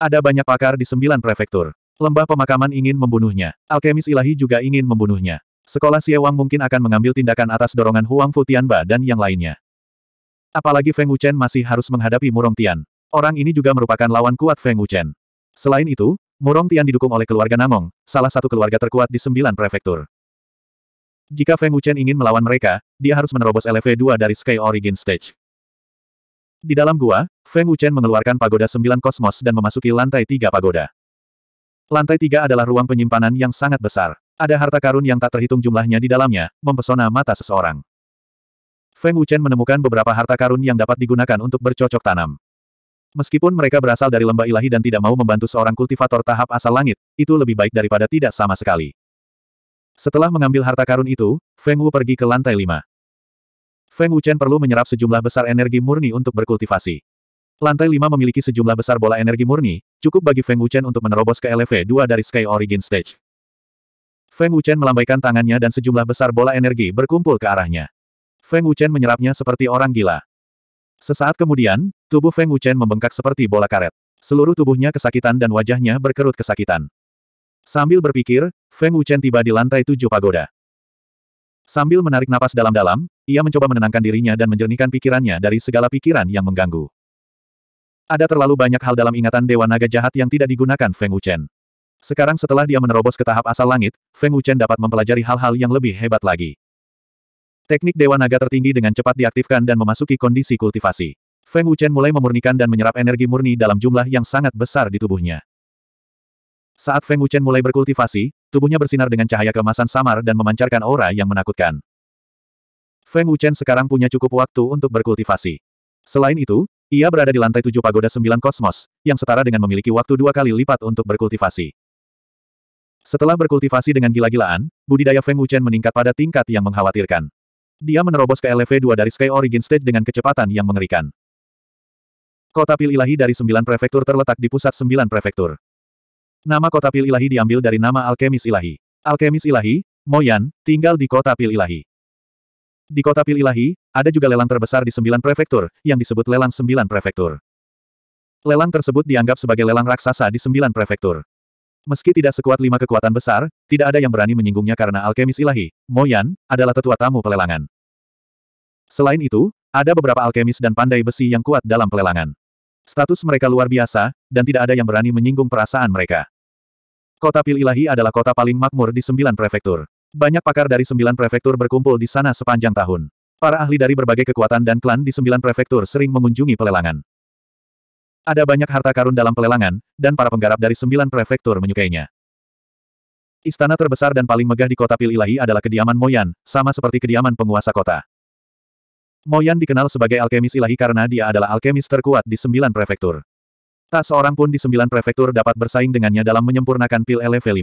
Ada banyak pakar di sembilan prefektur. Lembah pemakaman ingin membunuhnya. Alkemis ilahi juga ingin membunuhnya. Sekolah Wang mungkin akan mengambil tindakan atas dorongan Huang Fu Tianba dan yang lainnya. Apalagi Feng Wuchen masih harus menghadapi Murong Tian. Orang ini juga merupakan lawan kuat Feng Wuchen. Selain itu, Murong Tian didukung oleh keluarga Namong, salah satu keluarga terkuat di sembilan prefektur. Jika Feng Wuchen ingin melawan mereka, dia harus menerobos LV2 dari Sky Origin Stage. Di dalam gua, Feng Wuchen mengeluarkan pagoda sembilan kosmos dan memasuki lantai tiga pagoda. Lantai tiga adalah ruang penyimpanan yang sangat besar. Ada harta karun yang tak terhitung jumlahnya di dalamnya, mempesona mata seseorang. Feng Wuchen menemukan beberapa harta karun yang dapat digunakan untuk bercocok tanam. Meskipun mereka berasal dari lembah ilahi dan tidak mau membantu seorang kultivator tahap asal langit, itu lebih baik daripada tidak sama sekali. Setelah mengambil harta karun itu, Feng Wu pergi ke lantai lima. Feng Wu Chen perlu menyerap sejumlah besar energi murni untuk berkultivasi. Lantai lima memiliki sejumlah besar bola energi murni, cukup bagi Feng Wu Chen untuk menerobos ke LV2 dari Sky Origin Stage. Feng Wu Chen melambaikan tangannya dan sejumlah besar bola energi berkumpul ke arahnya. Feng Wu Chen menyerapnya seperti orang gila. Sesaat kemudian, tubuh Feng Wu Chen membengkak seperti bola karet. Seluruh tubuhnya kesakitan dan wajahnya berkerut kesakitan. Sambil berpikir, Feng Wuchen tiba di lantai tujuh pagoda. Sambil menarik napas dalam-dalam, ia mencoba menenangkan dirinya dan menjernihkan pikirannya dari segala pikiran yang mengganggu. Ada terlalu banyak hal dalam ingatan Dewa Naga Jahat yang tidak digunakan Feng Wuchen. Sekarang setelah dia menerobos ke tahap asal langit, Feng Wuchen dapat mempelajari hal-hal yang lebih hebat lagi. Teknik Dewa Naga tertinggi dengan cepat diaktifkan dan memasuki kondisi kultivasi. Feng Wuchen mulai memurnikan dan menyerap energi murni dalam jumlah yang sangat besar di tubuhnya. Saat Feng Wuchen mulai berkultivasi, tubuhnya bersinar dengan cahaya kemasan samar dan memancarkan aura yang menakutkan. Feng Wuchen sekarang punya cukup waktu untuk berkultivasi. Selain itu, ia berada di lantai tujuh pagoda sembilan kosmos, yang setara dengan memiliki waktu dua kali lipat untuk berkultivasi. Setelah berkultivasi dengan gila-gilaan, budidaya Feng Wuchen meningkat pada tingkat yang mengkhawatirkan. Dia menerobos ke LV2 dari Sky Origin Stage dengan kecepatan yang mengerikan. Kota pil ilahi dari sembilan prefektur terletak di pusat sembilan prefektur. Nama kota Pil Ilahi diambil dari nama alkemis ilahi. Alkemis ilahi, Moyan, tinggal di kota Pil Ilahi. Di kota Pil Ilahi, ada juga lelang terbesar di sembilan prefektur, yang disebut lelang sembilan prefektur. Lelang tersebut dianggap sebagai lelang raksasa di sembilan prefektur. Meski tidak sekuat lima kekuatan besar, tidak ada yang berani menyinggungnya karena alkemis ilahi, Moyan, adalah tetua tamu pelelangan. Selain itu, ada beberapa alkemis dan pandai besi yang kuat dalam pelelangan. Status mereka luar biasa, dan tidak ada yang berani menyinggung perasaan mereka. Kota Pil Ilahi adalah kota paling makmur di sembilan prefektur. Banyak pakar dari sembilan prefektur berkumpul di sana sepanjang tahun. Para ahli dari berbagai kekuatan dan klan di sembilan prefektur sering mengunjungi pelelangan. Ada banyak harta karun dalam pelelangan, dan para penggarap dari sembilan prefektur menyukainya. Istana terbesar dan paling megah di kota Pil Ilahi adalah kediaman Moyan, sama seperti kediaman penguasa kota. Moyan dikenal sebagai alkemis ilahi karena dia adalah alkemis terkuat di sembilan prefektur. Tak seorang pun di sembilan prefektur dapat bersaing dengannya dalam menyempurnakan pil LV5.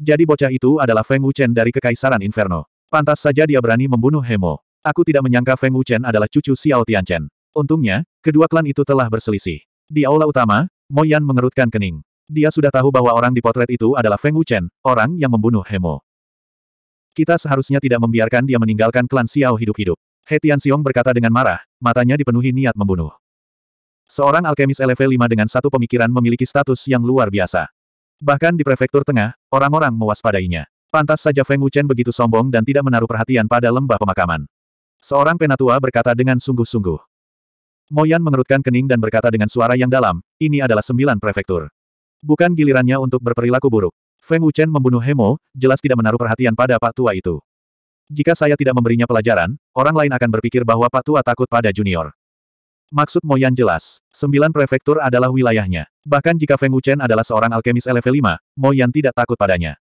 Jadi bocah itu adalah Feng Wuchen dari Kekaisaran Inferno. Pantas saja dia berani membunuh Hemo. Aku tidak menyangka Feng Wuchen adalah cucu Xiao Tianchen. Untungnya, kedua klan itu telah berselisih. Di aula utama, Moyan mengerutkan kening. Dia sudah tahu bahwa orang di potret itu adalah Feng Wuchen, orang yang membunuh Hemo. Kita seharusnya tidak membiarkan dia meninggalkan klan Xiao hidup-hidup. He Xiong berkata dengan marah, matanya dipenuhi niat membunuh. Seorang alkemis LV5 dengan satu pemikiran memiliki status yang luar biasa. Bahkan di prefektur tengah, orang-orang mewaspadainya. Pantas saja Feng Wuchen begitu sombong dan tidak menaruh perhatian pada lembah pemakaman. Seorang penatua berkata dengan sungguh-sungguh. Moyan mengerutkan kening dan berkata dengan suara yang dalam, ini adalah sembilan prefektur. Bukan gilirannya untuk berperilaku buruk. Feng Wuchen membunuh Hemo, jelas tidak menaruh perhatian pada Pak Tua itu. Jika saya tidak memberinya pelajaran, orang lain akan berpikir bahwa Pak Tua takut pada junior. Maksud Moyan jelas. Sembilan prefektur adalah wilayahnya. Bahkan jika Feng Wuchen adalah seorang alkemis level 5, Moyan tidak takut padanya.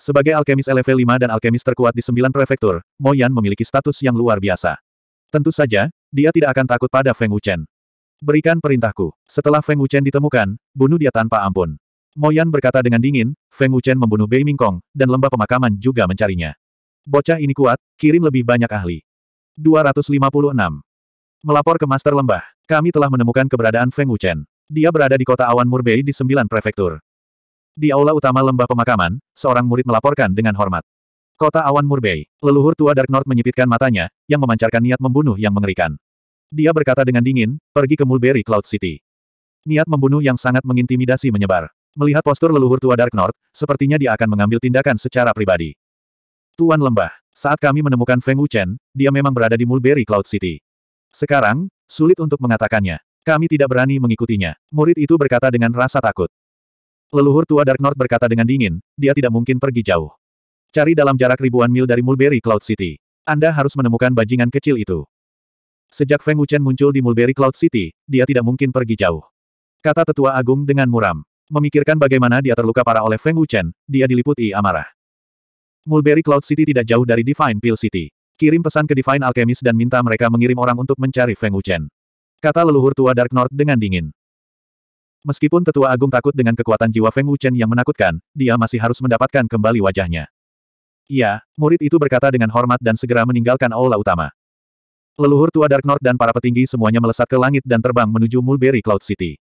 Sebagai alkemis level 5 dan alkemis terkuat di sembilan prefektur, Moyan memiliki status yang luar biasa. Tentu saja, dia tidak akan takut pada Feng Wuchen. Berikan perintahku. Setelah Feng Wuchen ditemukan, bunuh dia tanpa ampun. Moyan berkata dengan dingin, Feng Wuchen membunuh Bei Mingkong, dan lembah pemakaman juga mencarinya. Bocah ini kuat, kirim lebih banyak ahli. 256. Melapor ke Master Lembah, kami telah menemukan keberadaan Feng Wuchen. Dia berada di kota awan Murbei di sembilan prefektur. Di aula utama lembah pemakaman, seorang murid melaporkan dengan hormat. Kota awan Murbei, leluhur tua Dark North menyipitkan matanya, yang memancarkan niat membunuh yang mengerikan. Dia berkata dengan dingin, pergi ke Mulberry Cloud City. Niat membunuh yang sangat mengintimidasi menyebar. Melihat postur leluhur tua Dark North, sepertinya dia akan mengambil tindakan secara pribadi. Tuan Lembah, saat kami menemukan Feng Wuchen, dia memang berada di Mulberry Cloud City. Sekarang, sulit untuk mengatakannya. Kami tidak berani mengikutinya. Murid itu berkata dengan rasa takut. Leluhur tua Dark North berkata dengan dingin, dia tidak mungkin pergi jauh. Cari dalam jarak ribuan mil dari Mulberry Cloud City. Anda harus menemukan bajingan kecil itu. Sejak Feng Wuchen muncul di Mulberry Cloud City, dia tidak mungkin pergi jauh. Kata tetua agung dengan muram. Memikirkan bagaimana dia terluka parah oleh Feng Wuchen, dia diliputi amarah. Mulberry Cloud City tidak jauh dari Divine Pill City. Kirim pesan ke Divine Alchemist dan minta mereka mengirim orang untuk mencari Feng Wuchen. Kata leluhur tua Dark North dengan dingin. Meskipun tetua agung takut dengan kekuatan jiwa Feng Wuchen yang menakutkan, dia masih harus mendapatkan kembali wajahnya. Ya, murid itu berkata dengan hormat dan segera meninggalkan aula utama. Leluhur tua Dark North dan para petinggi semuanya melesat ke langit dan terbang menuju Mulberry Cloud City.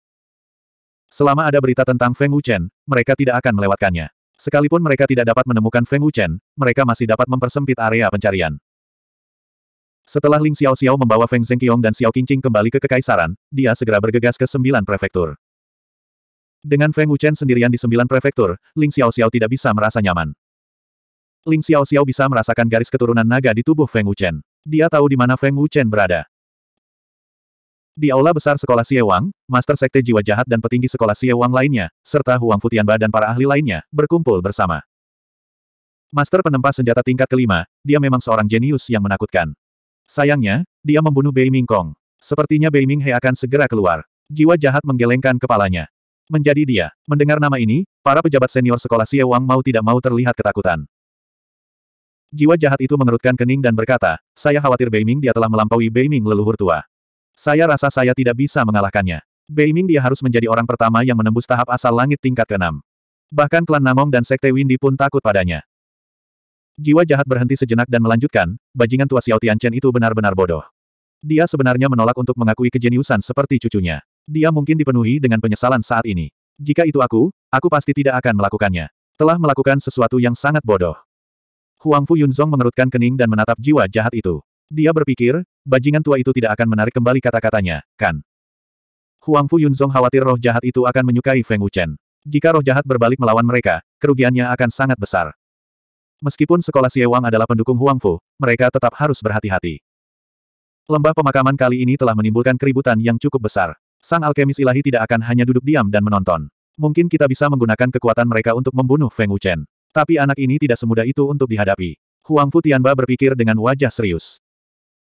Selama ada berita tentang Feng Wuchen, mereka tidak akan melewatkannya. Sekalipun mereka tidak dapat menemukan Feng Wuchen, mereka masih dapat mempersempit area pencarian. Setelah Ling Xiao Xiao membawa Feng Zhengqiong dan Xiao Qingqing kembali ke kekaisaran, dia segera bergegas ke sembilan prefektur. Dengan Feng Wuchen sendirian di sembilan prefektur, Ling Xiao Xiao tidak bisa merasa nyaman. Ling Xiao Xiao bisa merasakan garis keturunan naga di tubuh Feng Wuchen. Dia tahu di mana Feng Wuchen berada. Di aula besar sekolah Siewang, Master Sekte Jiwa Jahat dan petinggi sekolah Siewang lainnya, serta Huang Futianba dan para ahli lainnya, berkumpul bersama. Master penempa senjata tingkat kelima, dia memang seorang jenius yang menakutkan. Sayangnya, dia membunuh Bei Ming Kong. Sepertinya Bei Ming He akan segera keluar. Jiwa jahat menggelengkan kepalanya. Menjadi dia, mendengar nama ini, para pejabat senior sekolah Siewang mau tidak mau terlihat ketakutan. Jiwa jahat itu mengerutkan kening dan berkata, saya khawatir Bei Ming dia telah melampaui Bei Ming leluhur tua. Saya rasa saya tidak bisa mengalahkannya. Beiming dia harus menjadi orang pertama yang menembus tahap asal langit tingkat keenam. Bahkan klan Namong dan Sekte Windy pun takut padanya. Jiwa jahat berhenti sejenak dan melanjutkan, bajingan tua Xiao Tianchen itu benar-benar bodoh. Dia sebenarnya menolak untuk mengakui kejeniusan seperti cucunya. Dia mungkin dipenuhi dengan penyesalan saat ini. Jika itu aku, aku pasti tidak akan melakukannya. Telah melakukan sesuatu yang sangat bodoh. Huang Fu Yunzong mengerutkan kening dan menatap jiwa jahat itu. Dia berpikir, bajingan tua itu tidak akan menarik kembali kata-katanya, kan? Huang Fu Yunzong khawatir roh jahat itu akan menyukai Feng Wuchen. Jika roh jahat berbalik melawan mereka, kerugiannya akan sangat besar. Meskipun sekolah Siewang adalah pendukung Huang Fu, mereka tetap harus berhati-hati. Lembah pemakaman kali ini telah menimbulkan keributan yang cukup besar. Sang alkemis ilahi tidak akan hanya duduk diam dan menonton. Mungkin kita bisa menggunakan kekuatan mereka untuk membunuh Feng Wuchen. Tapi anak ini tidak semudah itu untuk dihadapi. Huang Fu Tianba berpikir dengan wajah serius.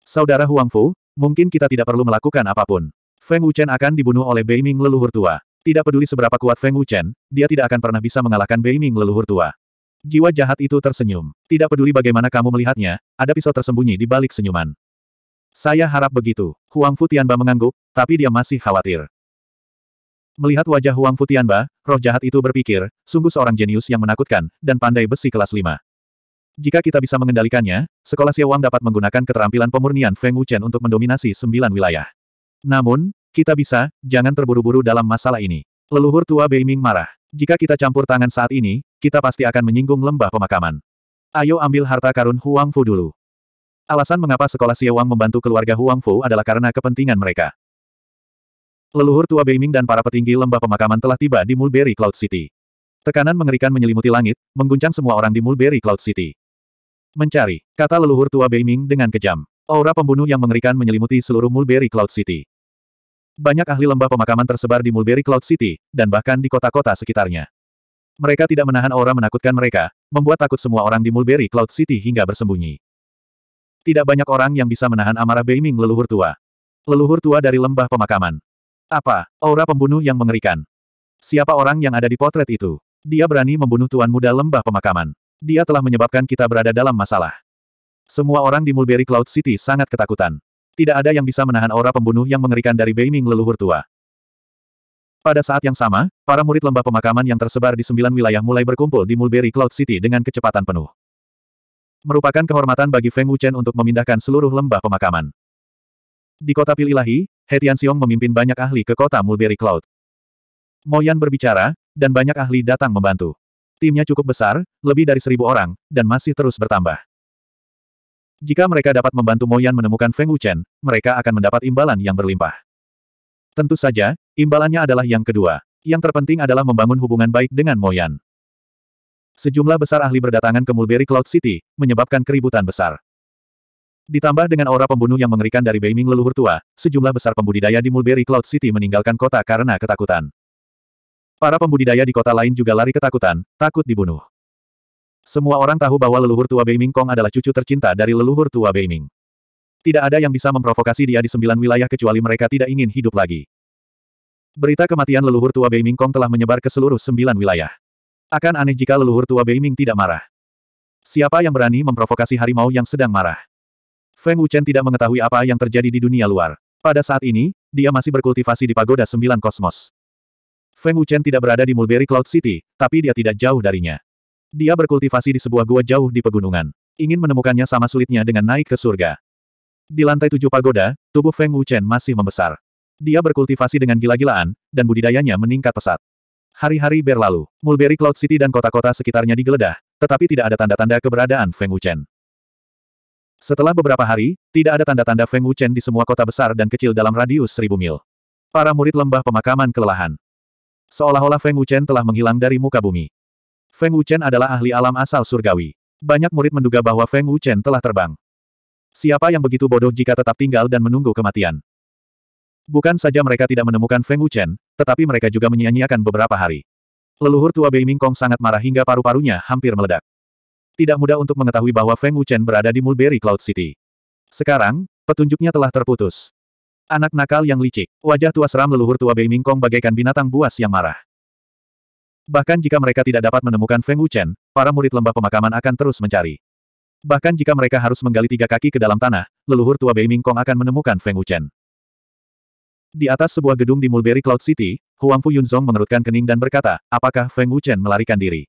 Saudara Huang Fu, mungkin kita tidak perlu melakukan apapun. Feng Wuchen akan dibunuh oleh Beiming leluhur tua. Tidak peduli seberapa kuat Feng Wuchen, dia tidak akan pernah bisa mengalahkan Beiming leluhur tua. Jiwa jahat itu tersenyum. Tidak peduli bagaimana kamu melihatnya, ada pisau tersembunyi di balik senyuman. Saya harap begitu. Huang Fu Tianba mengangguk, tapi dia masih khawatir. Melihat wajah Huang Fu Tianba, roh jahat itu berpikir, sungguh seorang jenius yang menakutkan, dan pandai besi kelas 5. Jika kita bisa mengendalikannya, sekolah Wang dapat menggunakan keterampilan pemurnian Feng Wuchen untuk mendominasi sembilan wilayah. Namun, kita bisa, jangan terburu-buru dalam masalah ini. Leluhur tua Beiming marah. Jika kita campur tangan saat ini, kita pasti akan menyinggung lembah pemakaman. Ayo ambil harta karun Huang Fu dulu. Alasan mengapa sekolah Wang membantu keluarga Huang Fu adalah karena kepentingan mereka. Leluhur tua Beiming dan para petinggi lembah pemakaman telah tiba di Mulberry Cloud City. Tekanan mengerikan menyelimuti langit, mengguncang semua orang di Mulberry Cloud City. Mencari, kata leluhur tua Beiming dengan kejam. Aura pembunuh yang mengerikan menyelimuti seluruh Mulberry Cloud City. Banyak ahli lembah pemakaman tersebar di Mulberry Cloud City, dan bahkan di kota-kota sekitarnya. Mereka tidak menahan aura menakutkan mereka, membuat takut semua orang di Mulberry Cloud City hingga bersembunyi. Tidak banyak orang yang bisa menahan amarah Beiming leluhur tua. Leluhur tua dari lembah pemakaman. Apa, aura pembunuh yang mengerikan? Siapa orang yang ada di potret itu? Dia berani membunuh tuan muda lembah pemakaman. Dia telah menyebabkan kita berada dalam masalah. Semua orang di Mulberry Cloud City sangat ketakutan. Tidak ada yang bisa menahan aura pembunuh yang mengerikan dari Beiming leluhur tua. Pada saat yang sama, para murid lembah pemakaman yang tersebar di sembilan wilayah mulai berkumpul di Mulberry Cloud City dengan kecepatan penuh. Merupakan kehormatan bagi Feng Wuchen untuk memindahkan seluruh lembah pemakaman. Di kota Pililahi, He Tianxiong memimpin banyak ahli ke kota Mulberry Cloud. Moyan berbicara, dan banyak ahli datang membantu. Timnya cukup besar, lebih dari seribu orang, dan masih terus bertambah. Jika mereka dapat membantu Moyan menemukan Feng Wuchen, mereka akan mendapat imbalan yang berlimpah. Tentu saja, imbalannya adalah yang kedua. Yang terpenting adalah membangun hubungan baik dengan Moyan. Sejumlah besar ahli berdatangan ke Mulberry Cloud City, menyebabkan keributan besar. Ditambah dengan aura pembunuh yang mengerikan dari Beiming leluhur tua, sejumlah besar pembudidaya di Mulberry Cloud City meninggalkan kota karena ketakutan. Para pembudidaya di kota lain juga lari ketakutan, takut dibunuh. Semua orang tahu bahwa leluhur tua Beiming Kong adalah cucu tercinta dari leluhur tua Beiming. Tidak ada yang bisa memprovokasi dia di sembilan wilayah kecuali mereka tidak ingin hidup lagi. Berita kematian leluhur tua Beiming Kong telah menyebar ke seluruh sembilan wilayah. Akan aneh jika leluhur tua Beiming tidak marah. Siapa yang berani memprovokasi harimau yang sedang marah? Feng Wuchen tidak mengetahui apa yang terjadi di dunia luar. Pada saat ini, dia masih berkultivasi di pagoda sembilan kosmos. Feng Wuchen tidak berada di Mulberry Cloud City, tapi dia tidak jauh darinya. Dia berkultivasi di sebuah gua jauh di pegunungan. Ingin menemukannya sama sulitnya dengan naik ke surga. Di lantai tujuh pagoda, tubuh Feng Wuchen masih membesar. Dia berkultivasi dengan gila-gilaan, dan budidayanya meningkat pesat. Hari-hari berlalu, Mulberry Cloud City dan kota-kota sekitarnya digeledah, tetapi tidak ada tanda-tanda keberadaan Feng Wuchen. Setelah beberapa hari, tidak ada tanda-tanda Feng Wuchen di semua kota besar dan kecil dalam radius seribu mil. Para murid lembah pemakaman kelelahan. Seolah-olah Feng Wuchen telah menghilang dari muka bumi. Feng Wuchen adalah ahli alam asal surgawi. Banyak murid menduga bahwa Feng Wuchen telah terbang. Siapa yang begitu bodoh jika tetap tinggal dan menunggu kematian? Bukan saja mereka tidak menemukan Feng Wuchen, tetapi mereka juga menyia-nyiakan beberapa hari. Leluhur tua Bei Mingkong sangat marah hingga paru-parunya hampir meledak. Tidak mudah untuk mengetahui bahwa Feng Wuchen berada di Mulberry Cloud City. Sekarang, petunjuknya telah terputus. Anak nakal yang licik. Wajah tua seram leluhur tua Bei Mingkong bagaikan binatang buas yang marah. Bahkan jika mereka tidak dapat menemukan Feng Wuchen, para murid lembah pemakaman akan terus mencari. Bahkan jika mereka harus menggali tiga kaki ke dalam tanah, leluhur tua Bei Mingkong akan menemukan Feng Wuchen. Di atas sebuah gedung di Mulberry Cloud City, Huang Fu Yunzong mengerutkan kening dan berkata, apakah Feng Wuchen melarikan diri?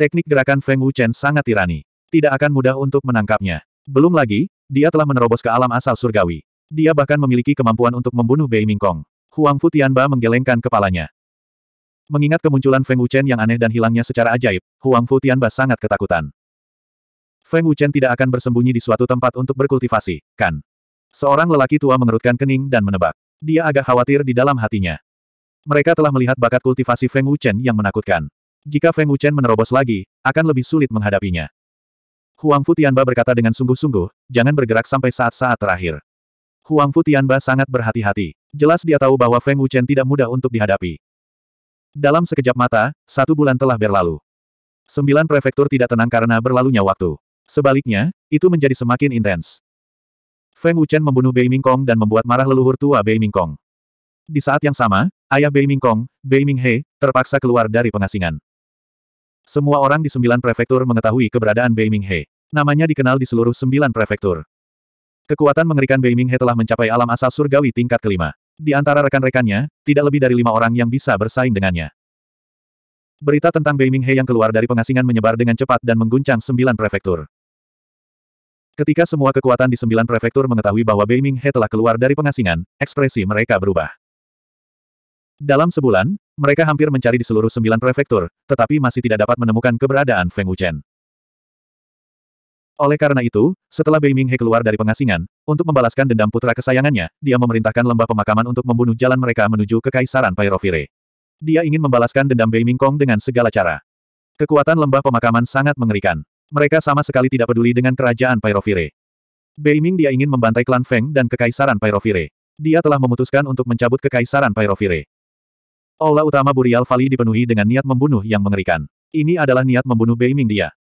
Teknik gerakan Feng Wuchen sangat tirani. Tidak akan mudah untuk menangkapnya. Belum lagi, dia telah menerobos ke alam asal surgawi. Dia bahkan memiliki kemampuan untuk membunuh Bei Mingkong. Huang Fu Tianba menggelengkan kepalanya. Mengingat kemunculan Feng Wuchen yang aneh dan hilangnya secara ajaib, Huang Fu Tianba sangat ketakutan. Feng Wuchen tidak akan bersembunyi di suatu tempat untuk berkultivasi, kan? Seorang lelaki tua mengerutkan kening dan menebak. Dia agak khawatir di dalam hatinya. Mereka telah melihat bakat kultivasi Feng Wuchen yang menakutkan. Jika Feng Wuchen menerobos lagi, akan lebih sulit menghadapinya. Huang Fu Tianba berkata dengan sungguh-sungguh, jangan bergerak sampai saat-saat terakhir. Huang Fu Tianba sangat berhati-hati. Jelas dia tahu bahwa Feng Wuchen tidak mudah untuk dihadapi. Dalam sekejap mata, satu bulan telah berlalu. Sembilan prefektur tidak tenang karena berlalunya waktu. Sebaliknya, itu menjadi semakin intens. Feng Wuchen membunuh Bei Mingkong dan membuat marah leluhur tua Bei Mingkong. Di saat yang sama, ayah Bei Mingkong, Bei Minghe, terpaksa keluar dari pengasingan. Semua orang di sembilan prefektur mengetahui keberadaan Bei Minghe. Namanya dikenal di seluruh sembilan prefektur. Kekuatan mengerikan Beiminghe telah mencapai alam asal surgawi tingkat kelima. Di antara rekan-rekannya, tidak lebih dari lima orang yang bisa bersaing dengannya. Berita tentang Beiminghe yang keluar dari pengasingan menyebar dengan cepat dan mengguncang sembilan prefektur. Ketika semua kekuatan di sembilan prefektur mengetahui bahwa Beiminghe telah keluar dari pengasingan, ekspresi mereka berubah. Dalam sebulan, mereka hampir mencari di seluruh sembilan prefektur, tetapi masih tidak dapat menemukan keberadaan Feng Wuchen. Oleh karena itu, setelah Bei Minghe keluar dari pengasingan, untuk membalaskan dendam putra kesayangannya, dia memerintahkan lembah pemakaman untuk membunuh jalan mereka menuju kekaisaran Pairovire. Dia ingin membalaskan dendam Bei Mingkong dengan segala cara. Kekuatan lembah pemakaman sangat mengerikan. Mereka sama sekali tidak peduli dengan kerajaan Pairovire. Bei Ming dia ingin membantai klan Feng dan kekaisaran Pairovire. Dia telah memutuskan untuk mencabut kekaisaran Pairovire. Aula utama Burial Valley dipenuhi dengan niat membunuh yang mengerikan. Ini adalah niat membunuh Bei Ming dia.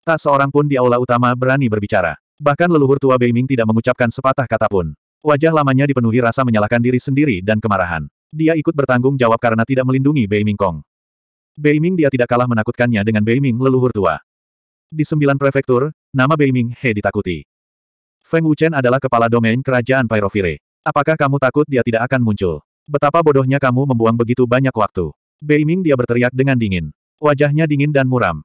Tak seorang pun di aula utama berani berbicara. Bahkan leluhur tua Beiming tidak mengucapkan sepatah kata pun. Wajah lamanya dipenuhi rasa menyalahkan diri sendiri dan kemarahan. Dia ikut bertanggung jawab karena tidak melindungi Beiming Kong. Beiming dia tidak kalah menakutkannya dengan Beiming leluhur tua. Di sembilan prefektur, nama Beiming He ditakuti. Feng Wuchen adalah kepala domain kerajaan Pyrofire. Apakah kamu takut dia tidak akan muncul? Betapa bodohnya kamu membuang begitu banyak waktu. Beiming dia berteriak dengan dingin. Wajahnya dingin dan muram.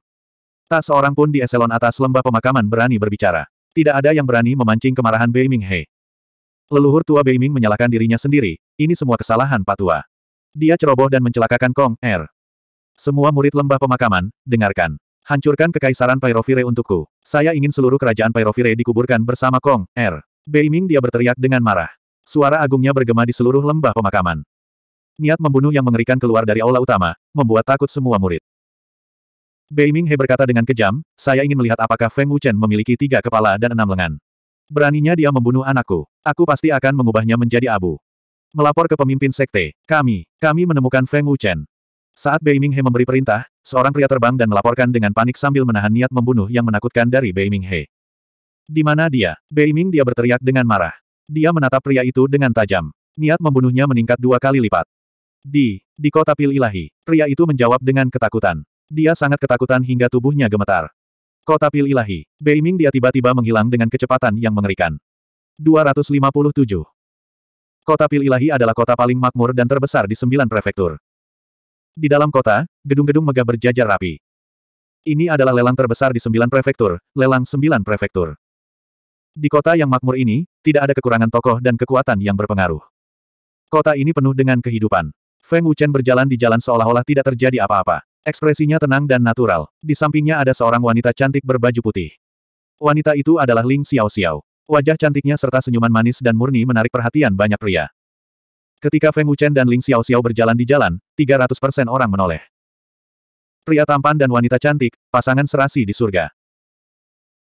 Tak seorang pun di eselon atas lembah pemakaman berani berbicara. Tidak ada yang berani memancing kemarahan Bei Minghe. Leluhur tua Bei Ming menyalahkan dirinya sendiri, ini semua kesalahan patua. Dia ceroboh dan mencelakakan Kong Er. Semua murid lembah pemakaman, dengarkan. Hancurkan kekaisaran Pairovire untukku. Saya ingin seluruh kerajaan Pairovire dikuburkan bersama Kong Er. Bei Ming dia berteriak dengan marah. Suara agungnya bergema di seluruh lembah pemakaman. Niat membunuh yang mengerikan keluar dari aula utama, membuat takut semua murid. Beiming He berkata dengan kejam, saya ingin melihat apakah Feng Wuchen memiliki tiga kepala dan enam lengan. Beraninya dia membunuh anakku. Aku pasti akan mengubahnya menjadi abu. Melapor ke pemimpin sekte, kami, kami menemukan Feng Wuchen. Saat Beiming He memberi perintah, seorang pria terbang dan melaporkan dengan panik sambil menahan niat membunuh yang menakutkan dari Beiming He. Di mana dia? Beiming dia berteriak dengan marah. Dia menatap pria itu dengan tajam. Niat membunuhnya meningkat dua kali lipat. Di, di kota Pil Ilahi, pria itu menjawab dengan ketakutan. Dia sangat ketakutan hingga tubuhnya gemetar. Kota Pil Ilahi. Beiming dia tiba-tiba menghilang dengan kecepatan yang mengerikan. 257. Kota Pil Ilahi adalah kota paling makmur dan terbesar di sembilan prefektur. Di dalam kota, gedung-gedung megah berjajar rapi. Ini adalah lelang terbesar di sembilan prefektur, lelang sembilan prefektur. Di kota yang makmur ini, tidak ada kekurangan tokoh dan kekuatan yang berpengaruh. Kota ini penuh dengan kehidupan. Feng Wuchen berjalan di jalan seolah-olah tidak terjadi apa-apa. Ekspresinya tenang dan natural. Di sampingnya ada seorang wanita cantik berbaju putih. Wanita itu adalah Ling Xiao Xiao. Wajah cantiknya serta senyuman manis dan murni menarik perhatian banyak pria. Ketika Feng Wuchen dan Ling Xiao Xiao berjalan di jalan, 300% orang menoleh. Pria tampan dan wanita cantik, pasangan serasi di surga.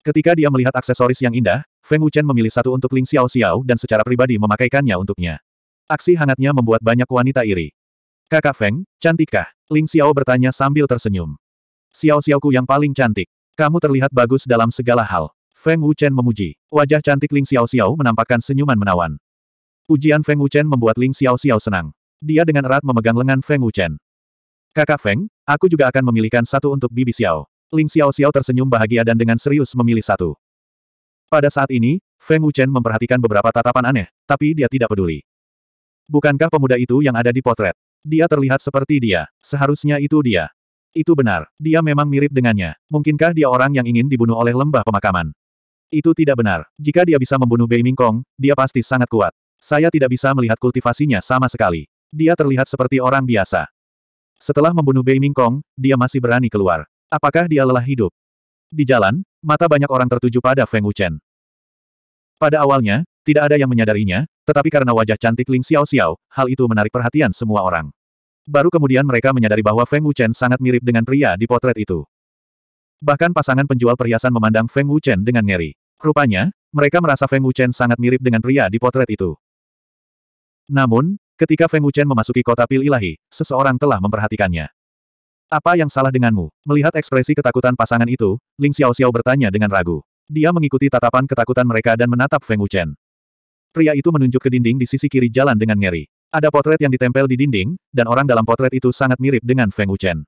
Ketika dia melihat aksesoris yang indah, Feng Wuchen memilih satu untuk Ling Xiao Xiao dan secara pribadi memakaikannya untuknya. Aksi hangatnya membuat banyak wanita iri. Kakak Feng, cantikkah? Ling Xiao bertanya sambil tersenyum. Xiao Xiaoku yang paling cantik. Kamu terlihat bagus dalam segala hal. Feng Wuchen memuji. Wajah cantik Ling Xiao Xiao menampakkan senyuman menawan. Ujian Feng Wuchen membuat Ling Xiao Xiao senang. Dia dengan erat memegang lengan Feng Wuchen. Kakak Feng, aku juga akan memilihkan satu untuk Bibi Xiao. Ling Xiao Xiao tersenyum bahagia dan dengan serius memilih satu. Pada saat ini, Feng Wuchen memperhatikan beberapa tatapan aneh, tapi dia tidak peduli. Bukankah pemuda itu yang ada di potret? Dia terlihat seperti dia. Seharusnya itu dia. Itu benar. Dia memang mirip dengannya. Mungkinkah dia orang yang ingin dibunuh oleh lembah pemakaman? Itu tidak benar. Jika dia bisa membunuh Bei Mingkong, dia pasti sangat kuat. Saya tidak bisa melihat kultivasinya sama sekali. Dia terlihat seperti orang biasa. Setelah membunuh Bei Mingkong, dia masih berani keluar. Apakah dia lelah hidup? Di jalan, mata banyak orang tertuju pada Feng Wuchen. Pada awalnya, tidak ada yang menyadarinya, tetapi karena wajah cantik Ling Xiao Xiao, hal itu menarik perhatian semua orang. Baru kemudian mereka menyadari bahwa Feng Wuchen sangat mirip dengan pria di potret itu. Bahkan pasangan penjual perhiasan memandang Feng Wuchen dengan ngeri. Rupanya, mereka merasa Feng Wuchen sangat mirip dengan pria di potret itu. Namun, ketika Feng Wuchen memasuki kota pil ilahi, seseorang telah memperhatikannya. Apa yang salah denganmu? Melihat ekspresi ketakutan pasangan itu, Ling Xiao Xiao bertanya dengan ragu. Dia mengikuti tatapan ketakutan mereka dan menatap Feng Wuchen. Pria itu menunjuk ke dinding di sisi kiri jalan dengan ngeri. Ada potret yang ditempel di dinding, dan orang dalam potret itu sangat mirip dengan Feng Wuchen.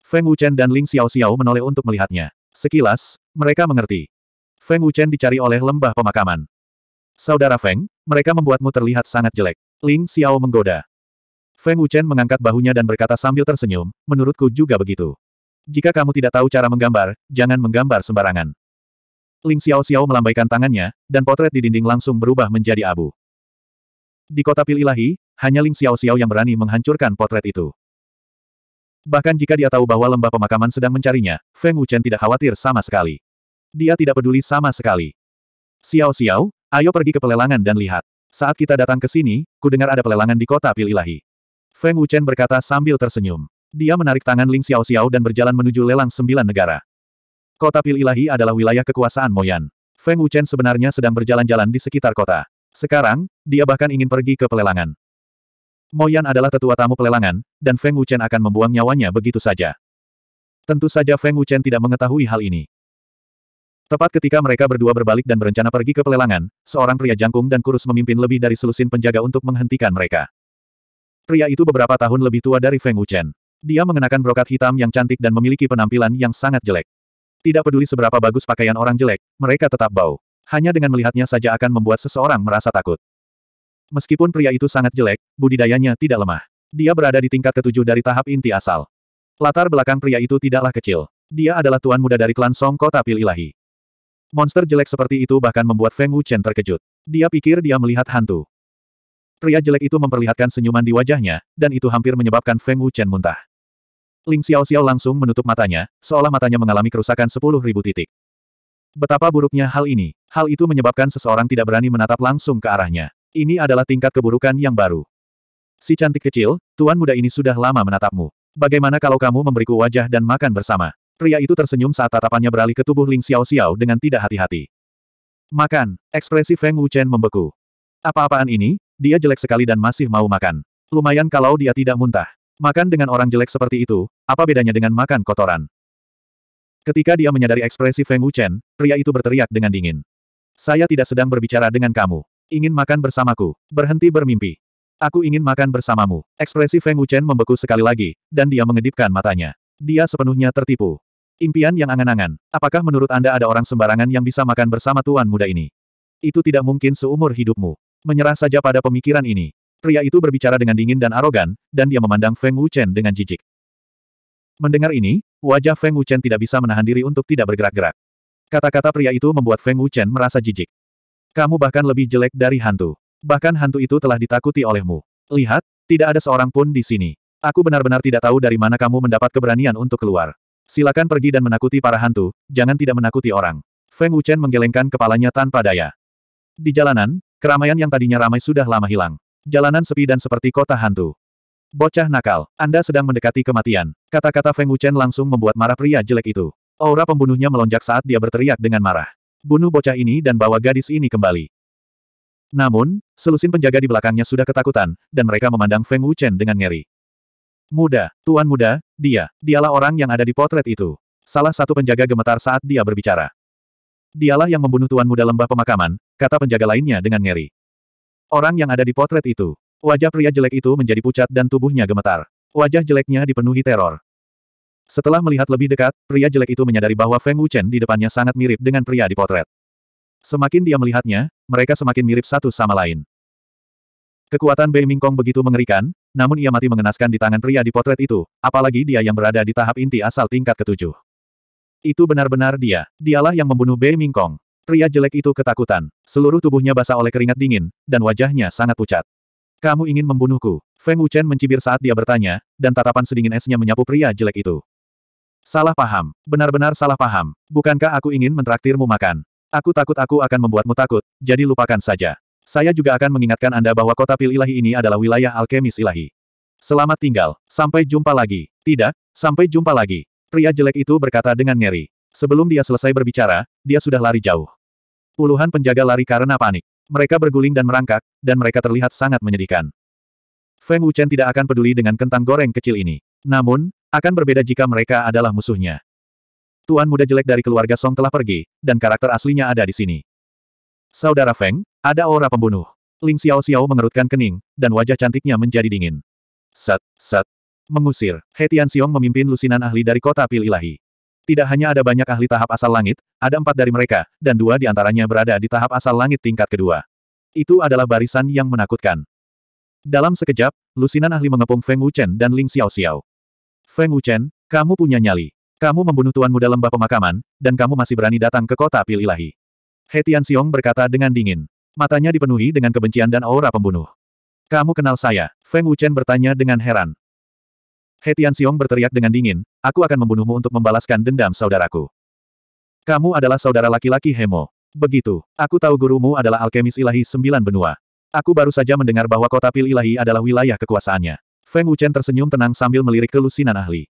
Feng Wuchen dan Ling Xiao Xiao menoleh untuk melihatnya. Sekilas, mereka mengerti. Feng Wuchen dicari oleh lembah pemakaman. Saudara Feng, mereka membuatmu terlihat sangat jelek. Ling Xiao menggoda. Feng Wuchen mengangkat bahunya dan berkata sambil tersenyum, menurutku juga begitu. Jika kamu tidak tahu cara menggambar, jangan menggambar sembarangan. Ling Xiao Xiao melambaikan tangannya, dan potret di dinding langsung berubah menjadi abu. Di kota Pil Ilahi, hanya Ling Xiao Xiao yang berani menghancurkan potret itu. Bahkan jika dia tahu bahwa lembah pemakaman sedang mencarinya, Feng Wuchen tidak khawatir sama sekali. Dia tidak peduli sama sekali. Xiao Xiao, ayo pergi ke pelelangan dan lihat. Saat kita datang ke sini, ku dengar ada pelelangan di kota Pil Ilahi. Feng Wuchen berkata sambil tersenyum. Dia menarik tangan Ling Xiao Xiao dan berjalan menuju lelang sembilan negara. Kota Pil Ilahi adalah wilayah kekuasaan Moyan. Feng Wuchen sebenarnya sedang berjalan-jalan di sekitar kota. Sekarang, dia bahkan ingin pergi ke pelelangan. Moyan adalah tetua tamu pelelangan, dan Feng Wuchen akan membuang nyawanya begitu saja. Tentu saja Feng Wuchen tidak mengetahui hal ini. Tepat ketika mereka berdua berbalik dan berencana pergi ke pelelangan, seorang pria jangkung dan kurus memimpin lebih dari selusin penjaga untuk menghentikan mereka. Pria itu beberapa tahun lebih tua dari Feng Wuchen. Dia mengenakan brokat hitam yang cantik dan memiliki penampilan yang sangat jelek. Tidak peduli seberapa bagus pakaian orang jelek, mereka tetap bau. Hanya dengan melihatnya saja akan membuat seseorang merasa takut. Meskipun pria itu sangat jelek, budidayanya tidak lemah. Dia berada di tingkat ketujuh dari tahap inti asal. Latar belakang pria itu tidaklah kecil. Dia adalah tuan muda dari klan Song Kota Ilahi. Monster jelek seperti itu bahkan membuat Feng Wuchen terkejut. Dia pikir dia melihat hantu. Pria jelek itu memperlihatkan senyuman di wajahnya, dan itu hampir menyebabkan Feng Wuchen muntah. Ling Xiao Xiao langsung menutup matanya, seolah matanya mengalami kerusakan sepuluh ribu titik. Betapa buruknya hal ini. Hal itu menyebabkan seseorang tidak berani menatap langsung ke arahnya. Ini adalah tingkat keburukan yang baru. Si cantik kecil, tuan muda ini sudah lama menatapmu. Bagaimana kalau kamu memberiku wajah dan makan bersama? Pria itu tersenyum saat tatapannya beralih ke tubuh Ling Xiao Xiao dengan tidak hati-hati. Makan, ekspresi Feng Wuchen membeku. Apa-apaan ini, dia jelek sekali dan masih mau makan. Lumayan kalau dia tidak muntah. Makan dengan orang jelek seperti itu, apa bedanya dengan makan kotoran? Ketika dia menyadari ekspresi Feng Wuchen, pria itu berteriak dengan dingin. Saya tidak sedang berbicara dengan kamu. Ingin makan bersamaku. Berhenti bermimpi. Aku ingin makan bersamamu. Ekspresi Feng Wuchen membeku sekali lagi, dan dia mengedipkan matanya. Dia sepenuhnya tertipu. Impian yang angan-angan. Apakah menurut Anda ada orang sembarangan yang bisa makan bersama tuan muda ini? Itu tidak mungkin seumur hidupmu. Menyerah saja pada pemikiran ini. Pria itu berbicara dengan dingin dan arogan, dan dia memandang Feng Wuchen dengan jijik. Mendengar ini, wajah Feng Wuchen tidak bisa menahan diri untuk tidak bergerak-gerak. Kata-kata pria itu membuat Feng Wuchen merasa jijik. Kamu bahkan lebih jelek dari hantu. Bahkan hantu itu telah ditakuti olehmu. Lihat, tidak ada seorang pun di sini. Aku benar-benar tidak tahu dari mana kamu mendapat keberanian untuk keluar. Silakan pergi dan menakuti para hantu, jangan tidak menakuti orang. Feng Wuchen menggelengkan kepalanya tanpa daya. Di jalanan, keramaian yang tadinya ramai sudah lama hilang. Jalanan sepi dan seperti kota hantu. Bocah nakal, Anda sedang mendekati kematian. Kata-kata Feng Wuchen langsung membuat marah pria jelek itu. Aura pembunuhnya melonjak saat dia berteriak dengan marah. Bunuh bocah ini dan bawa gadis ini kembali. Namun, selusin penjaga di belakangnya sudah ketakutan, dan mereka memandang Feng Wuchen dengan ngeri. Muda, tuan muda, dia, dialah orang yang ada di potret itu. Salah satu penjaga gemetar saat dia berbicara. Dialah yang membunuh tuan muda lembah pemakaman, kata penjaga lainnya dengan ngeri. Orang yang ada di potret itu. Wajah pria jelek itu menjadi pucat dan tubuhnya gemetar. Wajah jeleknya dipenuhi teror. Setelah melihat lebih dekat, pria jelek itu menyadari bahwa Feng Wuchen di depannya sangat mirip dengan pria di potret. Semakin dia melihatnya, mereka semakin mirip satu sama lain. Kekuatan Bei Mingkong begitu mengerikan, namun ia mati mengenaskan di tangan pria di potret itu, apalagi dia yang berada di tahap inti asal tingkat ketujuh. Itu benar-benar dia. Dialah yang membunuh Bei Mingkong. Pria jelek itu ketakutan. Seluruh tubuhnya basah oleh keringat dingin, dan wajahnya sangat pucat. Kamu ingin membunuhku? Feng Wuchen mencibir saat dia bertanya, dan tatapan sedingin esnya menyapu pria jelek itu. Salah paham. Benar-benar salah paham. Bukankah aku ingin mentraktirmu makan? Aku takut aku akan membuatmu takut, jadi lupakan saja. Saya juga akan mengingatkan Anda bahwa kota pil ilahi ini adalah wilayah alkemis ilahi. Selamat tinggal. Sampai jumpa lagi. Tidak, sampai jumpa lagi. Pria jelek itu berkata dengan ngeri. Sebelum dia selesai berbicara, dia sudah lari jauh. Puluhan penjaga lari karena panik. Mereka berguling dan merangkak, dan mereka terlihat sangat menyedihkan. Feng Wuchen tidak akan peduli dengan kentang goreng kecil ini. Namun, akan berbeda jika mereka adalah musuhnya. Tuan muda jelek dari keluarga Song telah pergi, dan karakter aslinya ada di sini. Saudara Feng, ada aura pembunuh. Ling Xiao Xiao mengerutkan kening, dan wajah cantiknya menjadi dingin. Sat, sat. Mengusir, Hetian Xiong memimpin lusinan ahli dari kota Pil Ilahi. Tidak hanya ada banyak ahli tahap asal langit, ada empat dari mereka, dan dua di antaranya berada di tahap asal langit tingkat kedua. Itu adalah barisan yang menakutkan. Dalam sekejap, lusinan ahli mengepung Feng Wuchen dan Ling Xiao Xiao. Feng Wuchen, kamu punya nyali. Kamu membunuh tuan muda lembah pemakaman, dan kamu masih berani datang ke kota pil ilahi. He Xiong berkata dengan dingin. Matanya dipenuhi dengan kebencian dan aura pembunuh. Kamu kenal saya? Feng Wuchen bertanya dengan heran. Hetian Xiong berteriak dengan dingin, aku akan membunuhmu untuk membalaskan dendam saudaraku. Kamu adalah saudara laki-laki Hemo. Begitu, aku tahu gurumu adalah alkemis ilahi sembilan benua. Aku baru saja mendengar bahwa kota pil ilahi adalah wilayah kekuasaannya. Feng Wuchen tersenyum tenang sambil melirik Kelusinan ahli.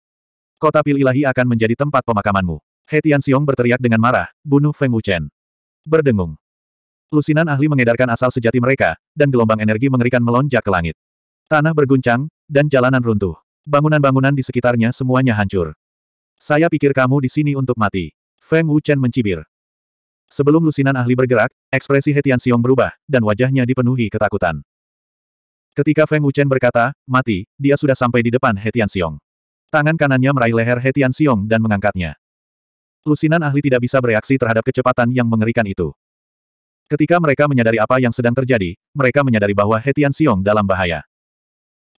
Kota pil ilahi akan menjadi tempat pemakamanmu. Hetian Xiong berteriak dengan marah, bunuh Feng Wuchen. Berdengung. Lusinan ahli mengedarkan asal sejati mereka, dan gelombang energi mengerikan melonjak ke langit. Tanah berguncang, dan jalanan runtuh. Bangunan-bangunan di sekitarnya semuanya hancur. Saya pikir kamu di sini untuk mati. Feng Wuchen mencibir. Sebelum lusinan ahli bergerak, ekspresi Hetian Xiong berubah, dan wajahnya dipenuhi ketakutan. Ketika Feng Wuchen berkata, mati, dia sudah sampai di depan Hetian Xiong. Tangan kanannya meraih leher Hetian Xiong dan mengangkatnya. Lusinan ahli tidak bisa bereaksi terhadap kecepatan yang mengerikan itu. Ketika mereka menyadari apa yang sedang terjadi, mereka menyadari bahwa Hetian Xiong dalam bahaya.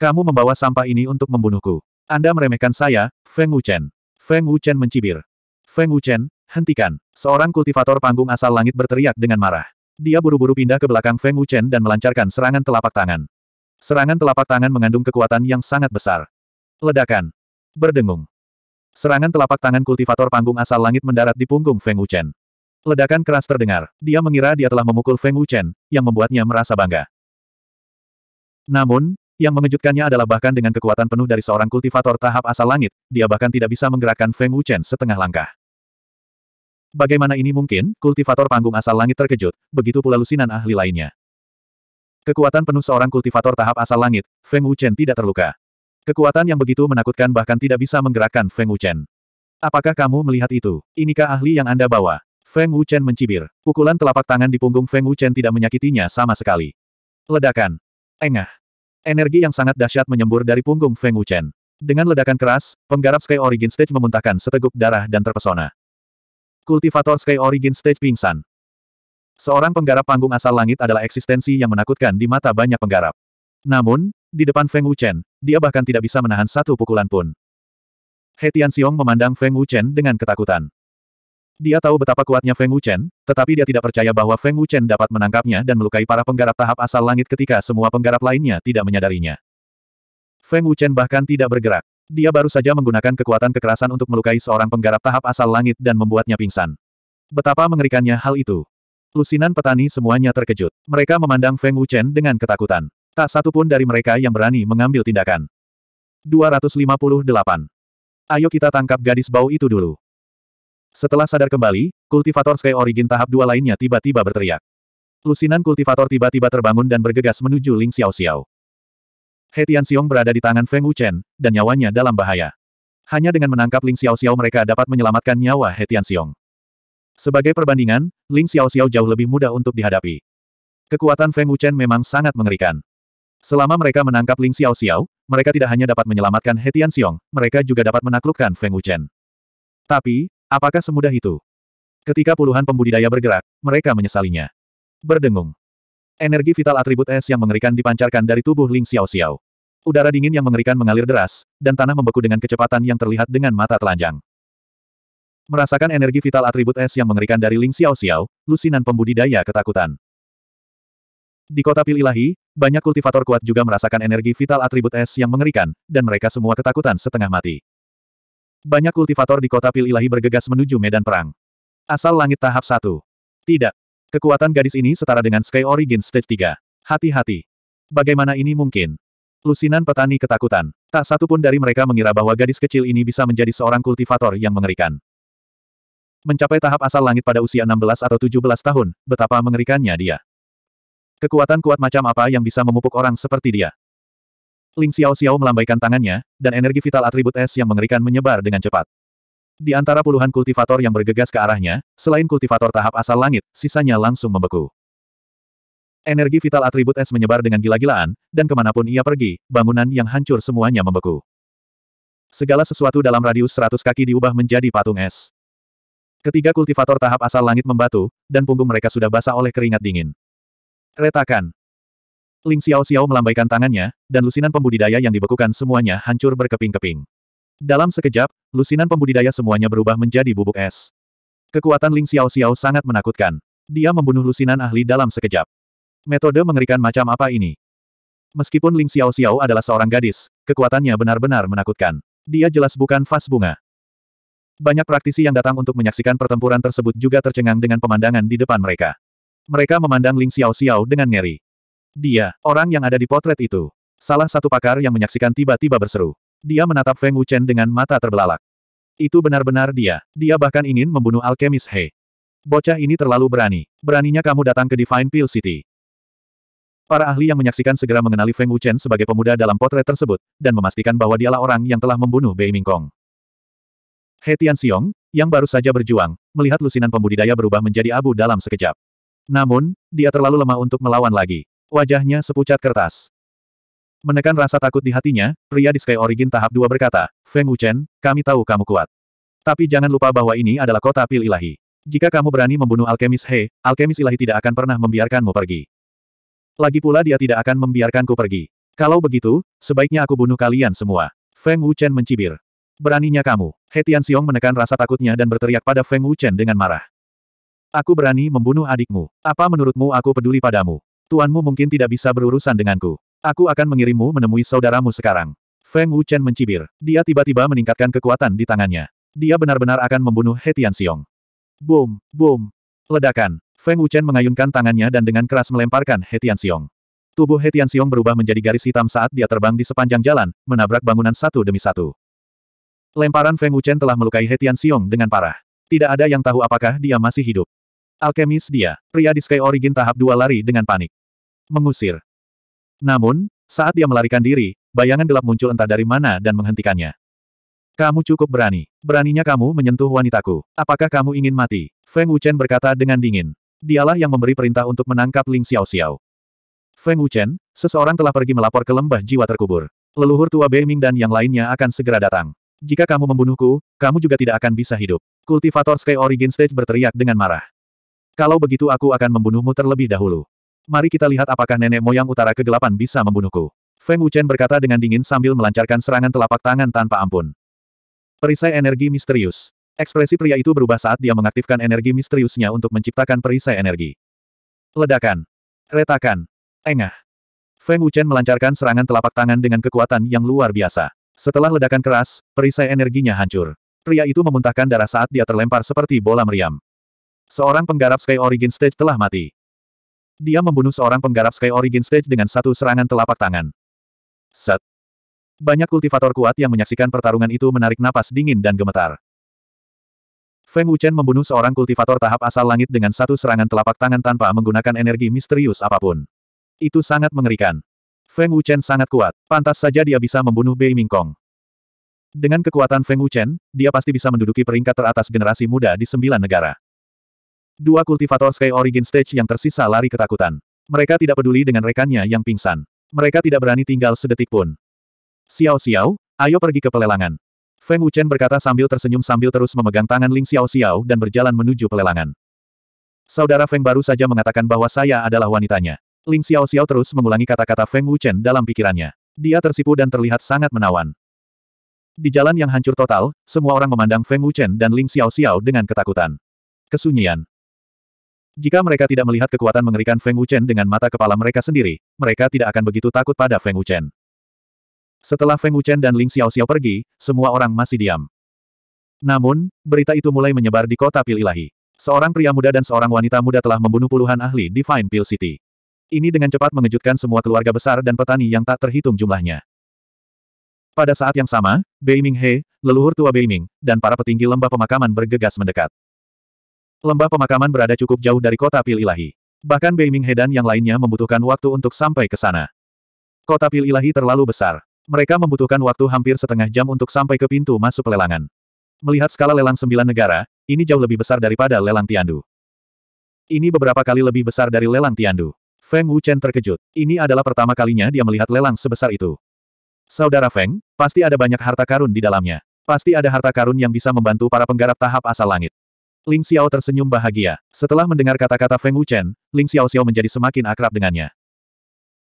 Kamu membawa sampah ini untuk membunuhku. Anda meremehkan saya, Feng Wuchen. Feng Wuchen mencibir. Feng Wuchen, hentikan. Seorang kultivator panggung asal langit berteriak dengan marah. Dia buru-buru pindah ke belakang Feng Wuchen dan melancarkan serangan telapak tangan. Serangan telapak tangan mengandung kekuatan yang sangat besar. Ledakan. Berdengung. Serangan telapak tangan kultivator panggung asal langit mendarat di punggung Feng Wuchen. Ledakan keras terdengar. Dia mengira dia telah memukul Feng Wuchen, yang membuatnya merasa bangga. Namun, yang mengejutkannya adalah bahkan dengan kekuatan penuh dari seorang kultivator tahap asal langit, dia bahkan tidak bisa menggerakkan Feng Wuchen setengah langkah. Bagaimana ini mungkin? Kultivator panggung asal langit terkejut, begitu pula lusinan ahli lainnya. Kekuatan penuh seorang kultivator tahap asal langit, Feng Wuchen tidak terluka. Kekuatan yang begitu menakutkan bahkan tidak bisa menggerakkan Feng Wuchen. Apakah kamu melihat itu? Inikah ahli yang Anda bawa? Feng Wuchen mencibir. Pukulan telapak tangan di punggung Feng Wuchen tidak menyakitinya sama sekali. Ledakan. Engah. Energi yang sangat dahsyat menyembur dari punggung Feng Wuchen. Dengan ledakan keras, penggarap Sky Origin Stage memuntahkan seteguk darah dan terpesona. Kultivator Sky Origin Stage pingsan. Seorang penggarap panggung asal langit adalah eksistensi yang menakutkan di mata banyak penggarap. Namun, di depan Feng Wuchen, dia bahkan tidak bisa menahan satu pukulan pun. He Tianxiong memandang Feng Wuchen dengan ketakutan. Dia tahu betapa kuatnya Feng Wuchen, tetapi dia tidak percaya bahwa Feng Wuchen dapat menangkapnya dan melukai para penggarap tahap asal langit ketika semua penggarap lainnya tidak menyadarinya. Feng Wuchen bahkan tidak bergerak. Dia baru saja menggunakan kekuatan kekerasan untuk melukai seorang penggarap tahap asal langit dan membuatnya pingsan. Betapa mengerikannya hal itu. Lusinan petani semuanya terkejut. Mereka memandang Feng Wuchen dengan ketakutan. Tak satu pun dari mereka yang berani mengambil tindakan. 258. Ayo kita tangkap gadis bau itu dulu. Setelah sadar kembali, kultivator Sky Origin tahap dua lainnya tiba-tiba berteriak. Lusinan kultivator tiba-tiba terbangun dan bergegas menuju Ling Xiao Xiao. He Xiong berada di tangan Feng Wuchen, dan nyawanya dalam bahaya. Hanya dengan menangkap Ling Xiao Xiao mereka dapat menyelamatkan nyawa He Xiong. Sebagai perbandingan, Ling Xiao Xiao jauh lebih mudah untuk dihadapi. Kekuatan Feng Wuchen memang sangat mengerikan. Selama mereka menangkap Ling Xiao Xiao, mereka tidak hanya dapat menyelamatkan He Xiong, mereka juga dapat menaklukkan Feng Wuchen. Tapi, Apakah semudah itu? Ketika puluhan pembudidaya bergerak, mereka menyesalinya. Berdengung. Energi vital atribut es yang mengerikan dipancarkan dari tubuh Ling Xiao Xiao. Udara dingin yang mengerikan mengalir deras, dan tanah membeku dengan kecepatan yang terlihat dengan mata telanjang. Merasakan energi vital atribut es yang mengerikan dari Ling Xiao Xiao, lusinan pembudidaya ketakutan. Di kota Pil Ilahi, banyak kultivator kuat juga merasakan energi vital atribut es yang mengerikan, dan mereka semua ketakutan setengah mati. Banyak kultivator di kota Pil Ilahi bergegas menuju medan perang. Asal langit tahap satu. Tidak. Kekuatan gadis ini setara dengan Sky Origin Stage 3. Hati-hati. Bagaimana ini mungkin? Lusinan petani ketakutan. Tak satu pun dari mereka mengira bahwa gadis kecil ini bisa menjadi seorang kultivator yang mengerikan. Mencapai tahap asal langit pada usia 16 atau 17 tahun, betapa mengerikannya dia. Kekuatan kuat macam apa yang bisa memupuk orang seperti dia? Ling Xiao Xiao melambaikan tangannya, dan energi vital atribut es yang mengerikan menyebar dengan cepat. Di antara puluhan kultivator yang bergegas ke arahnya, selain kultivator tahap asal langit, sisanya langsung membeku. Energi vital atribut es menyebar dengan gila-gilaan, dan kemanapun ia pergi, bangunan yang hancur semuanya membeku. Segala sesuatu dalam radius 100 kaki diubah menjadi patung es. Ketiga kultivator tahap asal langit membatu, dan punggung mereka sudah basah oleh keringat dingin. Retakan. Ling Xiao Xiao melambaikan tangannya, dan lusinan pembudidaya yang dibekukan semuanya hancur berkeping-keping. Dalam sekejap, lusinan pembudidaya semuanya berubah menjadi bubuk es. Kekuatan Ling Xiao Xiao sangat menakutkan. Dia membunuh lusinan ahli dalam sekejap. Metode mengerikan macam apa ini? Meskipun Ling Xiao Xiao adalah seorang gadis, kekuatannya benar-benar menakutkan. Dia jelas bukan fas bunga. Banyak praktisi yang datang untuk menyaksikan pertempuran tersebut juga tercengang dengan pemandangan di depan mereka. Mereka memandang Ling Xiao Xiao dengan ngeri. Dia, orang yang ada di potret itu. Salah satu pakar yang menyaksikan tiba-tiba berseru. Dia menatap Feng Wuchen dengan mata terbelalak. Itu benar-benar dia. Dia bahkan ingin membunuh alkemis He. Bocah ini terlalu berani. Beraninya kamu datang ke Divine Pill City. Para ahli yang menyaksikan segera mengenali Feng Wuchen sebagai pemuda dalam potret tersebut, dan memastikan bahwa dialah orang yang telah membunuh Bei Mingkong. He Tianxiong, yang baru saja berjuang, melihat lusinan pembudidaya berubah menjadi abu dalam sekejap. Namun, dia terlalu lemah untuk melawan lagi. Wajahnya sepucat kertas. Menekan rasa takut di hatinya, pria di Sky Origin tahap 2 berkata, Feng Wuchen, kami tahu kamu kuat. Tapi jangan lupa bahwa ini adalah kota pil ilahi. Jika kamu berani membunuh alkemis He, alkemis ilahi tidak akan pernah membiarkanmu pergi. Lagi pula dia tidak akan membiarkanku pergi. Kalau begitu, sebaiknya aku bunuh kalian semua. Feng Wuchen mencibir. Beraninya kamu. He Tianxiong menekan rasa takutnya dan berteriak pada Feng Wuchen dengan marah. Aku berani membunuh adikmu. Apa menurutmu aku peduli padamu? Tuanmu mungkin tidak bisa berurusan denganku. Aku akan mengirimmu menemui saudaramu sekarang. Feng Wuchen mencibir. Dia tiba-tiba meningkatkan kekuatan di tangannya. Dia benar-benar akan membunuh He Xiong. Boom, boom. Ledakan. Feng Wuchen mengayunkan tangannya dan dengan keras melemparkan He Xiong. Tubuh He Xiong berubah menjadi garis hitam saat dia terbang di sepanjang jalan, menabrak bangunan satu demi satu. Lemparan Feng Wuchen telah melukai He Xiong dengan parah. Tidak ada yang tahu apakah dia masih hidup. Alkemis dia, pria di Sky Origin tahap dua lari dengan panik mengusir. Namun, saat dia melarikan diri, bayangan gelap muncul entah dari mana dan menghentikannya. Kamu cukup berani. Beraninya kamu menyentuh wanitaku. Apakah kamu ingin mati? Feng Wuchen berkata dengan dingin. Dialah yang memberi perintah untuk menangkap Ling Xiao Xiao. Feng Wuchen, seseorang telah pergi melapor ke lembah jiwa terkubur. Leluhur tua Bei Ming dan yang lainnya akan segera datang. Jika kamu membunuhku, kamu juga tidak akan bisa hidup. Kultivator Sky Origin Stage berteriak dengan marah. Kalau begitu aku akan membunuhmu terlebih dahulu. Mari kita lihat apakah nenek moyang utara kegelapan bisa membunuhku. Feng Wuchen berkata dengan dingin sambil melancarkan serangan telapak tangan tanpa ampun. Perisai energi misterius. Ekspresi pria itu berubah saat dia mengaktifkan energi misteriusnya untuk menciptakan perisai energi. Ledakan. Retakan. Engah. Feng Wuchen melancarkan serangan telapak tangan dengan kekuatan yang luar biasa. Setelah ledakan keras, perisai energinya hancur. Pria itu memuntahkan darah saat dia terlempar seperti bola meriam. Seorang penggarap Sky Origin Stage telah mati. Dia membunuh seorang penggarap Sky Origin Stage dengan satu serangan telapak tangan. Set. Banyak kultivator kuat yang menyaksikan pertarungan itu menarik napas dingin dan gemetar. Feng Wuchen membunuh seorang kultivator tahap asal langit dengan satu serangan telapak tangan tanpa menggunakan energi misterius apapun. Itu sangat mengerikan. Feng Wuchen sangat kuat, pantas saja dia bisa membunuh Bei Mingkong. Dengan kekuatan Feng Wuchen, dia pasti bisa menduduki peringkat teratas generasi muda di sembilan negara. Dua kultivator Sky Origin Stage yang tersisa lari ketakutan. Mereka tidak peduli dengan rekannya yang pingsan. Mereka tidak berani tinggal sedetik pun. Xiao Xiao, ayo pergi ke pelelangan. Feng Wuchen berkata sambil tersenyum sambil terus memegang tangan Ling Xiao Xiao dan berjalan menuju pelelangan. Saudara Feng baru saja mengatakan bahwa saya adalah wanitanya. Ling Xiao Xiao terus mengulangi kata-kata Feng Wuchen dalam pikirannya. Dia tersipu dan terlihat sangat menawan. Di jalan yang hancur total, semua orang memandang Feng Wuchen dan Ling Xiao Xiao dengan ketakutan. Kesunyian. Jika mereka tidak melihat kekuatan mengerikan Feng Wuchen dengan mata kepala mereka sendiri, mereka tidak akan begitu takut pada Feng Wuchen. Setelah Feng Wuchen dan Ling Xiao Xiao pergi, semua orang masih diam. Namun, berita itu mulai menyebar di kota Pil Ilahi. Seorang pria muda dan seorang wanita muda telah membunuh puluhan ahli Divine Pil City. Ini dengan cepat mengejutkan semua keluarga besar dan petani yang tak terhitung jumlahnya. Pada saat yang sama, Beiming He, leluhur tua Beiming, dan para petinggi lembah pemakaman bergegas mendekat. Lembah pemakaman berada cukup jauh dari kota Pil Ilahi. Bahkan Beiming Hedan yang lainnya membutuhkan waktu untuk sampai ke sana. Kota Pil Ilahi terlalu besar. Mereka membutuhkan waktu hampir setengah jam untuk sampai ke pintu masuk lelangan. Melihat skala lelang sembilan negara, ini jauh lebih besar daripada lelang Tiandu. Ini beberapa kali lebih besar dari lelang Tiandu. Feng Wuchen terkejut. Ini adalah pertama kalinya dia melihat lelang sebesar itu. Saudara Feng, pasti ada banyak harta karun di dalamnya. Pasti ada harta karun yang bisa membantu para penggarap tahap asal langit. Ling Xiao tersenyum bahagia. Setelah mendengar kata-kata Feng Wuchen, Ling Xiao Xiao menjadi semakin akrab dengannya.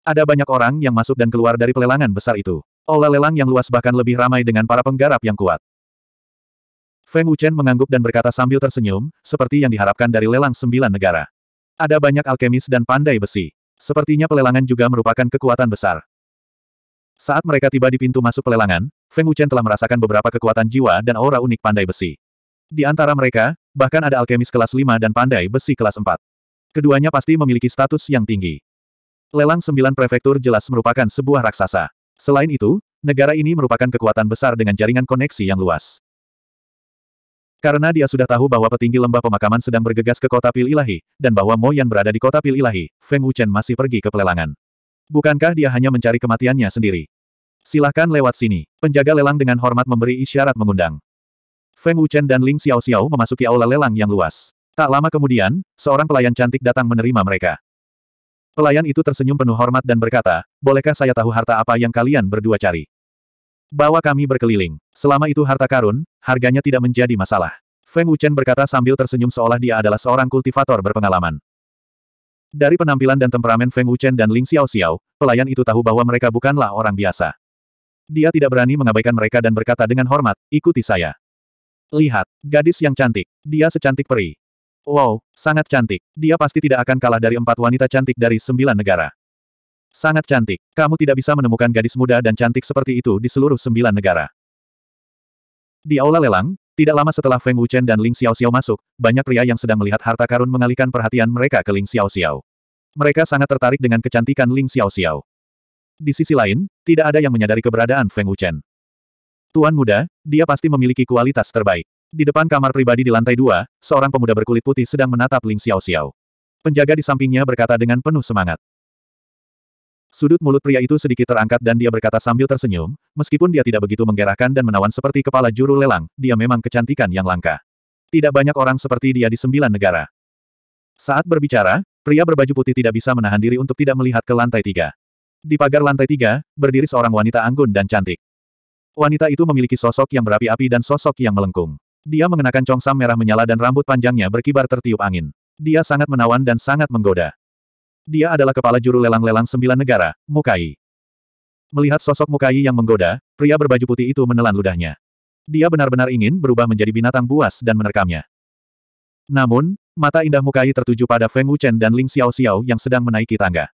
Ada banyak orang yang masuk dan keluar dari pelelangan besar itu. Olah lelang yang luas bahkan lebih ramai dengan para penggarap yang kuat. Feng Wuchen mengangguk dan berkata sambil tersenyum, seperti yang diharapkan dari lelang sembilan negara. Ada banyak alkemis dan pandai besi. Sepertinya pelelangan juga merupakan kekuatan besar. Saat mereka tiba di pintu masuk pelelangan, Feng Wuchen telah merasakan beberapa kekuatan jiwa dan aura unik pandai besi. Di antara mereka, bahkan ada alkemis kelas 5 dan pandai besi kelas 4. Keduanya pasti memiliki status yang tinggi. Lelang sembilan prefektur jelas merupakan sebuah raksasa. Selain itu, negara ini merupakan kekuatan besar dengan jaringan koneksi yang luas. Karena dia sudah tahu bahwa petinggi lembah pemakaman sedang bergegas ke kota Pil Ilahi, dan bahwa Mo Yan berada di kota Pil Ilahi, Feng Wuchen masih pergi ke pelelangan. Bukankah dia hanya mencari kematiannya sendiri? Silahkan lewat sini. Penjaga lelang dengan hormat memberi isyarat mengundang. Feng Wuchen dan Ling Xiao Xiao memasuki aula lelang yang luas. Tak lama kemudian, seorang pelayan cantik datang menerima mereka. Pelayan itu tersenyum penuh hormat dan berkata, bolehkah saya tahu harta apa yang kalian berdua cari? Bawa kami berkeliling. Selama itu harta karun, harganya tidak menjadi masalah. Feng Wuchen berkata sambil tersenyum seolah dia adalah seorang kultivator berpengalaman. Dari penampilan dan temperamen Feng Wuchen dan Ling Xiao Xiao, pelayan itu tahu bahwa mereka bukanlah orang biasa. Dia tidak berani mengabaikan mereka dan berkata dengan hormat, ikuti saya. Lihat, gadis yang cantik. Dia secantik peri. Wow, sangat cantik. Dia pasti tidak akan kalah dari empat wanita cantik dari sembilan negara. Sangat cantik. Kamu tidak bisa menemukan gadis muda dan cantik seperti itu di seluruh sembilan negara. Di aula lelang, tidak lama setelah Feng Wuchen dan Ling Xiao Xiao masuk, banyak pria yang sedang melihat harta karun mengalihkan perhatian mereka ke Ling Xiao Xiao. Mereka sangat tertarik dengan kecantikan Ling Xiao Xiao. Di sisi lain, tidak ada yang menyadari keberadaan Feng Wuchen. Tuan muda, dia pasti memiliki kualitas terbaik. Di depan kamar pribadi di lantai dua, seorang pemuda berkulit putih sedang menatap Ling Xiao Xiao. Penjaga di sampingnya berkata dengan penuh semangat. Sudut mulut pria itu sedikit terangkat dan dia berkata sambil tersenyum, meskipun dia tidak begitu menggerahkan dan menawan seperti kepala juru lelang, dia memang kecantikan yang langka. Tidak banyak orang seperti dia di sembilan negara. Saat berbicara, pria berbaju putih tidak bisa menahan diri untuk tidak melihat ke lantai tiga. Di pagar lantai tiga, berdiri seorang wanita anggun dan cantik. Wanita itu memiliki sosok yang berapi-api dan sosok yang melengkung. Dia mengenakan congsam merah menyala dan rambut panjangnya berkibar tertiup angin. Dia sangat menawan dan sangat menggoda. Dia adalah kepala juru lelang-lelang sembilan negara, Mukai. Melihat sosok Mukai yang menggoda, pria berbaju putih itu menelan ludahnya. Dia benar-benar ingin berubah menjadi binatang buas dan menerkamnya. Namun, mata indah Mukai tertuju pada Feng Wuchen dan Ling Xiao Xiao yang sedang menaiki tangga.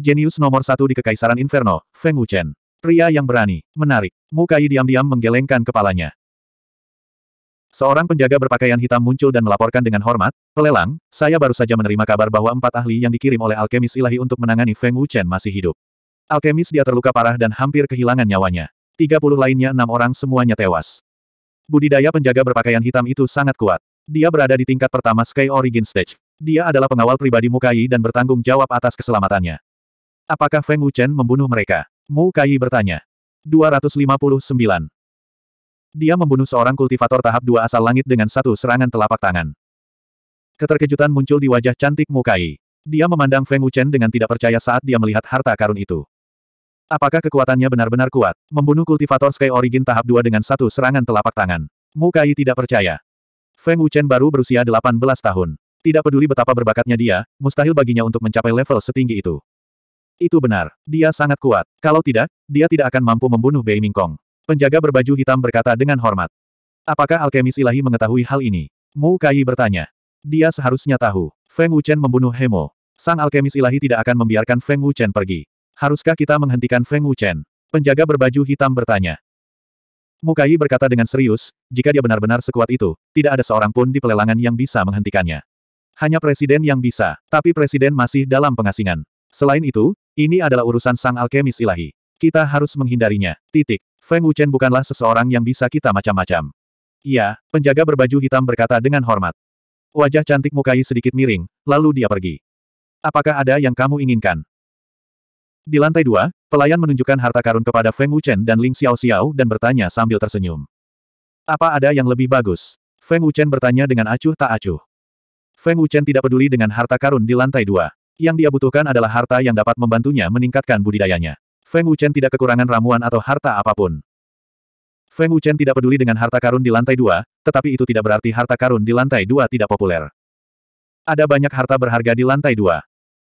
Jenius nomor satu di Kekaisaran Inferno, Feng Wuchen. Pria yang berani, menarik. Mukai diam-diam menggelengkan kepalanya. Seorang penjaga berpakaian hitam muncul dan melaporkan dengan hormat, Pelelang, saya baru saja menerima kabar bahwa empat ahli yang dikirim oleh alkemis ilahi untuk menangani Feng Wuchen masih hidup. Alkemis dia terluka parah dan hampir kehilangan nyawanya. Tiga puluh lainnya enam orang semuanya tewas. Budidaya penjaga berpakaian hitam itu sangat kuat. Dia berada di tingkat pertama Sky Origin Stage. Dia adalah pengawal pribadi Mukai dan bertanggung jawab atas keselamatannya. Apakah Feng Wuchen membunuh mereka? Mu Kai bertanya. 259. Dia membunuh seorang kultivator tahap dua asal langit dengan satu serangan telapak tangan. Keterkejutan muncul di wajah cantik Mu Kai. Dia memandang Feng Wuchen dengan tidak percaya saat dia melihat harta karun itu. Apakah kekuatannya benar-benar kuat? Membunuh kultivator Sky Origin tahap dua dengan satu serangan telapak tangan. Mu Kai tidak percaya. Feng Wuchen baru berusia 18 tahun. Tidak peduli betapa berbakatnya dia, mustahil baginya untuk mencapai level setinggi itu. Itu benar. Dia sangat kuat. Kalau tidak, dia tidak akan mampu membunuh Bei Mingkong. Penjaga berbaju hitam berkata dengan hormat. Apakah alkemis ilahi mengetahui hal ini? Mu Kai bertanya. Dia seharusnya tahu. Feng Wuchen membunuh Hemo. Sang alkemis ilahi tidak akan membiarkan Feng Wuchen pergi. Haruskah kita menghentikan Feng Wuchen? Penjaga berbaju hitam bertanya. Mu Kai berkata dengan serius, jika dia benar-benar sekuat itu, tidak ada seorang pun di pelelangan yang bisa menghentikannya. Hanya presiden yang bisa, tapi presiden masih dalam pengasingan. Selain itu, ini adalah urusan sang alkemis ilahi. Kita harus menghindarinya. Titik. Feng Wuchen bukanlah seseorang yang bisa kita macam-macam. Iya, penjaga berbaju hitam berkata dengan hormat. Wajah cantik Mukai sedikit miring, lalu dia pergi. Apakah ada yang kamu inginkan? Di lantai dua, pelayan menunjukkan harta karun kepada Feng Wuchen dan Ling Xiao Xiao dan bertanya sambil tersenyum. Apa ada yang lebih bagus? Feng Wuchen bertanya dengan acuh tak acuh. Feng Wuchen tidak peduli dengan harta karun di lantai dua. Yang dia butuhkan adalah harta yang dapat membantunya meningkatkan budidayanya. Feng Wuchen tidak kekurangan ramuan atau harta apapun. Feng Wuchen tidak peduli dengan harta karun di lantai dua, tetapi itu tidak berarti harta karun di lantai dua tidak populer. Ada banyak harta berharga di lantai dua.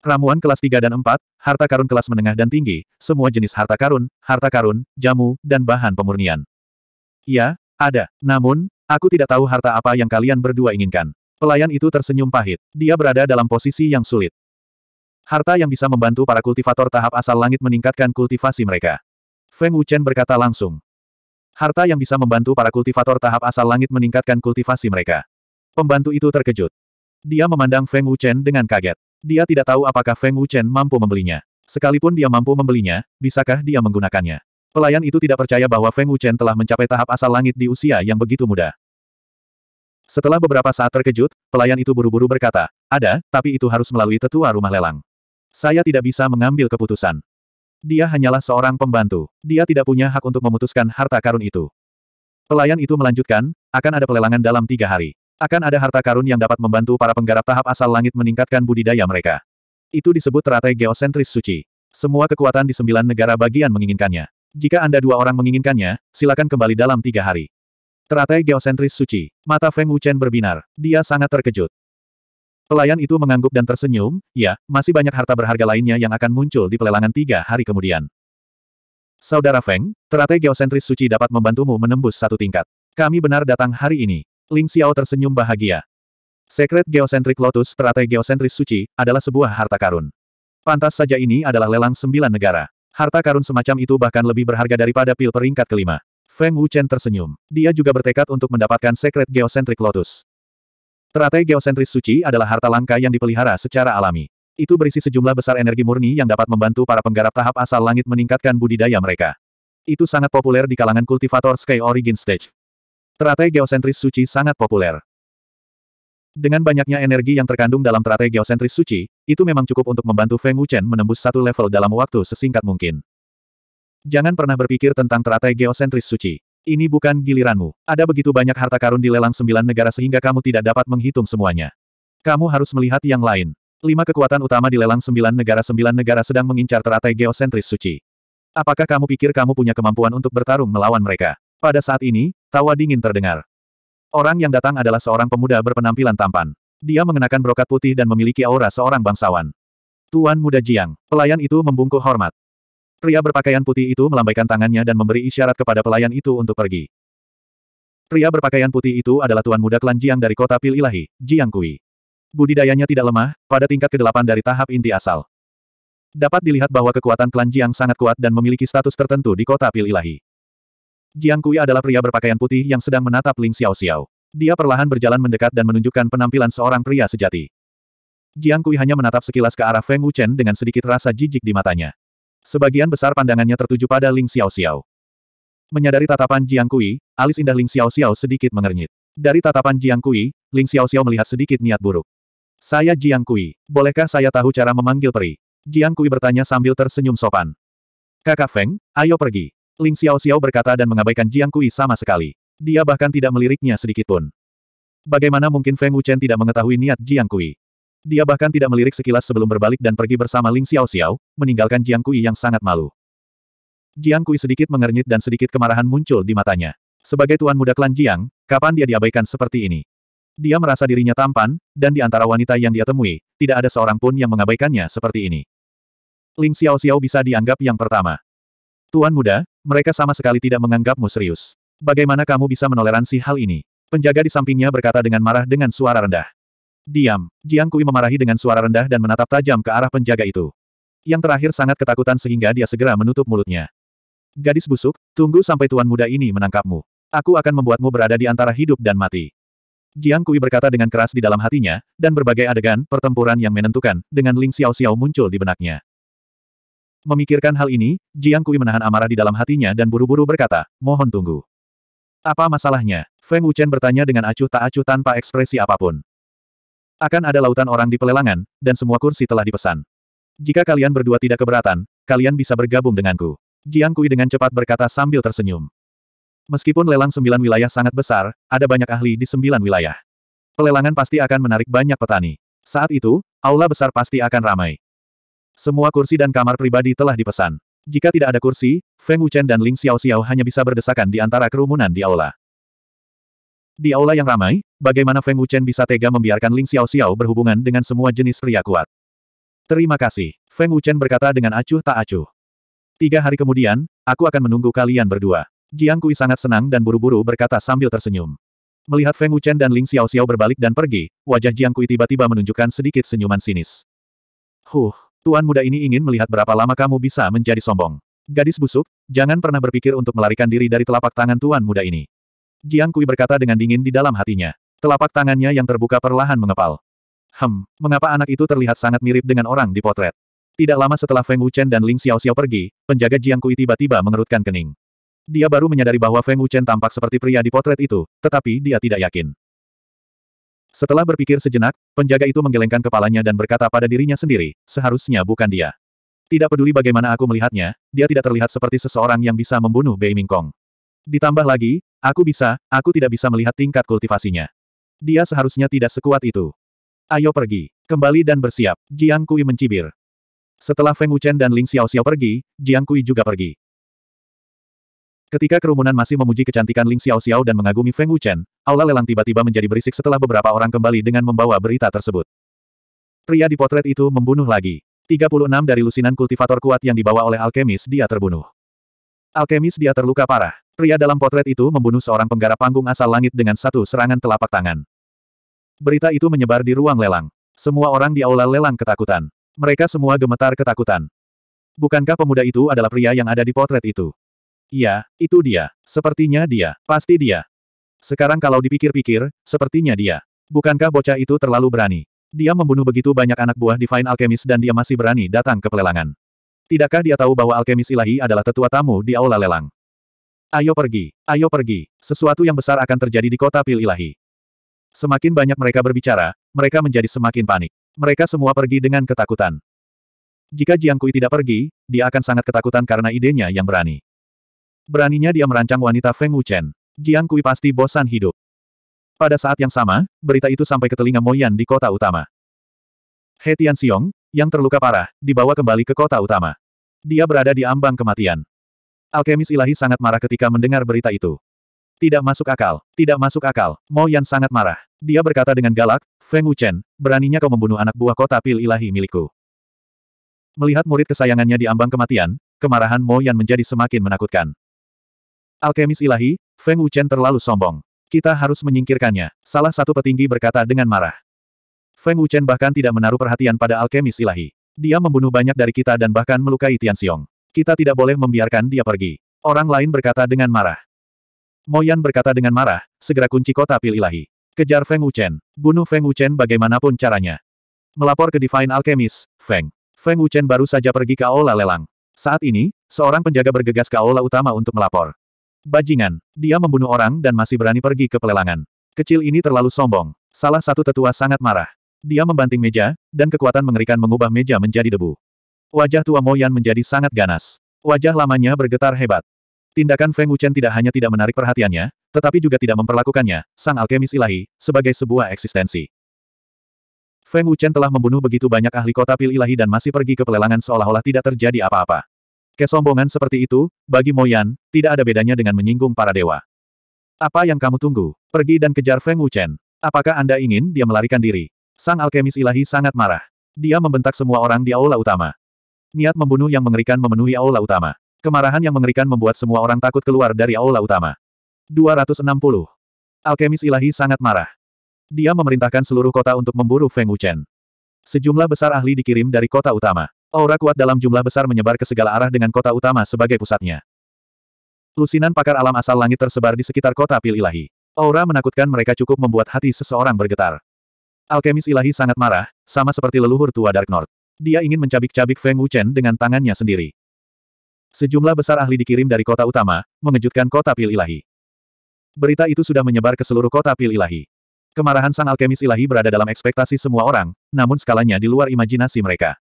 Ramuan kelas 3 dan 4, harta karun kelas menengah dan tinggi, semua jenis harta karun, harta karun, jamu, dan bahan pemurnian. Ya, ada. Namun, aku tidak tahu harta apa yang kalian berdua inginkan. Pelayan itu tersenyum pahit. Dia berada dalam posisi yang sulit. Harta yang bisa membantu para kultivator tahap asal langit meningkatkan kultivasi mereka. Feng Wuchen berkata langsung. Harta yang bisa membantu para kultivator tahap asal langit meningkatkan kultivasi mereka. Pembantu itu terkejut. Dia memandang Feng Wuchen dengan kaget. Dia tidak tahu apakah Feng Wuchen mampu membelinya. Sekalipun dia mampu membelinya, bisakah dia menggunakannya? Pelayan itu tidak percaya bahwa Feng Wuchen telah mencapai tahap asal langit di usia yang begitu muda. Setelah beberapa saat terkejut, pelayan itu buru-buru berkata, ada, tapi itu harus melalui tetua rumah lelang. Saya tidak bisa mengambil keputusan. Dia hanyalah seorang pembantu. Dia tidak punya hak untuk memutuskan harta karun itu. Pelayan itu melanjutkan, akan ada pelelangan dalam tiga hari. Akan ada harta karun yang dapat membantu para penggarap tahap asal langit meningkatkan budidaya mereka. Itu disebut teratai geosentris suci. Semua kekuatan di sembilan negara bagian menginginkannya. Jika Anda dua orang menginginkannya, silakan kembali dalam tiga hari. Teratai geosentris suci. Mata Feng Wuchen berbinar. Dia sangat terkejut. Pelayan itu mengangguk dan tersenyum, ya, masih banyak harta berharga lainnya yang akan muncul di pelelangan tiga hari kemudian. Saudara Feng, terate geosentris suci dapat membantumu menembus satu tingkat. Kami benar datang hari ini. Ling Xiao tersenyum bahagia. Secret Geosentrik Lotus terate Geosentris Suci adalah sebuah harta karun. Pantas saja ini adalah lelang sembilan negara. Harta karun semacam itu bahkan lebih berharga daripada pil peringkat kelima. Feng Wuchen tersenyum. Dia juga bertekad untuk mendapatkan secret Geosentrik Lotus. Teratai geosentris suci adalah harta langka yang dipelihara secara alami. Itu berisi sejumlah besar energi murni yang dapat membantu para penggarap tahap asal langit meningkatkan budidaya mereka. Itu sangat populer di kalangan kultivator Sky Origin Stage. Teratai geosentris suci sangat populer. Dengan banyaknya energi yang terkandung dalam teratai geosentris suci, itu memang cukup untuk membantu Feng Wuchen menembus satu level dalam waktu sesingkat mungkin. Jangan pernah berpikir tentang teratai geosentris suci. Ini bukan giliranmu. Ada begitu banyak harta karun di lelang sembilan negara sehingga kamu tidak dapat menghitung semuanya. Kamu harus melihat yang lain. Lima kekuatan utama di lelang sembilan negara Sembilan negara sedang mengincar teratai geosentris suci. Apakah kamu pikir kamu punya kemampuan untuk bertarung melawan mereka? Pada saat ini, tawa dingin terdengar. Orang yang datang adalah seorang pemuda berpenampilan tampan. Dia mengenakan brokat putih dan memiliki aura seorang bangsawan. Tuan Muda Jiang, pelayan itu membungkuk hormat. Pria berpakaian putih itu melambaikan tangannya dan memberi isyarat kepada pelayan itu untuk pergi. Pria berpakaian putih itu adalah tuan muda klan Jiang dari kota Pil Ilahi, Jiang Kui. Budidayanya tidak lemah, pada tingkat ke-8 dari tahap inti asal. Dapat dilihat bahwa kekuatan klan Jiang sangat kuat dan memiliki status tertentu di kota Pil Ilahi. Jiang Kui adalah pria berpakaian putih yang sedang menatap Ling Xiao Xiao. Dia perlahan berjalan mendekat dan menunjukkan penampilan seorang pria sejati. Jiang Kui hanya menatap sekilas ke arah Feng Wuchen dengan sedikit rasa jijik di matanya. Sebagian besar pandangannya tertuju pada Ling Xiao Xiao. Menyadari tatapan Jiang Kui, alis indah Ling Xiao Xiao sedikit mengernyit. Dari tatapan Jiang Kui, Ling Xiao Xiao melihat sedikit niat buruk. Saya Jiang Kui, bolehkah saya tahu cara memanggil peri? Jiang Kui bertanya sambil tersenyum sopan. Kakak Feng, ayo pergi. Ling Xiao Xiao berkata dan mengabaikan Jiang Kui sama sekali. Dia bahkan tidak meliriknya sedikit pun. Bagaimana mungkin Feng Wuchen tidak mengetahui niat Jiang Kui? Dia bahkan tidak melirik sekilas sebelum berbalik dan pergi bersama Ling Xiao Xiao, meninggalkan Jiang Kui yang sangat malu. Jiang Kui sedikit mengernyit dan sedikit kemarahan muncul di matanya. Sebagai tuan muda klan Jiang, kapan dia diabaikan seperti ini? Dia merasa dirinya tampan, dan di antara wanita yang dia temui, tidak ada seorang pun yang mengabaikannya seperti ini. Ling Xiao Xiao bisa dianggap yang pertama. Tuan muda, mereka sama sekali tidak menganggapmu serius. Bagaimana kamu bisa menoleransi hal ini? Penjaga di sampingnya berkata dengan marah dengan suara rendah. Diam. Jiang Kui memarahi dengan suara rendah dan menatap tajam ke arah penjaga itu. Yang terakhir sangat ketakutan sehingga dia segera menutup mulutnya. Gadis busuk, tunggu sampai tuan muda ini menangkapmu. Aku akan membuatmu berada di antara hidup dan mati. Jiang Kui berkata dengan keras di dalam hatinya, dan berbagai adegan pertempuran yang menentukan, dengan Ling Xiao Xiao muncul di benaknya. Memikirkan hal ini, Jiang Kui menahan amarah di dalam hatinya dan buru-buru berkata, mohon tunggu. Apa masalahnya? Feng Wuchen bertanya dengan acuh tak acuh tanpa ekspresi apapun. Akan ada lautan orang di pelelangan, dan semua kursi telah dipesan. Jika kalian berdua tidak keberatan, kalian bisa bergabung denganku. Jiang Kui dengan cepat berkata sambil tersenyum. Meskipun lelang sembilan wilayah sangat besar, ada banyak ahli di sembilan wilayah. Pelelangan pasti akan menarik banyak petani. Saat itu, aula besar pasti akan ramai. Semua kursi dan kamar pribadi telah dipesan. Jika tidak ada kursi, Feng Wuchen dan Ling Xiao Xiao hanya bisa berdesakan di antara kerumunan di aula. Di aula yang ramai, bagaimana Feng Wuchen bisa tega membiarkan Ling Xiao Xiao berhubungan dengan semua jenis pria kuat? Terima kasih, Feng Wuchen berkata dengan acuh tak acuh. Tiga hari kemudian, aku akan menunggu kalian berdua. Jiang Kui sangat senang dan buru-buru berkata sambil tersenyum. Melihat Feng Wuchen dan Ling Xiao Xiao berbalik dan pergi, wajah Jiang Kui tiba-tiba menunjukkan sedikit senyuman sinis. Huh, tuan muda ini ingin melihat berapa lama kamu bisa menjadi sombong. Gadis busuk, jangan pernah berpikir untuk melarikan diri dari telapak tangan tuan muda ini. Jiang Kui berkata dengan dingin di dalam hatinya. Telapak tangannya yang terbuka perlahan mengepal. Hem, mengapa anak itu terlihat sangat mirip dengan orang di potret? Tidak lama setelah Feng Wuchen dan Ling Xiaoxiao pergi, penjaga Jiang Kui tiba-tiba mengerutkan kening. Dia baru menyadari bahwa Feng Wuchen tampak seperti pria di potret itu, tetapi dia tidak yakin. Setelah berpikir sejenak, penjaga itu menggelengkan kepalanya dan berkata pada dirinya sendiri, seharusnya bukan dia. Tidak peduli bagaimana aku melihatnya, dia tidak terlihat seperti seseorang yang bisa membunuh Bei Mingkong. Ditambah lagi, aku bisa, aku tidak bisa melihat tingkat kultivasinya. Dia seharusnya tidak sekuat itu. Ayo pergi. Kembali dan bersiap. Jiang Kui mencibir. Setelah Feng Wuchen dan Ling Xiao Xiao pergi, Jiang Kui juga pergi. Ketika kerumunan masih memuji kecantikan Ling Xiao Xiao dan mengagumi Feng Wuchen, aula lelang tiba-tiba menjadi berisik setelah beberapa orang kembali dengan membawa berita tersebut. Pria di potret itu membunuh lagi. 36 dari lusinan kultivator kuat yang dibawa oleh alkemis dia terbunuh. Alkemis dia terluka parah. Pria dalam potret itu membunuh seorang penggarap panggung asal langit dengan satu serangan telapak tangan. Berita itu menyebar di ruang lelang. Semua orang di aula lelang ketakutan. Mereka semua gemetar ketakutan. Bukankah pemuda itu adalah pria yang ada di potret itu? Iya, itu dia. Sepertinya dia. Pasti dia. Sekarang kalau dipikir-pikir, sepertinya dia. Bukankah bocah itu terlalu berani? Dia membunuh begitu banyak anak buah Divine Alchemist dan dia masih berani datang ke pelelangan. Tidakkah dia tahu bahwa alkemis ilahi adalah tetua tamu di aula lelang? Ayo pergi, ayo pergi, sesuatu yang besar akan terjadi di kota pil ilahi. Semakin banyak mereka berbicara, mereka menjadi semakin panik. Mereka semua pergi dengan ketakutan. Jika Jiang Kui tidak pergi, dia akan sangat ketakutan karena idenya yang berani. Beraninya dia merancang wanita Feng Wuchen. Jiang Kui pasti bosan hidup. Pada saat yang sama, berita itu sampai ke telinga Moyan di kota utama. He Tian Xiong, yang terluka parah, dibawa kembali ke kota utama. Dia berada di ambang kematian. Alkemis ilahi sangat marah ketika mendengar berita itu. Tidak masuk akal, tidak masuk akal, Mo Yan sangat marah. Dia berkata dengan galak, Feng Wuchen, beraninya kau membunuh anak buah kota pil ilahi milikku. Melihat murid kesayangannya di ambang kematian, kemarahan Mo Yan menjadi semakin menakutkan. Alkemis ilahi, Feng Wuchen terlalu sombong. Kita harus menyingkirkannya, salah satu petinggi berkata dengan marah. Feng Wuchen bahkan tidak menaruh perhatian pada alkemis ilahi. Dia membunuh banyak dari kita dan bahkan melukai Tian Xiong. Kita tidak boleh membiarkan dia pergi. Orang lain berkata dengan marah. Moyan berkata dengan marah, segera kunci kota pil ilahi. Kejar Feng Wuchen. Bunuh Feng Wuchen bagaimanapun caranya. Melapor ke Divine Alchemist, Feng. Feng Wuchen baru saja pergi ke aula lelang. Saat ini, seorang penjaga bergegas ke aula utama untuk melapor. Bajingan. Dia membunuh orang dan masih berani pergi ke pelelangan. Kecil ini terlalu sombong. Salah satu tetua sangat marah. Dia membanting meja, dan kekuatan mengerikan mengubah meja menjadi debu. Wajah tua Moyan menjadi sangat ganas. Wajah lamanya bergetar hebat. Tindakan Feng Wuchen tidak hanya tidak menarik perhatiannya, tetapi juga tidak memperlakukannya, sang alkemis ilahi, sebagai sebuah eksistensi. Feng Wuchen telah membunuh begitu banyak ahli kota pil ilahi dan masih pergi ke pelelangan seolah-olah tidak terjadi apa-apa. Kesombongan seperti itu, bagi Moyan, tidak ada bedanya dengan menyinggung para dewa. Apa yang kamu tunggu? Pergi dan kejar Feng Wuchen. Apakah Anda ingin dia melarikan diri? Sang alkemis ilahi sangat marah. Dia membentak semua orang di aula utama. Niat membunuh yang mengerikan memenuhi aula utama. Kemarahan yang mengerikan membuat semua orang takut keluar dari aula utama. 260. Alkemis ilahi sangat marah. Dia memerintahkan seluruh kota untuk memburu Feng Wuchen. Sejumlah besar ahli dikirim dari kota utama. Aura kuat dalam jumlah besar menyebar ke segala arah dengan kota utama sebagai pusatnya. Lusinan pakar alam asal langit tersebar di sekitar kota pil ilahi. Aura menakutkan mereka cukup membuat hati seseorang bergetar. Alkemis ilahi sangat marah, sama seperti leluhur tua Dark North. Dia ingin mencabik-cabik Feng Wuchen dengan tangannya sendiri. Sejumlah besar ahli dikirim dari kota utama, mengejutkan kota pil ilahi. Berita itu sudah menyebar ke seluruh kota pil ilahi. Kemarahan sang alkemis ilahi berada dalam ekspektasi semua orang, namun skalanya di luar imajinasi mereka.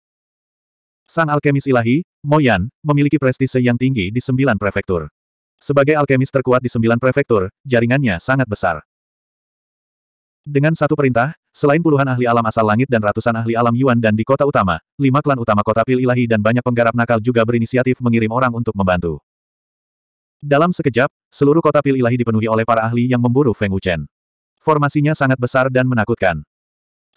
Sang alkemis ilahi, Moyan, memiliki prestise yang tinggi di sembilan prefektur. Sebagai alkemis terkuat di sembilan prefektur, jaringannya sangat besar. Dengan satu perintah, Selain puluhan ahli alam asal langit dan ratusan ahli alam Yuan dan di kota utama, lima klan utama kota Pil Ilahi dan banyak penggarap nakal juga berinisiatif mengirim orang untuk membantu. Dalam sekejap, seluruh kota Pil Ilahi dipenuhi oleh para ahli yang memburu Feng Wuchen. Formasinya sangat besar dan menakutkan.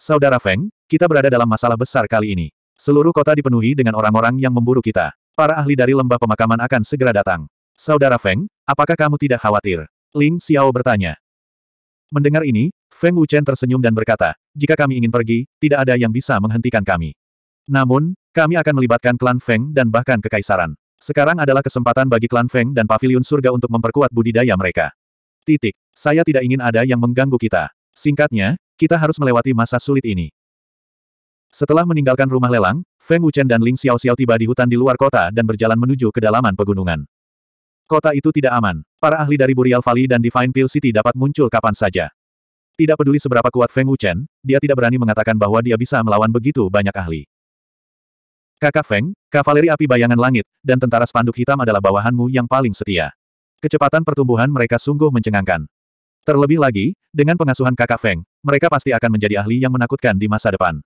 Saudara Feng, kita berada dalam masalah besar kali ini. Seluruh kota dipenuhi dengan orang-orang yang memburu kita. Para ahli dari lembah pemakaman akan segera datang. Saudara Feng, apakah kamu tidak khawatir? Ling Xiao bertanya. Mendengar ini, Feng Wuchen tersenyum dan berkata, jika kami ingin pergi, tidak ada yang bisa menghentikan kami. Namun, kami akan melibatkan klan Feng dan bahkan kekaisaran. Sekarang adalah kesempatan bagi klan Feng dan pavilion surga untuk memperkuat budidaya mereka. Titik. Saya tidak ingin ada yang mengganggu kita. Singkatnya, kita harus melewati masa sulit ini. Setelah meninggalkan rumah lelang, Feng Wuchen dan Ling Xiao-Xiao tiba di hutan di luar kota dan berjalan menuju kedalaman pegunungan. Kota itu tidak aman. Para ahli dari Burial Valley dan Divine Pill City dapat muncul kapan saja. Tidak peduli seberapa kuat Feng Wuchen, dia tidak berani mengatakan bahwa dia bisa melawan begitu banyak ahli. Kakak Feng, Kavaleri Api Bayangan Langit, dan Tentara Spanduk Hitam adalah bawahanmu yang paling setia. Kecepatan pertumbuhan mereka sungguh mencengangkan. Terlebih lagi, dengan pengasuhan kakak Feng, mereka pasti akan menjadi ahli yang menakutkan di masa depan.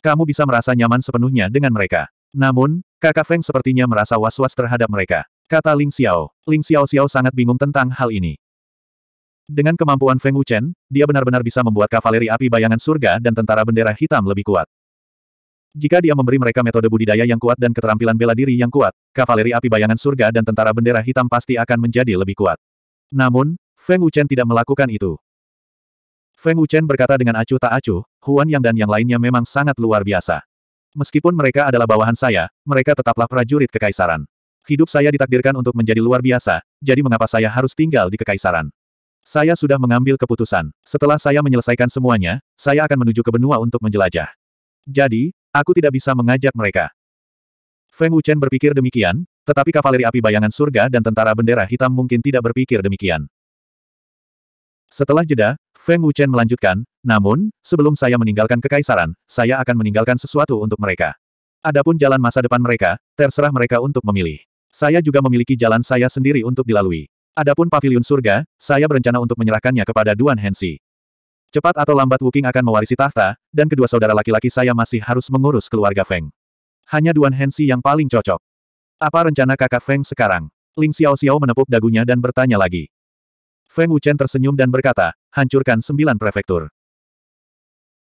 Kamu bisa merasa nyaman sepenuhnya dengan mereka. Namun, kakak Feng sepertinya merasa was-was terhadap mereka. Kata Ling Xiao. Ling Xiao Xiao sangat bingung tentang hal ini. Dengan kemampuan Feng Wuchen, dia benar-benar bisa membuat kavaleri api bayangan surga dan tentara bendera hitam lebih kuat. Jika dia memberi mereka metode budidaya yang kuat dan keterampilan bela diri yang kuat, kavaleri api bayangan surga dan tentara bendera hitam pasti akan menjadi lebih kuat. Namun, Feng Wuchen tidak melakukan itu. Feng Wuchen berkata dengan acuh tak acuh, Huan Yang dan yang lainnya memang sangat luar biasa. Meskipun mereka adalah bawahan saya, mereka tetaplah prajurit kekaisaran. Hidup saya ditakdirkan untuk menjadi luar biasa, jadi mengapa saya harus tinggal di kekaisaran? Saya sudah mengambil keputusan. Setelah saya menyelesaikan semuanya, saya akan menuju ke benua untuk menjelajah. Jadi, aku tidak bisa mengajak mereka. Feng Wuchen berpikir demikian, tetapi kavaleri api bayangan surga dan tentara bendera hitam mungkin tidak berpikir demikian. Setelah jeda, Feng Wuchen melanjutkan, namun, sebelum saya meninggalkan kekaisaran, saya akan meninggalkan sesuatu untuk mereka. Adapun jalan masa depan mereka, terserah mereka untuk memilih. Saya juga memiliki jalan saya sendiri untuk dilalui. Adapun pavilion surga, saya berencana untuk menyerahkannya kepada Duan Hensi. Cepat atau lambat Wuking akan mewarisi tahta, dan kedua saudara laki-laki saya masih harus mengurus keluarga Feng. Hanya Duan Hensi yang paling cocok. Apa rencana kakak Feng sekarang? Ling Xiao Xiao menepuk dagunya dan bertanya lagi. Feng Wuchen tersenyum dan berkata, hancurkan sembilan prefektur.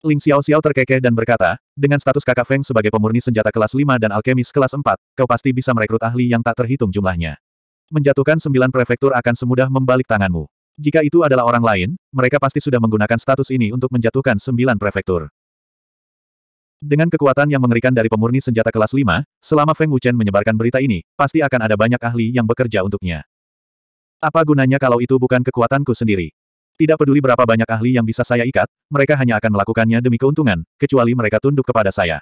Ling Xiao-Xiao terkekeh dan berkata, dengan status kakak Feng sebagai pemurni senjata kelas 5 dan alkemis kelas 4, kau pasti bisa merekrut ahli yang tak terhitung jumlahnya. Menjatuhkan sembilan prefektur akan semudah membalik tanganmu. Jika itu adalah orang lain, mereka pasti sudah menggunakan status ini untuk menjatuhkan sembilan prefektur. Dengan kekuatan yang mengerikan dari pemurni senjata kelas 5, selama Feng Wuchen menyebarkan berita ini, pasti akan ada banyak ahli yang bekerja untuknya. Apa gunanya kalau itu bukan kekuatanku sendiri? Tidak peduli berapa banyak ahli yang bisa saya ikat, mereka hanya akan melakukannya demi keuntungan, kecuali mereka tunduk kepada saya.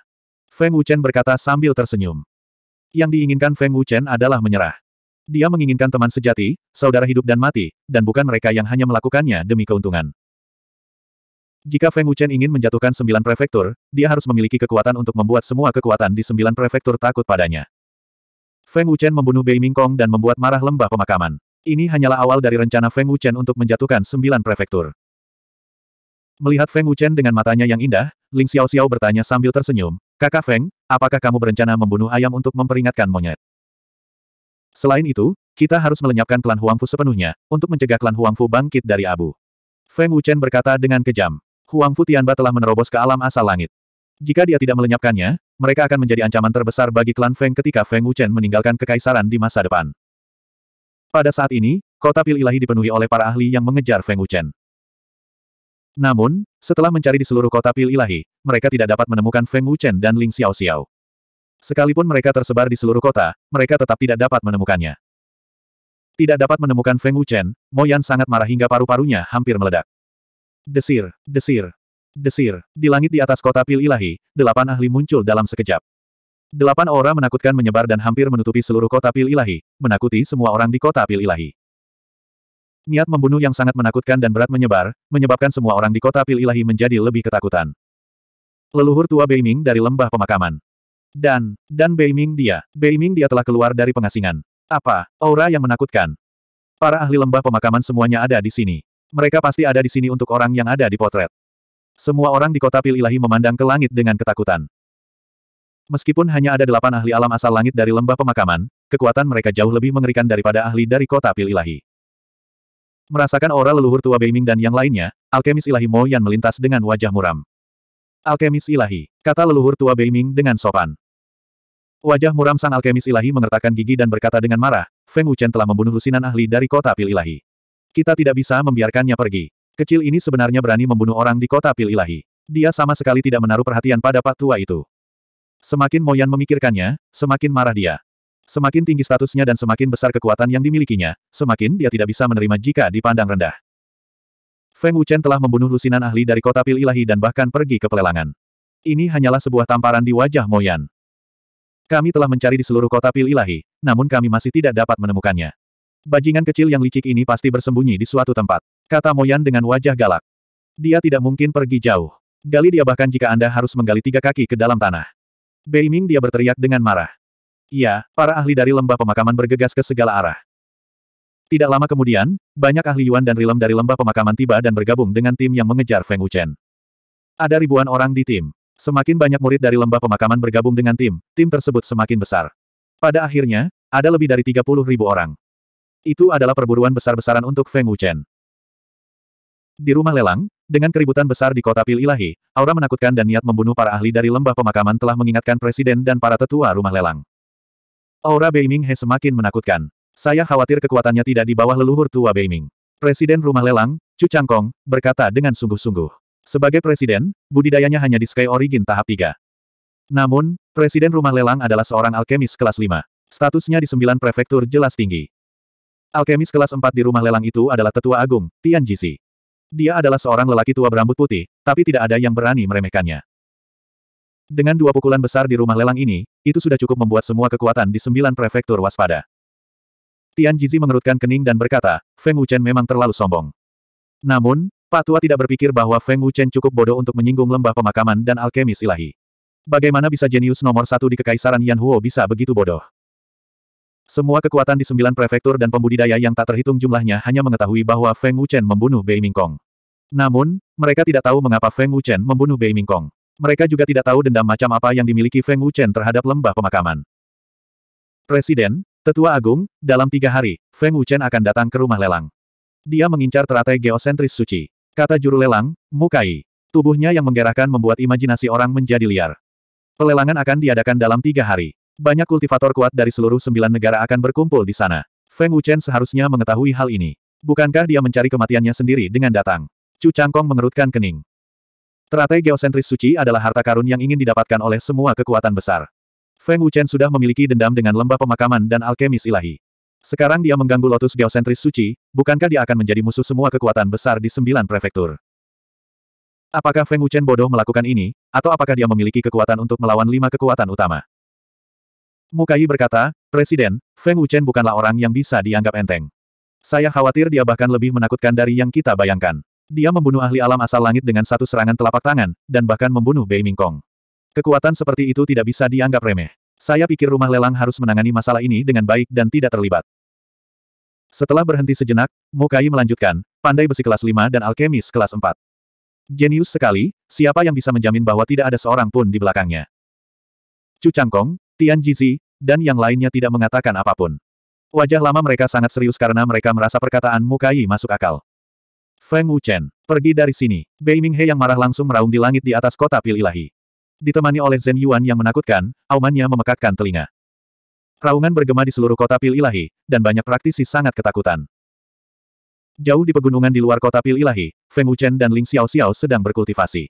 Feng Wuchen berkata sambil tersenyum. Yang diinginkan Feng Wuchen adalah menyerah. Dia menginginkan teman sejati, saudara hidup dan mati, dan bukan mereka yang hanya melakukannya demi keuntungan. Jika Feng Wuchen ingin menjatuhkan sembilan prefektur, dia harus memiliki kekuatan untuk membuat semua kekuatan di sembilan prefektur takut padanya. Feng Wuchen membunuh Bei Mingkong dan membuat marah lembah pemakaman. Ini hanyalah awal dari rencana Feng Wuchen untuk menjatuhkan sembilan prefektur. Melihat Feng Wuchen dengan matanya yang indah, Ling Xiao Xiao bertanya sambil tersenyum, Kakak Feng, apakah kamu berencana membunuh ayam untuk memperingatkan monyet? Selain itu, kita harus melenyapkan klan Huangfu sepenuhnya, untuk mencegah klan Huangfu bangkit dari abu. Feng Wuchen berkata dengan kejam. Huangfu Tianba telah menerobos ke alam asal langit. Jika dia tidak melenyapkannya, mereka akan menjadi ancaman terbesar bagi klan Feng ketika Feng Wuchen meninggalkan kekaisaran di masa depan. Pada saat ini, kota Pil Ilahi dipenuhi oleh para ahli yang mengejar Feng Wuchen. Namun, setelah mencari di seluruh kota Pil Ilahi, mereka tidak dapat menemukan Feng Wuchen dan Ling Xiao Xiao. Sekalipun mereka tersebar di seluruh kota, mereka tetap tidak dapat menemukannya. Tidak dapat menemukan Feng Wuchen, Moyan sangat marah hingga paru-parunya hampir meledak. Desir, desir, desir. Di langit di atas kota Pil Ilahi, delapan ahli muncul dalam sekejap. Delapan aura menakutkan menyebar dan hampir menutupi seluruh kota pil ilahi, menakuti semua orang di kota pil ilahi. Niat membunuh yang sangat menakutkan dan berat menyebar, menyebabkan semua orang di kota pil ilahi menjadi lebih ketakutan. Leluhur tua Beiming dari lembah pemakaman. Dan, dan Beiming dia, Beiming dia telah keluar dari pengasingan. Apa, aura yang menakutkan? Para ahli lembah pemakaman semuanya ada di sini. Mereka pasti ada di sini untuk orang yang ada di potret. Semua orang di kota pil ilahi memandang ke langit dengan ketakutan. Meskipun hanya ada delapan ahli alam asal langit dari lembah pemakaman, kekuatan mereka jauh lebih mengerikan daripada ahli dari kota pil ilahi. Merasakan aura leluhur tua Beiming dan yang lainnya, alkemis ilahi Mo Yan melintas dengan wajah muram. Alkemis ilahi, kata leluhur tua Beiming dengan sopan. Wajah muram sang alkemis ilahi mengertakkan gigi dan berkata dengan marah, Feng Wuchen telah membunuh lusinan ahli dari kota pil ilahi. Kita tidak bisa membiarkannya pergi. Kecil ini sebenarnya berani membunuh orang di kota pil ilahi. Dia sama sekali tidak menaruh perhatian pada pak tua itu. Semakin Moyan memikirkannya, semakin marah dia. Semakin tinggi statusnya dan semakin besar kekuatan yang dimilikinya, semakin dia tidak bisa menerima jika dipandang rendah. Feng Wuchen telah membunuh lusinan ahli dari kota Pil Ilahi dan bahkan pergi ke pelelangan. Ini hanyalah sebuah tamparan di wajah Moyan. Kami telah mencari di seluruh kota Pil Ilahi, namun kami masih tidak dapat menemukannya. Bajingan kecil yang licik ini pasti bersembunyi di suatu tempat, kata Moyan dengan wajah galak. Dia tidak mungkin pergi jauh. Gali dia bahkan jika Anda harus menggali tiga kaki ke dalam tanah. Beiming dia berteriak dengan marah. Ya, para ahli dari lembah pemakaman bergegas ke segala arah. Tidak lama kemudian, banyak ahli Yuan dan Rilem dari lembah pemakaman tiba dan bergabung dengan tim yang mengejar Feng Wuchen. Ada ribuan orang di tim. Semakin banyak murid dari lembah pemakaman bergabung dengan tim, tim tersebut semakin besar. Pada akhirnya, ada lebih dari 30 ribu orang. Itu adalah perburuan besar-besaran untuk Feng Wuchen. Di rumah lelang, dengan keributan besar di kota Pil Ilahi, aura menakutkan dan niat membunuh para ahli dari lembah pemakaman telah mengingatkan presiden dan para tetua rumah lelang. Aura Beiming He semakin menakutkan. Saya khawatir kekuatannya tidak di bawah leluhur tua Beiming. Presiden rumah lelang, Chu Changkong, berkata dengan sungguh-sungguh. Sebagai presiden, budidayanya hanya di Sky Origin tahap 3. Namun, presiden rumah lelang adalah seorang alkemis kelas 5. Statusnya di sembilan prefektur jelas tinggi. Alkemis kelas 4 di rumah lelang itu adalah tetua agung, Tian Jisi. Dia adalah seorang lelaki tua berambut putih, tapi tidak ada yang berani meremehkannya. Dengan dua pukulan besar di rumah lelang ini, itu sudah cukup membuat semua kekuatan di sembilan prefektur waspada. Tian Jizi mengerutkan kening dan berkata, Feng Wuchen memang terlalu sombong. Namun, Pak Tua tidak berpikir bahwa Feng Wuchen cukup bodoh untuk menyinggung lembah pemakaman dan alkemis ilahi. Bagaimana bisa jenius nomor satu di kekaisaran Yan Huo bisa begitu bodoh? Semua kekuatan di sembilan prefektur dan pembudidaya yang tak terhitung jumlahnya hanya mengetahui bahwa Feng Wuchen membunuh Bei Mingkong. Namun, mereka tidak tahu mengapa Feng Wuchen membunuh Bei Mingkong. Mereka juga tidak tahu dendam macam apa yang dimiliki Feng Wuchen terhadap lembah pemakaman. Presiden, Tetua Agung, dalam tiga hari, Feng Wuchen akan datang ke rumah lelang. Dia mengincar teratai geosentris suci. Kata juru lelang, Mukai. Tubuhnya yang menggerakkan membuat imajinasi orang menjadi liar. Pelelangan akan diadakan dalam tiga hari. Banyak kultivator kuat dari seluruh sembilan negara akan berkumpul di sana. Feng Wuchen seharusnya mengetahui hal ini. Bukankah dia mencari kematiannya sendiri dengan datang? Chu Changkong mengerutkan kening. Teratai geosentris suci adalah harta karun yang ingin didapatkan oleh semua kekuatan besar. Feng Wuchen sudah memiliki dendam dengan lembah pemakaman dan alkemis ilahi. Sekarang dia mengganggu lotus geosentris suci, bukankah dia akan menjadi musuh semua kekuatan besar di sembilan prefektur? Apakah Feng Wuchen bodoh melakukan ini, atau apakah dia memiliki kekuatan untuk melawan lima kekuatan utama? Mukai berkata, Presiden, Feng Wuchen bukanlah orang yang bisa dianggap enteng. Saya khawatir dia bahkan lebih menakutkan dari yang kita bayangkan. Dia membunuh ahli alam asal langit dengan satu serangan telapak tangan, dan bahkan membunuh Bei Mingkong. Kekuatan seperti itu tidak bisa dianggap remeh. Saya pikir rumah lelang harus menangani masalah ini dengan baik dan tidak terlibat. Setelah berhenti sejenak, Mukai melanjutkan, pandai besi kelas 5 dan alkemis kelas 4. Jenius sekali, siapa yang bisa menjamin bahwa tidak ada seorang pun di belakangnya? Cu Changkong, Tian Jizi, dan yang lainnya tidak mengatakan apapun. Wajah lama mereka sangat serius karena mereka merasa perkataan Mukai masuk akal. Feng Wuchen, pergi dari sini. Bei Minghe yang marah langsung meraung di langit di atas kota Pil Ilahi. Ditemani oleh Zhen Yuan yang menakutkan, aumannya memekakkan telinga. Raungan bergema di seluruh kota Pil Ilahi, dan banyak praktisi sangat ketakutan. Jauh di pegunungan di luar kota Pil Ilahi, Feng Wuchen dan Ling Xiao Xiao sedang berkultivasi.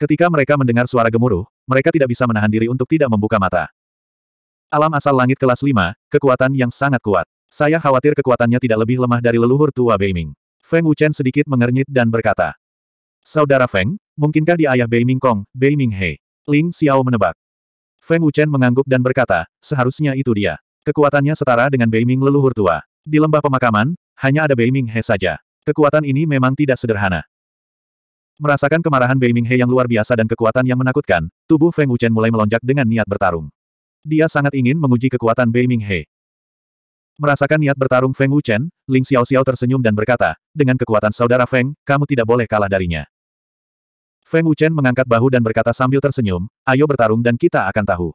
Ketika mereka mendengar suara gemuruh, mereka tidak bisa menahan diri untuk tidak membuka mata. Alam asal langit kelas 5, kekuatan yang sangat kuat. Saya khawatir kekuatannya tidak lebih lemah dari leluhur tua Beiming. Feng Wuchen sedikit mengernyit dan berkata. Saudara Feng, mungkinkah di ayah Beiming Kong, Beiming He? Ling Xiao menebak. Feng Wuchen mengangguk dan berkata, seharusnya itu dia. Kekuatannya setara dengan Beiming leluhur tua. Di lembah pemakaman, hanya ada Beiming He saja. Kekuatan ini memang tidak sederhana. Merasakan kemarahan Beiming He yang luar biasa dan kekuatan yang menakutkan, tubuh Feng Wuchen mulai melonjak dengan niat bertarung. Dia sangat ingin menguji kekuatan Bei Minghe. Merasakan niat bertarung Feng Wuchen, Ling Xiao Xiao tersenyum dan berkata, dengan kekuatan saudara Feng, kamu tidak boleh kalah darinya. Feng Wuchen mengangkat bahu dan berkata sambil tersenyum, ayo bertarung dan kita akan tahu.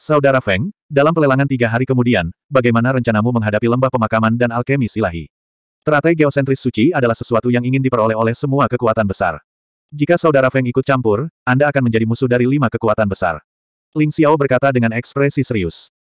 Saudara Feng, dalam pelelangan tiga hari kemudian, bagaimana rencanamu menghadapi lembah pemakaman dan alkemis ilahi? Teratai geosentris suci adalah sesuatu yang ingin diperoleh oleh semua kekuatan besar. Jika saudara Feng ikut campur, Anda akan menjadi musuh dari lima kekuatan besar. Ling Xiao berkata dengan ekspresi serius.